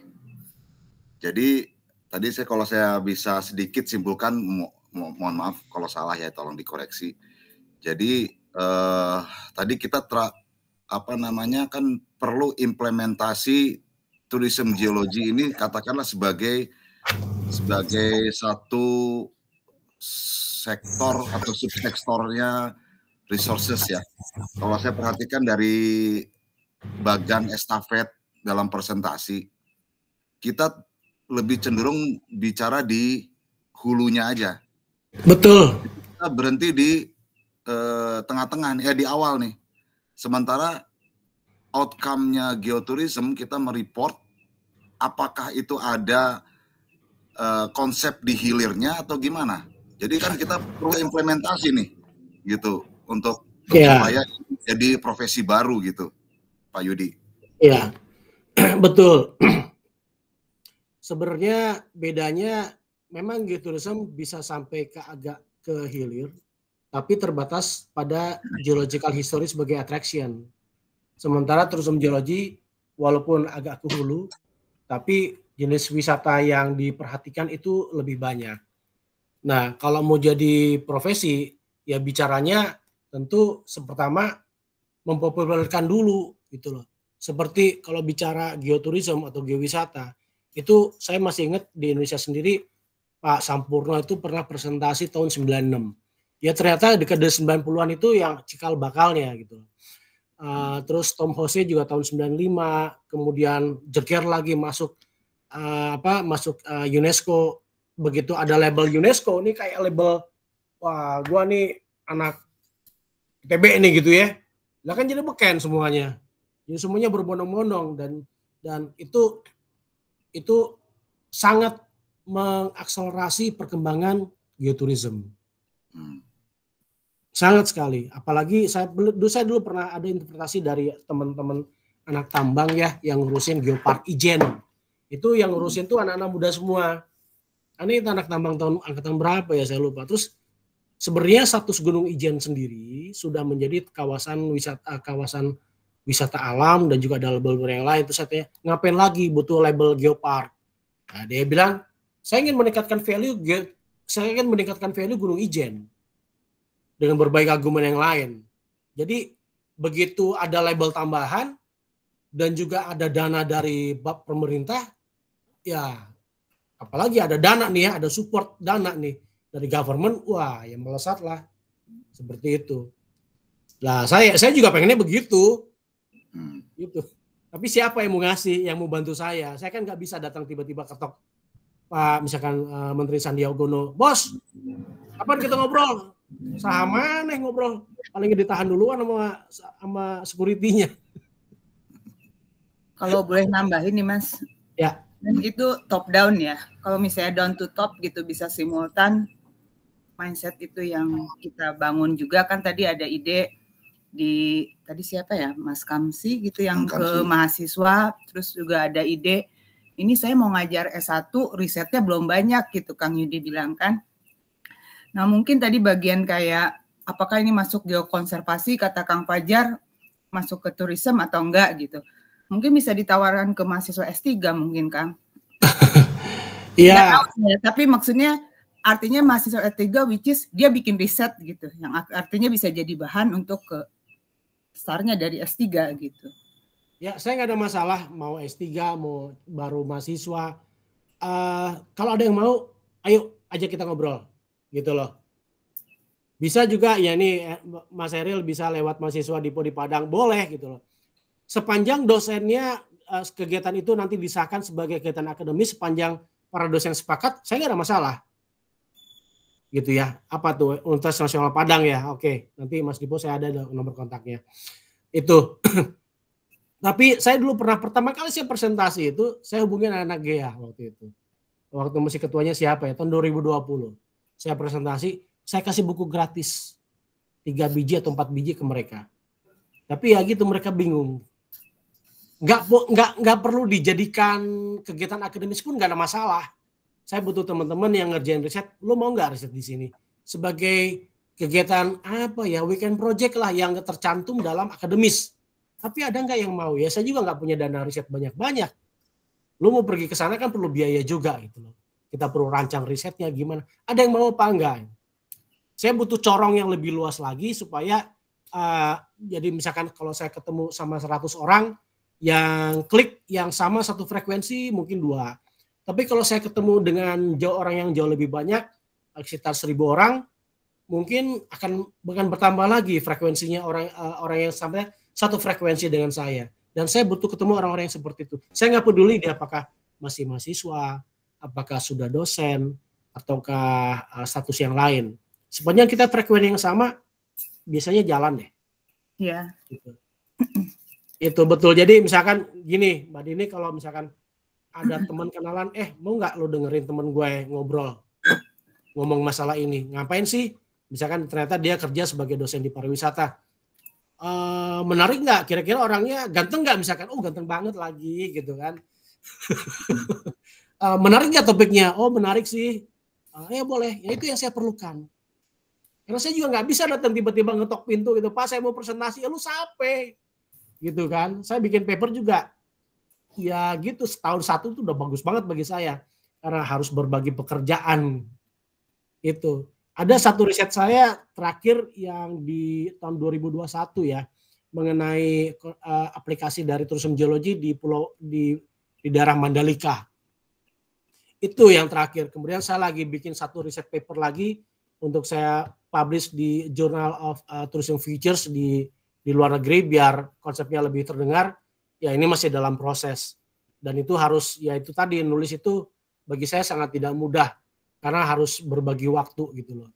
S8: Jadi tadi saya kalau saya bisa sedikit simpulkan, mo mo mohon maaf kalau salah ya, tolong dikoreksi. Jadi eh, tadi kita apa namanya kan perlu implementasi tourism geologi ini katakanlah sebagai sebagai satu sektor atau subsektornya resources ya. Kalau saya perhatikan dari bagan estafet dalam presentasi kita lebih cenderung bicara di hulunya aja. Betul. Kita berhenti di eh, tengah-tengah eh, ya di awal nih. Sementara outcome-nya geoturism kita mereport apakah itu ada uh, konsep di hilirnya atau gimana. Jadi kan kita perlu implementasi nih gitu untuk, untuk iya. yeah. supaya jadi profesi baru gitu, Pak Yudi. Iya. Yeah. [clears throat] Betul.
S3: [clears throat] Sebenarnya bedanya memang geoturism bisa sampai ke agak ke hilir tapi terbatas pada geological history sebagai attraction. Sementara tourism geologi walaupun agak ke tapi jenis wisata yang diperhatikan itu lebih banyak. Nah, kalau mau jadi profesi, ya bicaranya tentu sepertama mempopulerkan dulu gitu loh. Seperti kalau bicara geoturism atau geowisata, itu saya masih ingat di Indonesia sendiri Pak Sampurno itu pernah presentasi tahun 96 ya ternyata dekade 90-an itu yang cikal bakalnya gitu. Uh, terus Tom Hose juga tahun 95, kemudian Jerker lagi masuk uh, apa masuk uh, UNESCO begitu ada label UNESCO ini kayak label wah gua nih anak TB nih gitu ya. Lah kan jadi beken semuanya. Jadi semuanya berbondong-bondong dan dan itu itu sangat mengakselerasi perkembangan geoturism. Hmm. Sangat sekali. Apalagi saya dulu saya dulu pernah ada interpretasi dari teman-teman anak tambang ya yang ngurusin Geopark Ijen. Itu yang ngurusin tuh anak-anak muda semua. Nah, ini anak tambang tahun angkatan berapa ya saya lupa. Terus sebenarnya status Gunung Ijen sendiri sudah menjadi kawasan wisata eh, kawasan wisata alam dan juga ada label yang lain. Terus saya ngapain lagi butuh label Geopark? Nah, dia bilang, saya ingin meningkatkan value saya ingin meningkatkan value Gunung Ijen dengan berbagai argumen yang lain. Jadi begitu ada label tambahan dan juga ada dana dari bab pemerintah, ya apalagi ada dana nih ya, ada support dana nih dari government, wah yang melesat lah seperti itu. Lah saya saya juga pengennya begitu, hmm. gitu. Tapi siapa yang mau ngasih, yang mau bantu saya? Saya kan nggak bisa datang tiba-tiba ketok Pak misalkan uh, Menteri Sandiaga Uno, bos, kapan kita ngobrol?
S4: sama
S3: nih ngobrol paling ditahan duluan sama sama securitynya
S4: kalau boleh nambahin nih mas ya dan itu top down ya kalau misalnya down to top gitu bisa simultan mindset itu yang kita bangun juga kan tadi ada ide di tadi siapa ya Mas Kamsi gitu yang Kamsi. ke mahasiswa terus juga ada ide ini saya mau ngajar S1 risetnya belum banyak gitu Kang Yudi bilang kan Nah mungkin tadi bagian kayak apakah ini masuk geokonservasi kata Kang Fajar masuk ke tourism atau enggak gitu. Mungkin bisa ditawarkan ke mahasiswa S3 mungkin Kang. [laughs] Iya. yeah. Tapi maksudnya artinya mahasiswa S3 which is dia bikin riset gitu yang artinya bisa jadi bahan untuk ke startnya dari S3 gitu. Ya, saya nggak ada masalah mau S3 mau
S3: baru mahasiswa. Uh, kalau ada yang mau, ayo aja kita ngobrol gitu loh. Bisa juga ya ini eh, Mas Eril bisa lewat mahasiswa Dipo di Padang boleh gitu loh. Sepanjang dosennya eh, kegiatan itu nanti disahkan sebagai kegiatan akademis sepanjang para dosen sepakat, saya nggak ada masalah. Gitu ya. Apa tuh Universitas Nasional Padang ya? Oke, nanti Mas Dipo saya ada nomor kontaknya. Itu. [clears throat] Tapi saya dulu pernah pertama kali saya presentasi itu, saya hubungin anak-anak GEA waktu itu. Waktu masih ketuanya siapa ya? Tahun 2020 saya presentasi, saya kasih buku gratis. Tiga biji atau empat biji ke mereka. Tapi ya gitu mereka bingung. Nggak, nggak, nggak perlu dijadikan kegiatan akademis pun nggak ada masalah. Saya butuh teman-teman yang ngerjain riset. Lo mau nggak riset di sini? Sebagai kegiatan apa ya weekend project lah yang tercantum dalam akademis. Tapi ada nggak yang mau ya? Saya juga nggak punya dana riset banyak-banyak. Lu mau pergi ke sana kan perlu biaya juga gitu loh kita perlu rancang risetnya gimana. Ada yang mau apa enggak? Saya butuh corong yang lebih luas lagi supaya uh, jadi misalkan kalau saya ketemu sama 100 orang yang klik yang sama satu frekuensi mungkin dua. Tapi kalau saya ketemu dengan jauh orang yang jauh lebih banyak, sekitar seribu orang, mungkin akan bahkan bertambah lagi frekuensinya orang uh, orang yang sampai satu frekuensi dengan saya. Dan saya butuh ketemu orang-orang yang seperti itu. Saya nggak peduli dia apakah masih mahasiswa, apakah sudah dosen ataukah eh, status yang lain. Sepanjang kita frekuensi yang sama, biasanya jalan deh. Ya. Iya. Gitu. [clears throat] Itu betul. Jadi misalkan gini, Mbak Dini kalau misalkan ada [clears throat] teman kenalan, eh mau nggak lo dengerin teman gue ngobrol [clears throat] ngomong masalah ini? Ngapain sih? Misalkan ternyata dia kerja sebagai dosen di pariwisata. E, menarik nggak? Kira-kira orangnya ganteng nggak? Misalkan, oh ganteng banget lagi gitu kan. [laughs] uh, menarik nggak topiknya? Oh menarik sih. Uh, ya boleh. Ya, itu yang saya perlukan. Karena saya juga nggak bisa datang tiba-tiba ngetok pintu gitu. Pak saya mau presentasi, ya lu sampai gitu kan. Saya bikin paper juga. Ya gitu setahun satu itu udah bagus banget bagi saya karena harus berbagi pekerjaan itu. Ada satu riset saya terakhir yang di tahun 2021 ya mengenai uh, aplikasi dari tourism geologi di pulau di di daerah Mandalika itu yang terakhir. Kemudian saya lagi bikin satu riset paper lagi untuk saya publish di Journal of uh, Tourism Futures di di luar negeri biar konsepnya lebih terdengar. Ya ini masih dalam proses dan itu harus ya itu tadi nulis itu bagi saya sangat tidak mudah karena harus berbagi waktu gitu loh.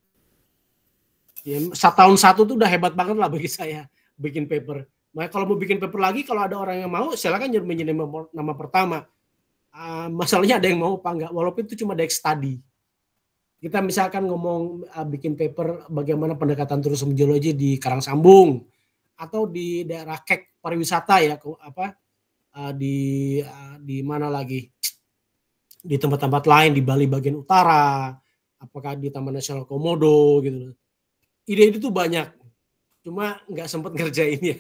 S3: Ya, tahun satu tuh udah hebat banget lah bagi saya bikin paper. Makanya kalau mau bikin paper lagi, kalau ada orang yang mau, silakan nyermin nama pertama. Ah, masalahnya ada yang mau apa enggak walaupun itu cuma deck study kita misalkan ngomong uh, bikin paper bagaimana pendekatan turisme geologi di Karang Sambung atau di daerah kek pariwisata ya ke, apa uh, di uh, di mana lagi di tempat-tempat lain di Bali bagian utara apakah di Taman Nasional Komodo gitu ide itu tuh banyak cuma nggak sempat [laughs] ngerjainnya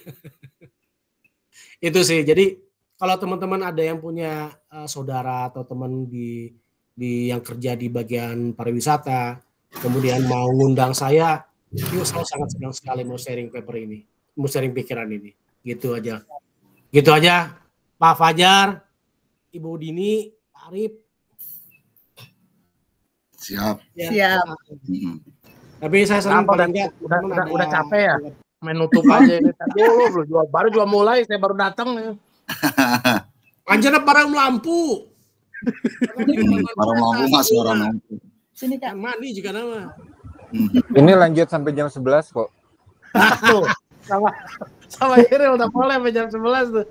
S3: itu sih jadi kalau teman-teman ada yang punya uh, saudara atau teman di di yang kerja di bagian pariwisata,
S4: kemudian mau
S3: ngundang saya, yuk saya sangat senang sekali mau sharing paper ini, mau sharing pikiran ini. Gitu aja. Gitu aja. Pak Fajar, Ibu Dini, Pak Arif.
S8: Siap. Ya, Siap.
S2: Tapi saya senang udah, udah, udah, udah capek ya? menutup aja ini. Tapi baru juga mulai, saya baru datang. ya. [laughs] Anjana parang lampu.
S1: parang lampu mas orang lampu.
S3: Sini kak. Mani juga nama.
S1: Hmm. Ini lanjut
S8: sampai jam 11 kok.
S2: sama sama Iril udah boleh sampai jam 11
S7: tuh.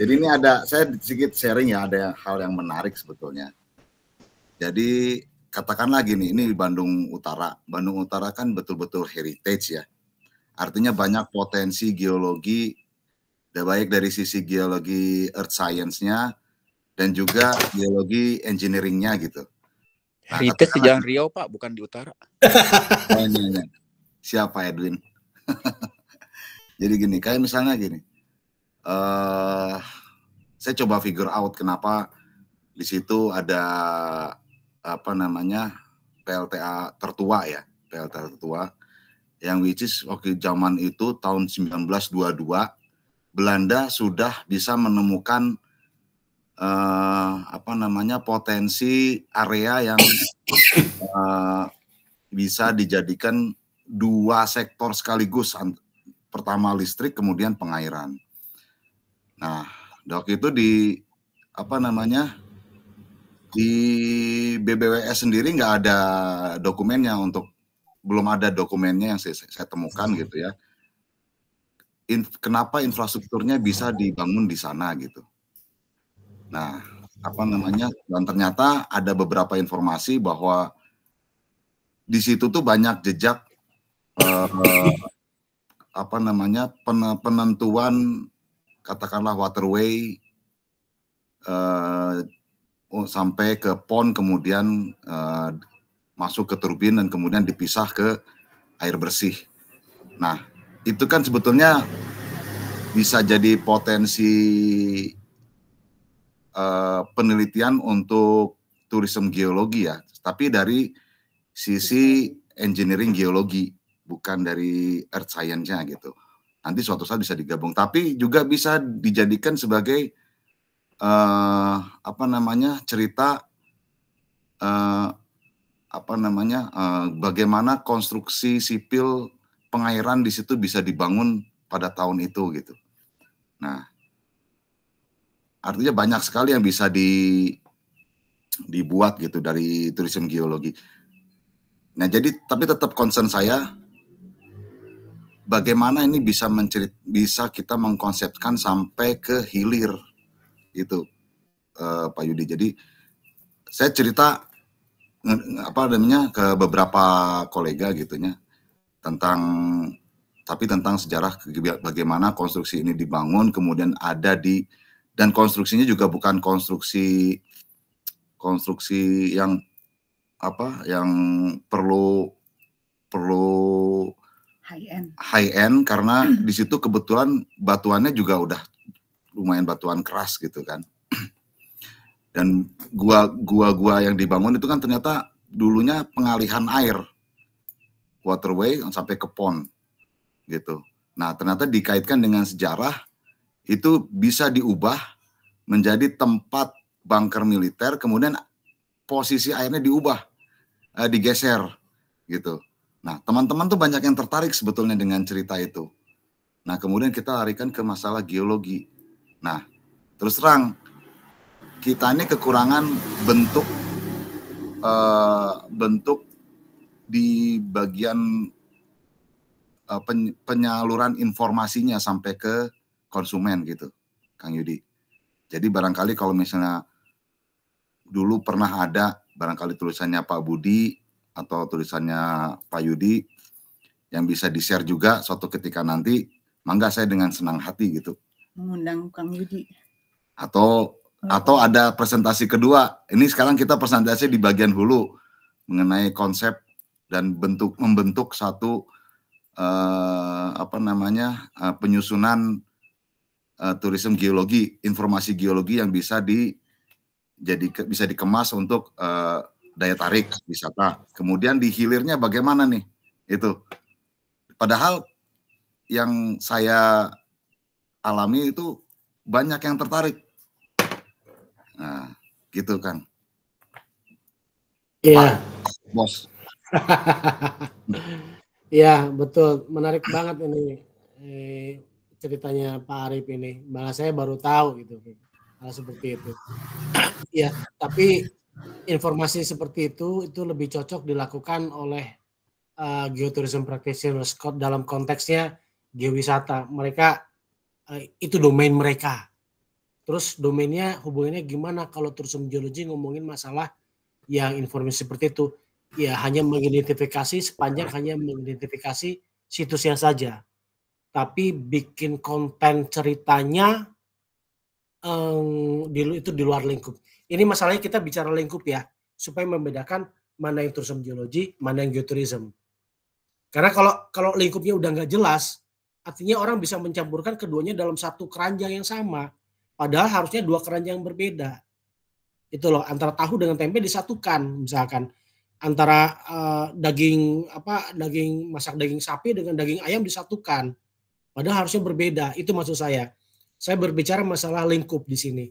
S8: Jadi ini ada saya sedikit sharing ya ada hal yang menarik sebetulnya. Jadi katakan lagi nih ini di Bandung Utara. Bandung Utara kan betul-betul heritage ya. Artinya banyak potensi geologi ya baik dari sisi geologi earth science-nya dan juga geologi engineering-nya gitu. Nah, Rites di kan Jalan
S6: Riau Pak, bukan di utara.
S8: [laughs] oh, iya, iya. Siapa Edwin? [laughs] Jadi gini, kayak misalnya gini, uh, saya coba figure out kenapa di situ ada apa namanya PLTA tertua ya, PLTA tertua yang which is waktu zaman itu tahun 1922 Belanda sudah bisa menemukan uh, apa namanya potensi area yang uh, bisa dijadikan dua sektor sekaligus pertama listrik kemudian pengairan. Nah, dok itu di apa namanya di BBWS sendiri nggak ada dokumennya untuk belum ada dokumennya yang saya, saya temukan gitu ya in, kenapa infrastrukturnya bisa dibangun di sana gitu. Nah, apa namanya? Dan ternyata ada beberapa informasi bahwa di situ tuh banyak jejak uh, apa namanya penentuan katakanlah waterway uh, sampai ke pon kemudian uh, masuk ke turbin dan kemudian dipisah ke air bersih. Nah, itu kan sebetulnya bisa jadi potensi uh, penelitian untuk turisme geologi ya, tapi dari sisi engineering geologi, bukan dari earth science-nya gitu. Nanti suatu saat bisa digabung, tapi juga bisa dijadikan sebagai uh, apa namanya cerita uh, apa namanya uh, bagaimana konstruksi sipil pengairan di situ bisa dibangun pada tahun itu gitu. Nah, artinya banyak sekali yang bisa di dibuat gitu dari turisme geologi. Nah, jadi tapi tetap concern saya bagaimana ini bisa mencerit bisa kita mengkonsepkan sampai ke hilir itu eh, Pak Yudi. Jadi saya cerita apa namanya ke beberapa kolega gitunya tentang tapi tentang sejarah bagaimana konstruksi ini dibangun kemudian ada di dan konstruksinya juga bukan konstruksi konstruksi yang apa yang perlu perlu high end high end karena [clears throat] di situ kebetulan batuannya juga udah lumayan batuan keras gitu kan [clears throat] dan gua gua gua yang dibangun itu kan ternyata dulunya pengalihan air waterway sampai ke pond gitu. Nah, ternyata dikaitkan dengan sejarah itu bisa diubah menjadi tempat bunker militer, kemudian posisi airnya diubah, eh, digeser gitu. Nah, teman-teman tuh banyak yang tertarik sebetulnya dengan cerita itu. Nah, kemudian kita larikan ke masalah geologi. Nah, terus terang kita ini kekurangan bentuk eh, bentuk di bagian uh, pen, penyaluran informasinya sampai ke konsumen gitu, Kang Yudi. Jadi barangkali kalau misalnya dulu pernah ada barangkali tulisannya Pak Budi atau tulisannya Pak Yudi yang bisa di-share juga suatu ketika nanti, mangga saya dengan senang hati gitu.
S4: Mengundang Kang Yudi.
S8: Atau atau ada presentasi kedua. Ini sekarang kita presentasi di bagian hulu mengenai konsep dan bentuk membentuk satu uh, apa namanya uh, penyusunan uh, turisme geologi informasi geologi yang bisa di jadi ke, bisa dikemas untuk uh, daya tarik wisata kemudian di hilirnya bagaimana nih itu padahal yang saya alami itu banyak yang tertarik nah gitu kan
S7: Iya. Yeah. Bos.
S3: Iya [laughs] betul, menarik banget ini eh, ceritanya Pak Arif ini. Malah saya baru tahu gitu, hal seperti itu. Iya, tapi informasi seperti itu itu lebih cocok dilakukan oleh uh, geotourism Scott dalam konteksnya geowisata. Mereka uh, itu domain mereka. Terus domainnya hubungannya gimana kalau terus geologi ngomongin masalah yang informasi seperti itu? ya hanya mengidentifikasi sepanjang hanya mengidentifikasi situsnya saja. Tapi bikin konten ceritanya um, di, itu di luar lingkup. Ini masalahnya kita bicara lingkup ya, supaya membedakan mana yang tourism geologi, mana yang geoturism. Karena kalau kalau lingkupnya udah nggak jelas, artinya orang bisa mencampurkan keduanya dalam satu keranjang yang sama. Padahal harusnya dua keranjang yang berbeda. Itu loh, antara tahu dengan tempe disatukan misalkan antara uh, daging apa daging masak daging sapi dengan daging ayam disatukan. Padahal harusnya berbeda. Itu maksud saya. Saya berbicara masalah lingkup di sini.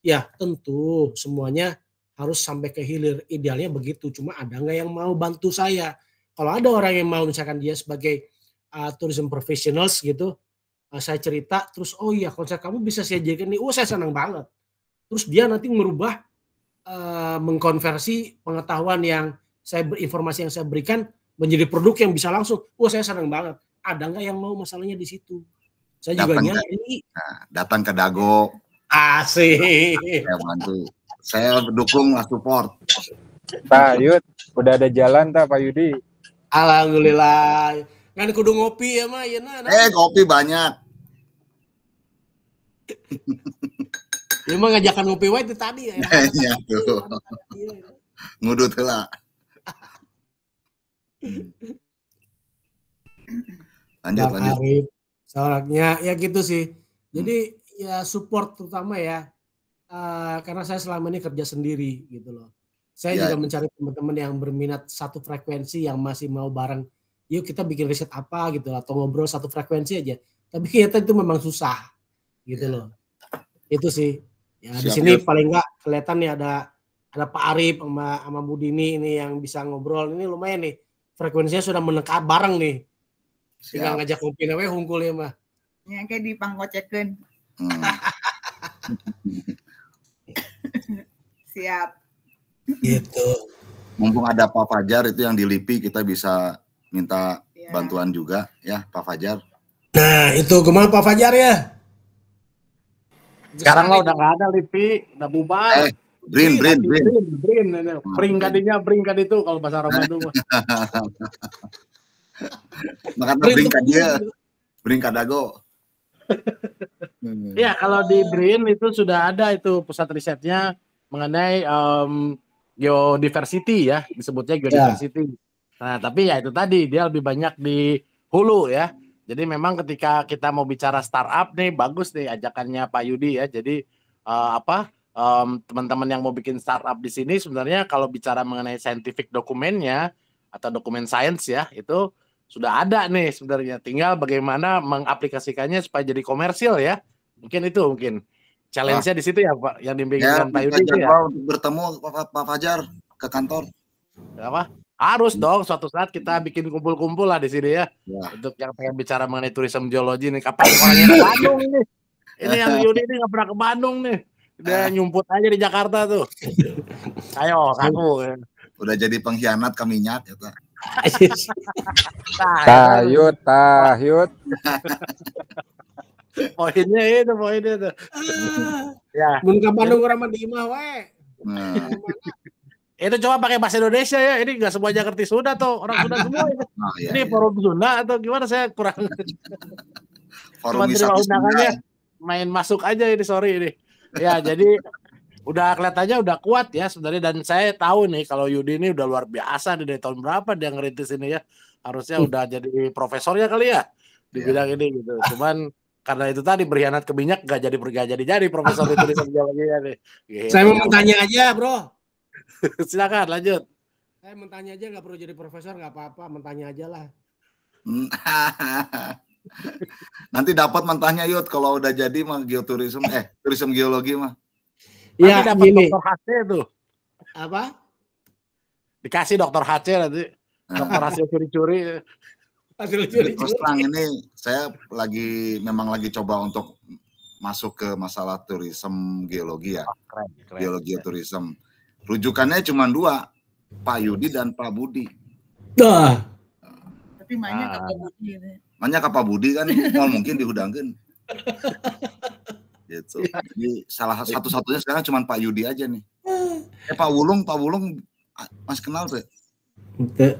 S3: Ya, tentu semuanya harus sampai ke hilir. Idealnya begitu. Cuma ada nggak yang mau bantu saya? Kalau ada orang yang mau misalkan dia sebagai uh, tourism professionals gitu, uh, saya cerita terus oh iya konsep kamu bisa saya jadikan nih. Oh, saya senang banget. Terus dia nanti merubah uh, mengkonversi pengetahuan yang saya informasi yang saya berikan menjadi produk yang bisa langsung. Wah saya senang banget. Ada nggak yang mau masalahnya di situ? Saya datang juga nyari.
S8: Nah, datang ke Dago. Asih. Saya bantu. Saya dukung lah support. Pak Yud,
S1: udah ada jalan tak Pak Yudi? Alhamdulillah.
S3: Kan kudu ngopi ya mah, ya nah, nah. Eh kopi banyak. Memang ngajakan ngopi wae itu tadi
S7: ya. [laughs] Iya tuh.
S8: Iya, iya. Ngudut lah lanjut lanjut Arif,
S3: soalnya ya gitu sih jadi hmm. ya support terutama ya uh, karena saya selama ini kerja sendiri gitu loh saya ya. juga ya. mencari teman-teman yang berminat satu frekuensi yang masih mau bareng yuk kita bikin riset apa gitu atau ngobrol satu frekuensi aja tapi kita itu memang susah gitu ya. loh itu sih ya di sini ya. paling nggak kelihatan nih ada ada Pak Arif sama sama Budini ini yang bisa ngobrol ini lumayan nih frekuensinya sudah menekap bareng nih. Tinggal ngajak kopi nawe ya mah.
S4: Yang kayak di pangkocekeun. Hmm. [laughs] Siap.
S8: Gitu. Mumpung ada Pak Fajar itu yang dilipi kita bisa minta ya. bantuan juga ya Pak Fajar. Nah, itu kemana Pak Fajar ya? Sekarang lo udah nggak ada LIPI, udah bubar. Eh Brin, brin, brin.
S2: Brin, brin. peringkat itu kalau bahasa Romano mah.
S8: Makanya peringkat dia, peringkat dago.
S2: Iya, [laughs] kalau di Brin itu sudah ada itu pusat risetnya mengenai um, geodiversity ya, disebutnya ya. geodiversity. Ya. Nah, tapi ya itu tadi dia lebih banyak di hulu ya. Jadi memang ketika kita mau bicara startup nih bagus nih ajakannya Pak Yudi ya. Jadi uh, apa um, teman-teman yang mau bikin startup di sini sebenarnya kalau bicara mengenai scientific dokumennya atau dokumen science ya itu sudah ada nih sebenarnya tinggal bagaimana mengaplikasikannya supaya jadi komersil ya mungkin itu mungkin challenge-nya ah. di situ ya Pak yang dibikin ya, Pak Yudi ya. Untuk bertemu Pak Fajar ke kantor. Apa? Harus dong suatu saat kita bikin kumpul-kumpul lah di sini ya. ya. Untuk yang pengen bicara mengenai tourism geologi nih kapan orangnya ke Bandung nih. Ini yang Yudi [laughs] ini nggak pernah ke Bandung nih. Udah ah. nyumput aja di Jakarta tuh.
S8: [laughs] Ayo, kamu. Ya. Udah jadi pengkhianat ke minyak ya, Pak. tahyut
S1: tahyut. [laughs] poinnya
S2: itu, poinnya itu.
S7: [laughs] ya. Mun ka Bandung
S2: di imah we. Nah. itu coba pakai bahasa Indonesia ya. Ini enggak aja ngerti Sunda tuh, orang Sunda semua ini. Ya. Oh, iya, ini iya. forum Sunda atau gimana saya kurang.
S7: forum Sunda.
S2: Main masuk aja ini sorry ini ya jadi udah kelihatannya udah kuat ya sebenarnya dan saya tahu nih kalau Yudi ini udah luar biasa dari tahun berapa dia ngerintis ini ya harusnya hmm. udah jadi profesornya kali ya di iya. bidang ini gitu cuman karena itu tadi berkhianat ke minyak gak jadi pergi jadi jadi profesor itu di ya nih gitu. saya mau tanya aja bro
S8: [laughs] silakan lanjut
S3: saya mentanya aja nggak perlu jadi profesor nggak apa-apa mentanya aja lah
S8: [laughs] Nanti dapat mentahnya yud kalau udah jadi mah geoturism eh turism geologi mah.
S2: Iya, dapat dokter HC tuh. Apa? Dikasih dokter HC nanti. Dokter hasil curi-curi.
S8: hasil curi-curi. Terus terang ini saya lagi memang lagi coba untuk masuk ke masalah turism geologi ya. Oh, keren, keren, geologi keren. turism. Rujukannya cuma dua, Pak Yudi dan Pak Budi. Duh. Nah. Nah.
S4: Tapi mainnya ke Pak Budi
S8: makanya kapal Budi kan, mau [laughs] mungkin dihudangkan. gitu. Iya. Jadi salah satu-satunya sekarang cuma Pak Yudi aja nih. Ah. Eh Pak Wulung, Pak Wulung ah, Mas kenal sih. Itu ya?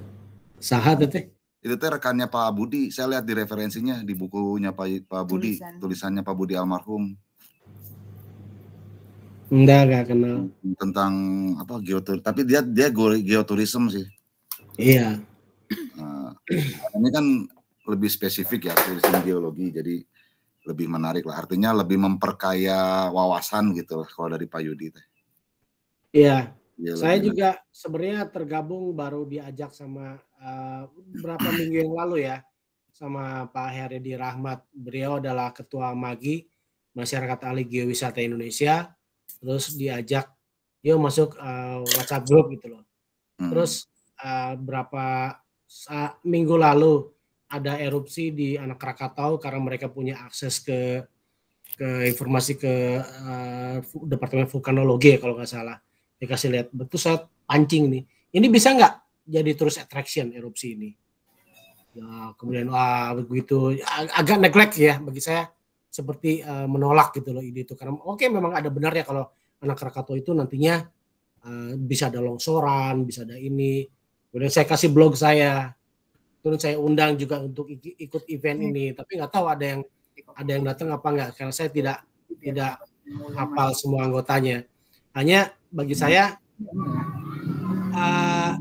S8: sahat teh. Itu teh rekannya Pak Budi. Saya lihat di referensinya di bukunya Pak Pak Budi, Tulisan. tulisannya Pak Budi almarhum. Enggak, enggak kenal. Tentang apa geotur, tapi dia dia geoturism sih. Iya. Nah, ini kan lebih spesifik ya tulisan geologi jadi lebih menarik lah artinya lebih memperkaya wawasan gitu lah kalau dari Pak Yudi teh. Iya. iya Saya juga
S3: sebenarnya tergabung baru diajak sama uh, berapa [clears throat] minggu yang lalu ya sama Pak Heredi Rahmat. Beliau adalah ketua MAGI Masyarakat Ahli Geowisata Indonesia. Terus diajak yuk masuk uh, WhatsApp group gitu loh. Hmm. Terus uh, berapa uh, minggu lalu ada erupsi di anak Krakatau karena mereka punya akses ke ke informasi ke uh, departemen vulkanologi ya kalau nggak salah dikasih lihat betul saat pancing nih ini bisa nggak jadi terus attraction erupsi ini ya, kemudian wah begitu ya, agak neglect ya bagi saya seperti uh, menolak gitu loh ini itu karena oke okay, memang ada benar ya kalau anak Krakatau itu nantinya uh, bisa ada longsoran bisa ada ini kemudian saya kasih blog saya Turun saya undang juga untuk ikut event hmm. ini tapi nggak tahu ada yang ada yang datang apa nggak karena saya tidak tidak hafal semua anggotanya hanya bagi hmm. saya uh,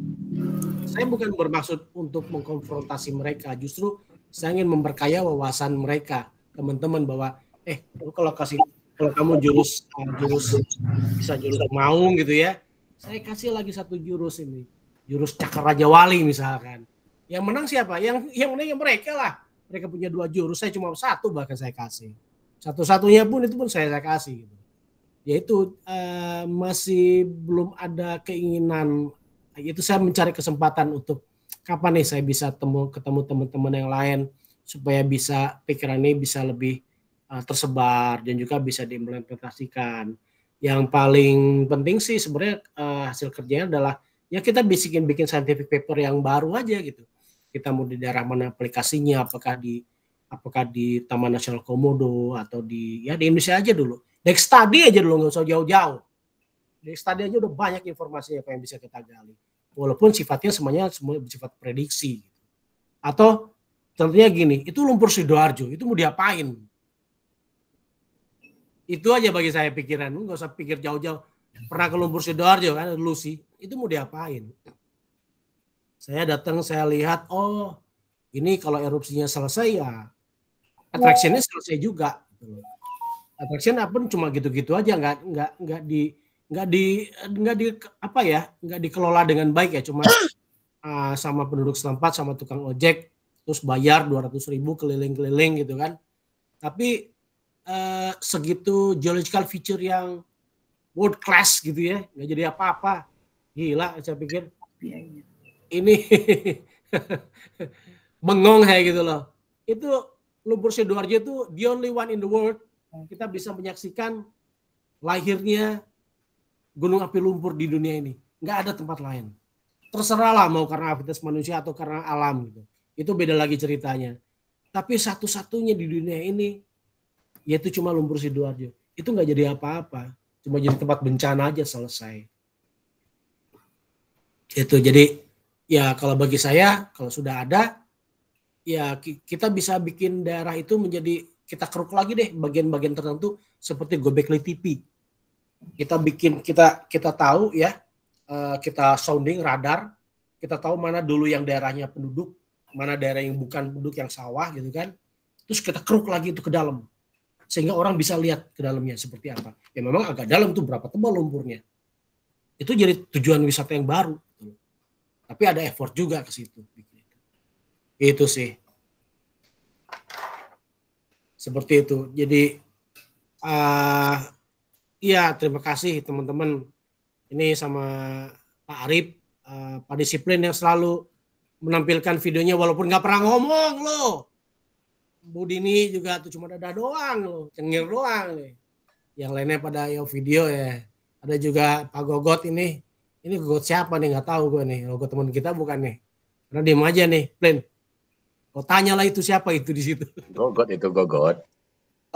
S3: saya bukan bermaksud untuk mengkonfrontasi mereka justru saya ingin memperkaya wawasan mereka teman-teman bahwa eh kalau kasih kalau kamu jurus eh, jurus bisa jurus maung gitu ya saya kasih lagi satu jurus ini jurus cakar raja wali misalkan yang menang siapa? Yang yang menang yang mereka lah. Mereka punya dua jurus, saya cuma satu bahkan saya kasih. Satu-satunya pun itu pun saya, saya kasih gitu. Yaitu uh, masih belum ada keinginan itu saya mencari kesempatan untuk kapan nih saya bisa temu ketemu teman-teman yang lain supaya bisa pikirannya bisa lebih uh, tersebar dan juga bisa diimplementasikan. Yang paling penting sih sebenarnya uh, hasil kerjanya adalah ya kita bisikin bikin scientific paper yang baru aja gitu kita mau di daerah mana aplikasinya apakah di apakah di Taman Nasional Komodo atau di ya di Indonesia aja dulu next study aja dulu nggak usah jauh-jauh next study aja udah banyak informasi apa yang bisa kita gali walaupun sifatnya semuanya semua bersifat prediksi gitu. atau tentunya gini itu lumpur sidoarjo itu mau diapain itu aja bagi saya pikiran nggak usah pikir jauh-jauh pernah ke lumpur sidoarjo kan dulu itu mau diapain saya datang, saya lihat, oh ini kalau erupsinya selesai ya, ya. attractionnya selesai juga. Gitu Attraction apa cuma gitu-gitu aja, nggak nggak nggak di nggak di nggak di apa ya nggak dikelola dengan baik ya cuma uh, [clears throat] sama penduduk setempat sama tukang ojek terus bayar dua ratus ribu keliling-keliling gitu kan tapi uh, segitu geological feature yang world class gitu ya nggak jadi apa-apa gila saya pikir iya, iya ini [laughs] mengong kayak gitu loh. Itu Lumpur Sidoarjo itu the only one in the world hmm. kita bisa menyaksikan lahirnya gunung api lumpur di dunia ini. Nggak ada tempat lain. Terserahlah mau karena aktivitas manusia atau karena alam gitu. Itu beda lagi ceritanya. Tapi satu-satunya di dunia ini yaitu cuma lumpur Sidoarjo. Itu nggak jadi apa-apa. Cuma jadi tempat bencana aja selesai. Itu jadi ya kalau bagi saya kalau sudah ada ya kita bisa bikin daerah itu menjadi kita keruk lagi deh bagian-bagian tertentu seperti Gobekli TV. kita bikin kita kita tahu ya eh, kita sounding radar kita tahu mana dulu yang daerahnya penduduk mana daerah yang bukan penduduk yang sawah gitu kan terus kita keruk lagi itu ke dalam sehingga orang bisa lihat ke dalamnya seperti apa ya memang agak dalam tuh berapa tebal lumpurnya itu jadi tujuan wisata yang baru gitu tapi ada effort juga ke situ. Itu sih. Seperti itu. Jadi uh, ya terima kasih teman-teman. Ini sama Pak Arif, uh, Pak Disiplin yang selalu menampilkan videonya walaupun nggak pernah ngomong loh. Bu Dini juga tuh cuma ada doang loh, cengir doang nih. Yang lainnya pada yo video ya. Ada juga Pak Gogot ini ini gue siapa nih nggak tahu gue nih logo teman kita bukan nih karena diem aja nih plan kau tanyalah itu siapa itu di situ [laughs] gogot itu gogot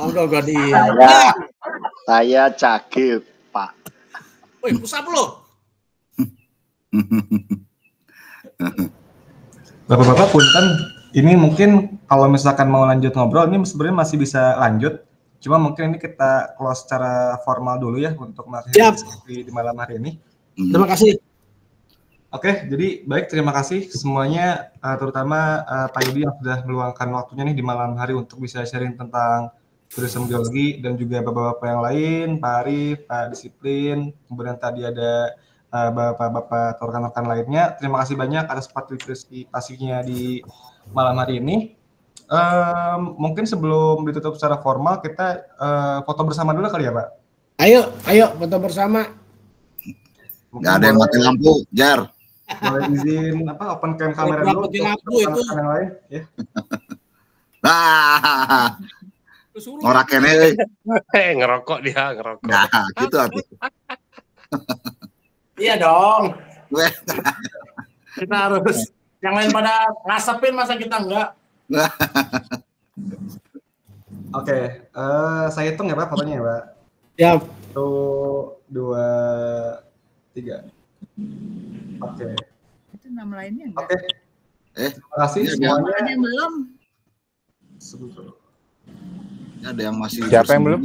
S3: oh gogot iya saya, ya.
S7: saya cakil pak woi pusap lo
S1: bapak-bapak punten ini mungkin kalau misalkan mau lanjut ngobrol ini sebenarnya masih bisa lanjut cuma mungkin ini kita close secara formal dulu ya untuk di malam hari ini Hmm. Terima kasih. Oke, jadi baik terima kasih semuanya, uh, terutama uh, Pak Yudi yang sudah meluangkan waktunya nih di malam hari untuk bisa sharing tentang turisme geologi dan juga bapak-bapak yang lain, Pak Arif, Pak Disiplin, kemudian tadi ada uh, bapak-bapak rekan-rekan lainnya. Terima kasih banyak atas partisipasinya di malam hari ini. Um, mungkin sebelum ditutup secara formal kita uh, foto bersama dulu kali ya, Pak. Ayo, ayo foto bersama.
S8: Gak ada yang mati lampu, Jar. Boleh izin
S1: apa open cam kamera dulu. Mati lampu itu. Yang lain,
S2: ya. Nah, Orang kene eh, ngerokok dia ngerokok. Nah, gitu aku. iya dong. kita harus yang lain pada ngasepin masa kita enggak. [laughs]
S1: Oke, okay, uh, eh, saya hitung ya Pak fotonya ya Pak. Siap. Satu, dua, tiga.
S8: Oke. Okay.
S4: Itu nama lainnya enggak? Oke. Okay.
S8: Eh, terima kasih ya, semuanya. Ada yang belum. Sebentar. ada yang masih Siapa yang belum?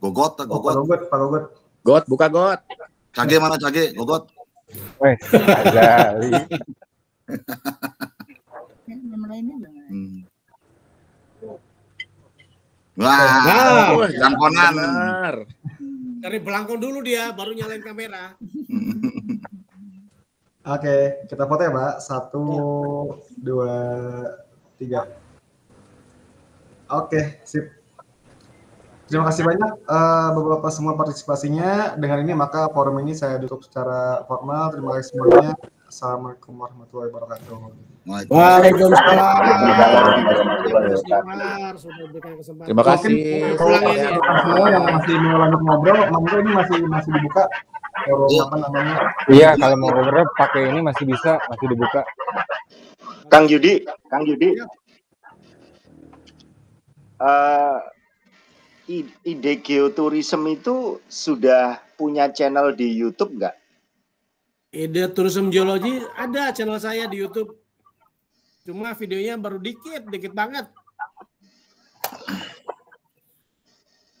S8: Gogot, oh, Gogot. Oh, Gogot, Pak Gogot. Got, buka Got. Cage mana Cage? Gogot. Wes, ajali.
S4: lainnya enggak? Hmm. Wah,
S6: wow, nah. jangkonan
S3: cari belangkon dulu dia, baru nyalain kamera. [laughs]
S1: Oke, okay, kita foto ya, Pak. Satu, ya. dua, tiga. Oke, okay, sip. Terima kasih banyak uh, beberapa semua partisipasinya. Dengan ini maka forum ini saya tutup secara formal. Terima kasih semuanya. Assalamualaikum warahmatullahi wabarakatuh. Waalaikumsalam.
S7: Terima kasih. Terima kasih.
S1: masih mau lanjut ngobrol, Terima ini masih masih dibuka. Iya. iya, kalau mau ngobrol pakai ini masih bisa, masih dibuka.
S7: Kang Yudi, Kang Yudi. Uh, iya. eh, IDGeo Tourism itu sudah punya channel di YouTube nggak?
S3: Ide Tourism Geologi ada channel saya di YouTube. Cuma videonya baru dikit, dikit banget.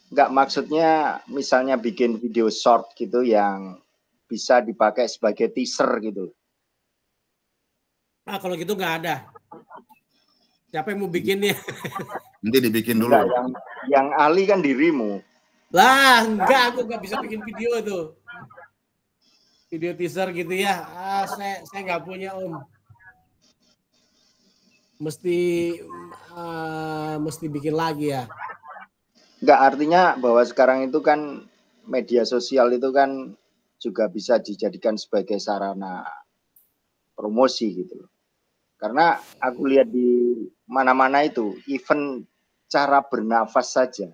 S7: Enggak maksudnya misalnya bikin video short gitu yang bisa dipakai sebagai teaser gitu. Ah kalau gitu nggak ada. Siapa
S3: yang mau bikinnya? [laughs]
S7: Nanti dibikin dulu. Enggak, yang, yang ahli kan dirimu.
S3: Lah, enggak, aku nggak bisa bikin video tuh video teaser gitu ya. Ah, saya saya nggak punya om. Mesti uh, mesti bikin lagi ya.
S7: Nggak artinya bahwa sekarang itu kan media sosial itu kan juga bisa dijadikan sebagai sarana promosi gitu loh. Karena aku lihat di mana-mana itu event cara bernafas saja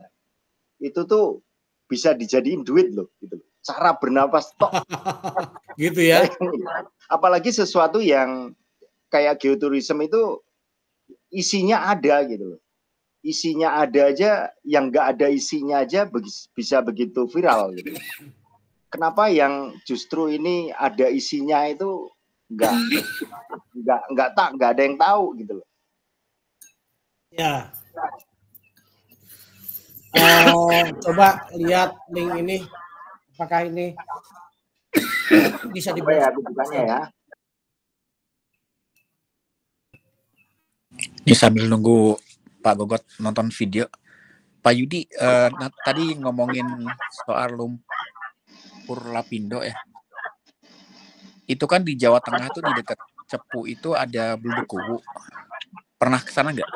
S7: itu tuh bisa dijadiin duit loh gitu loh cara bernapas tok. [laughs] gitu ya. Apalagi sesuatu yang kayak geoturism itu isinya ada gitu loh. Isinya ada aja, yang nggak ada isinya aja bisa begitu viral gitu. Kenapa yang justru ini ada isinya itu nggak nggak nggak tak nggak ada yang tahu gitu loh. Ya. Uh,
S3: coba lihat link ini. Apakah ini bisa ya, dibayar?
S7: Ya,
S6: Ini sambil nunggu Pak Gogot nonton video. Pak Yudi, eh, tadi ngomongin soal lumpur lapindo ya. Itu kan di Jawa Tengah tuh di dekat Cepu itu ada Kubu. Pernah ke sana nggak?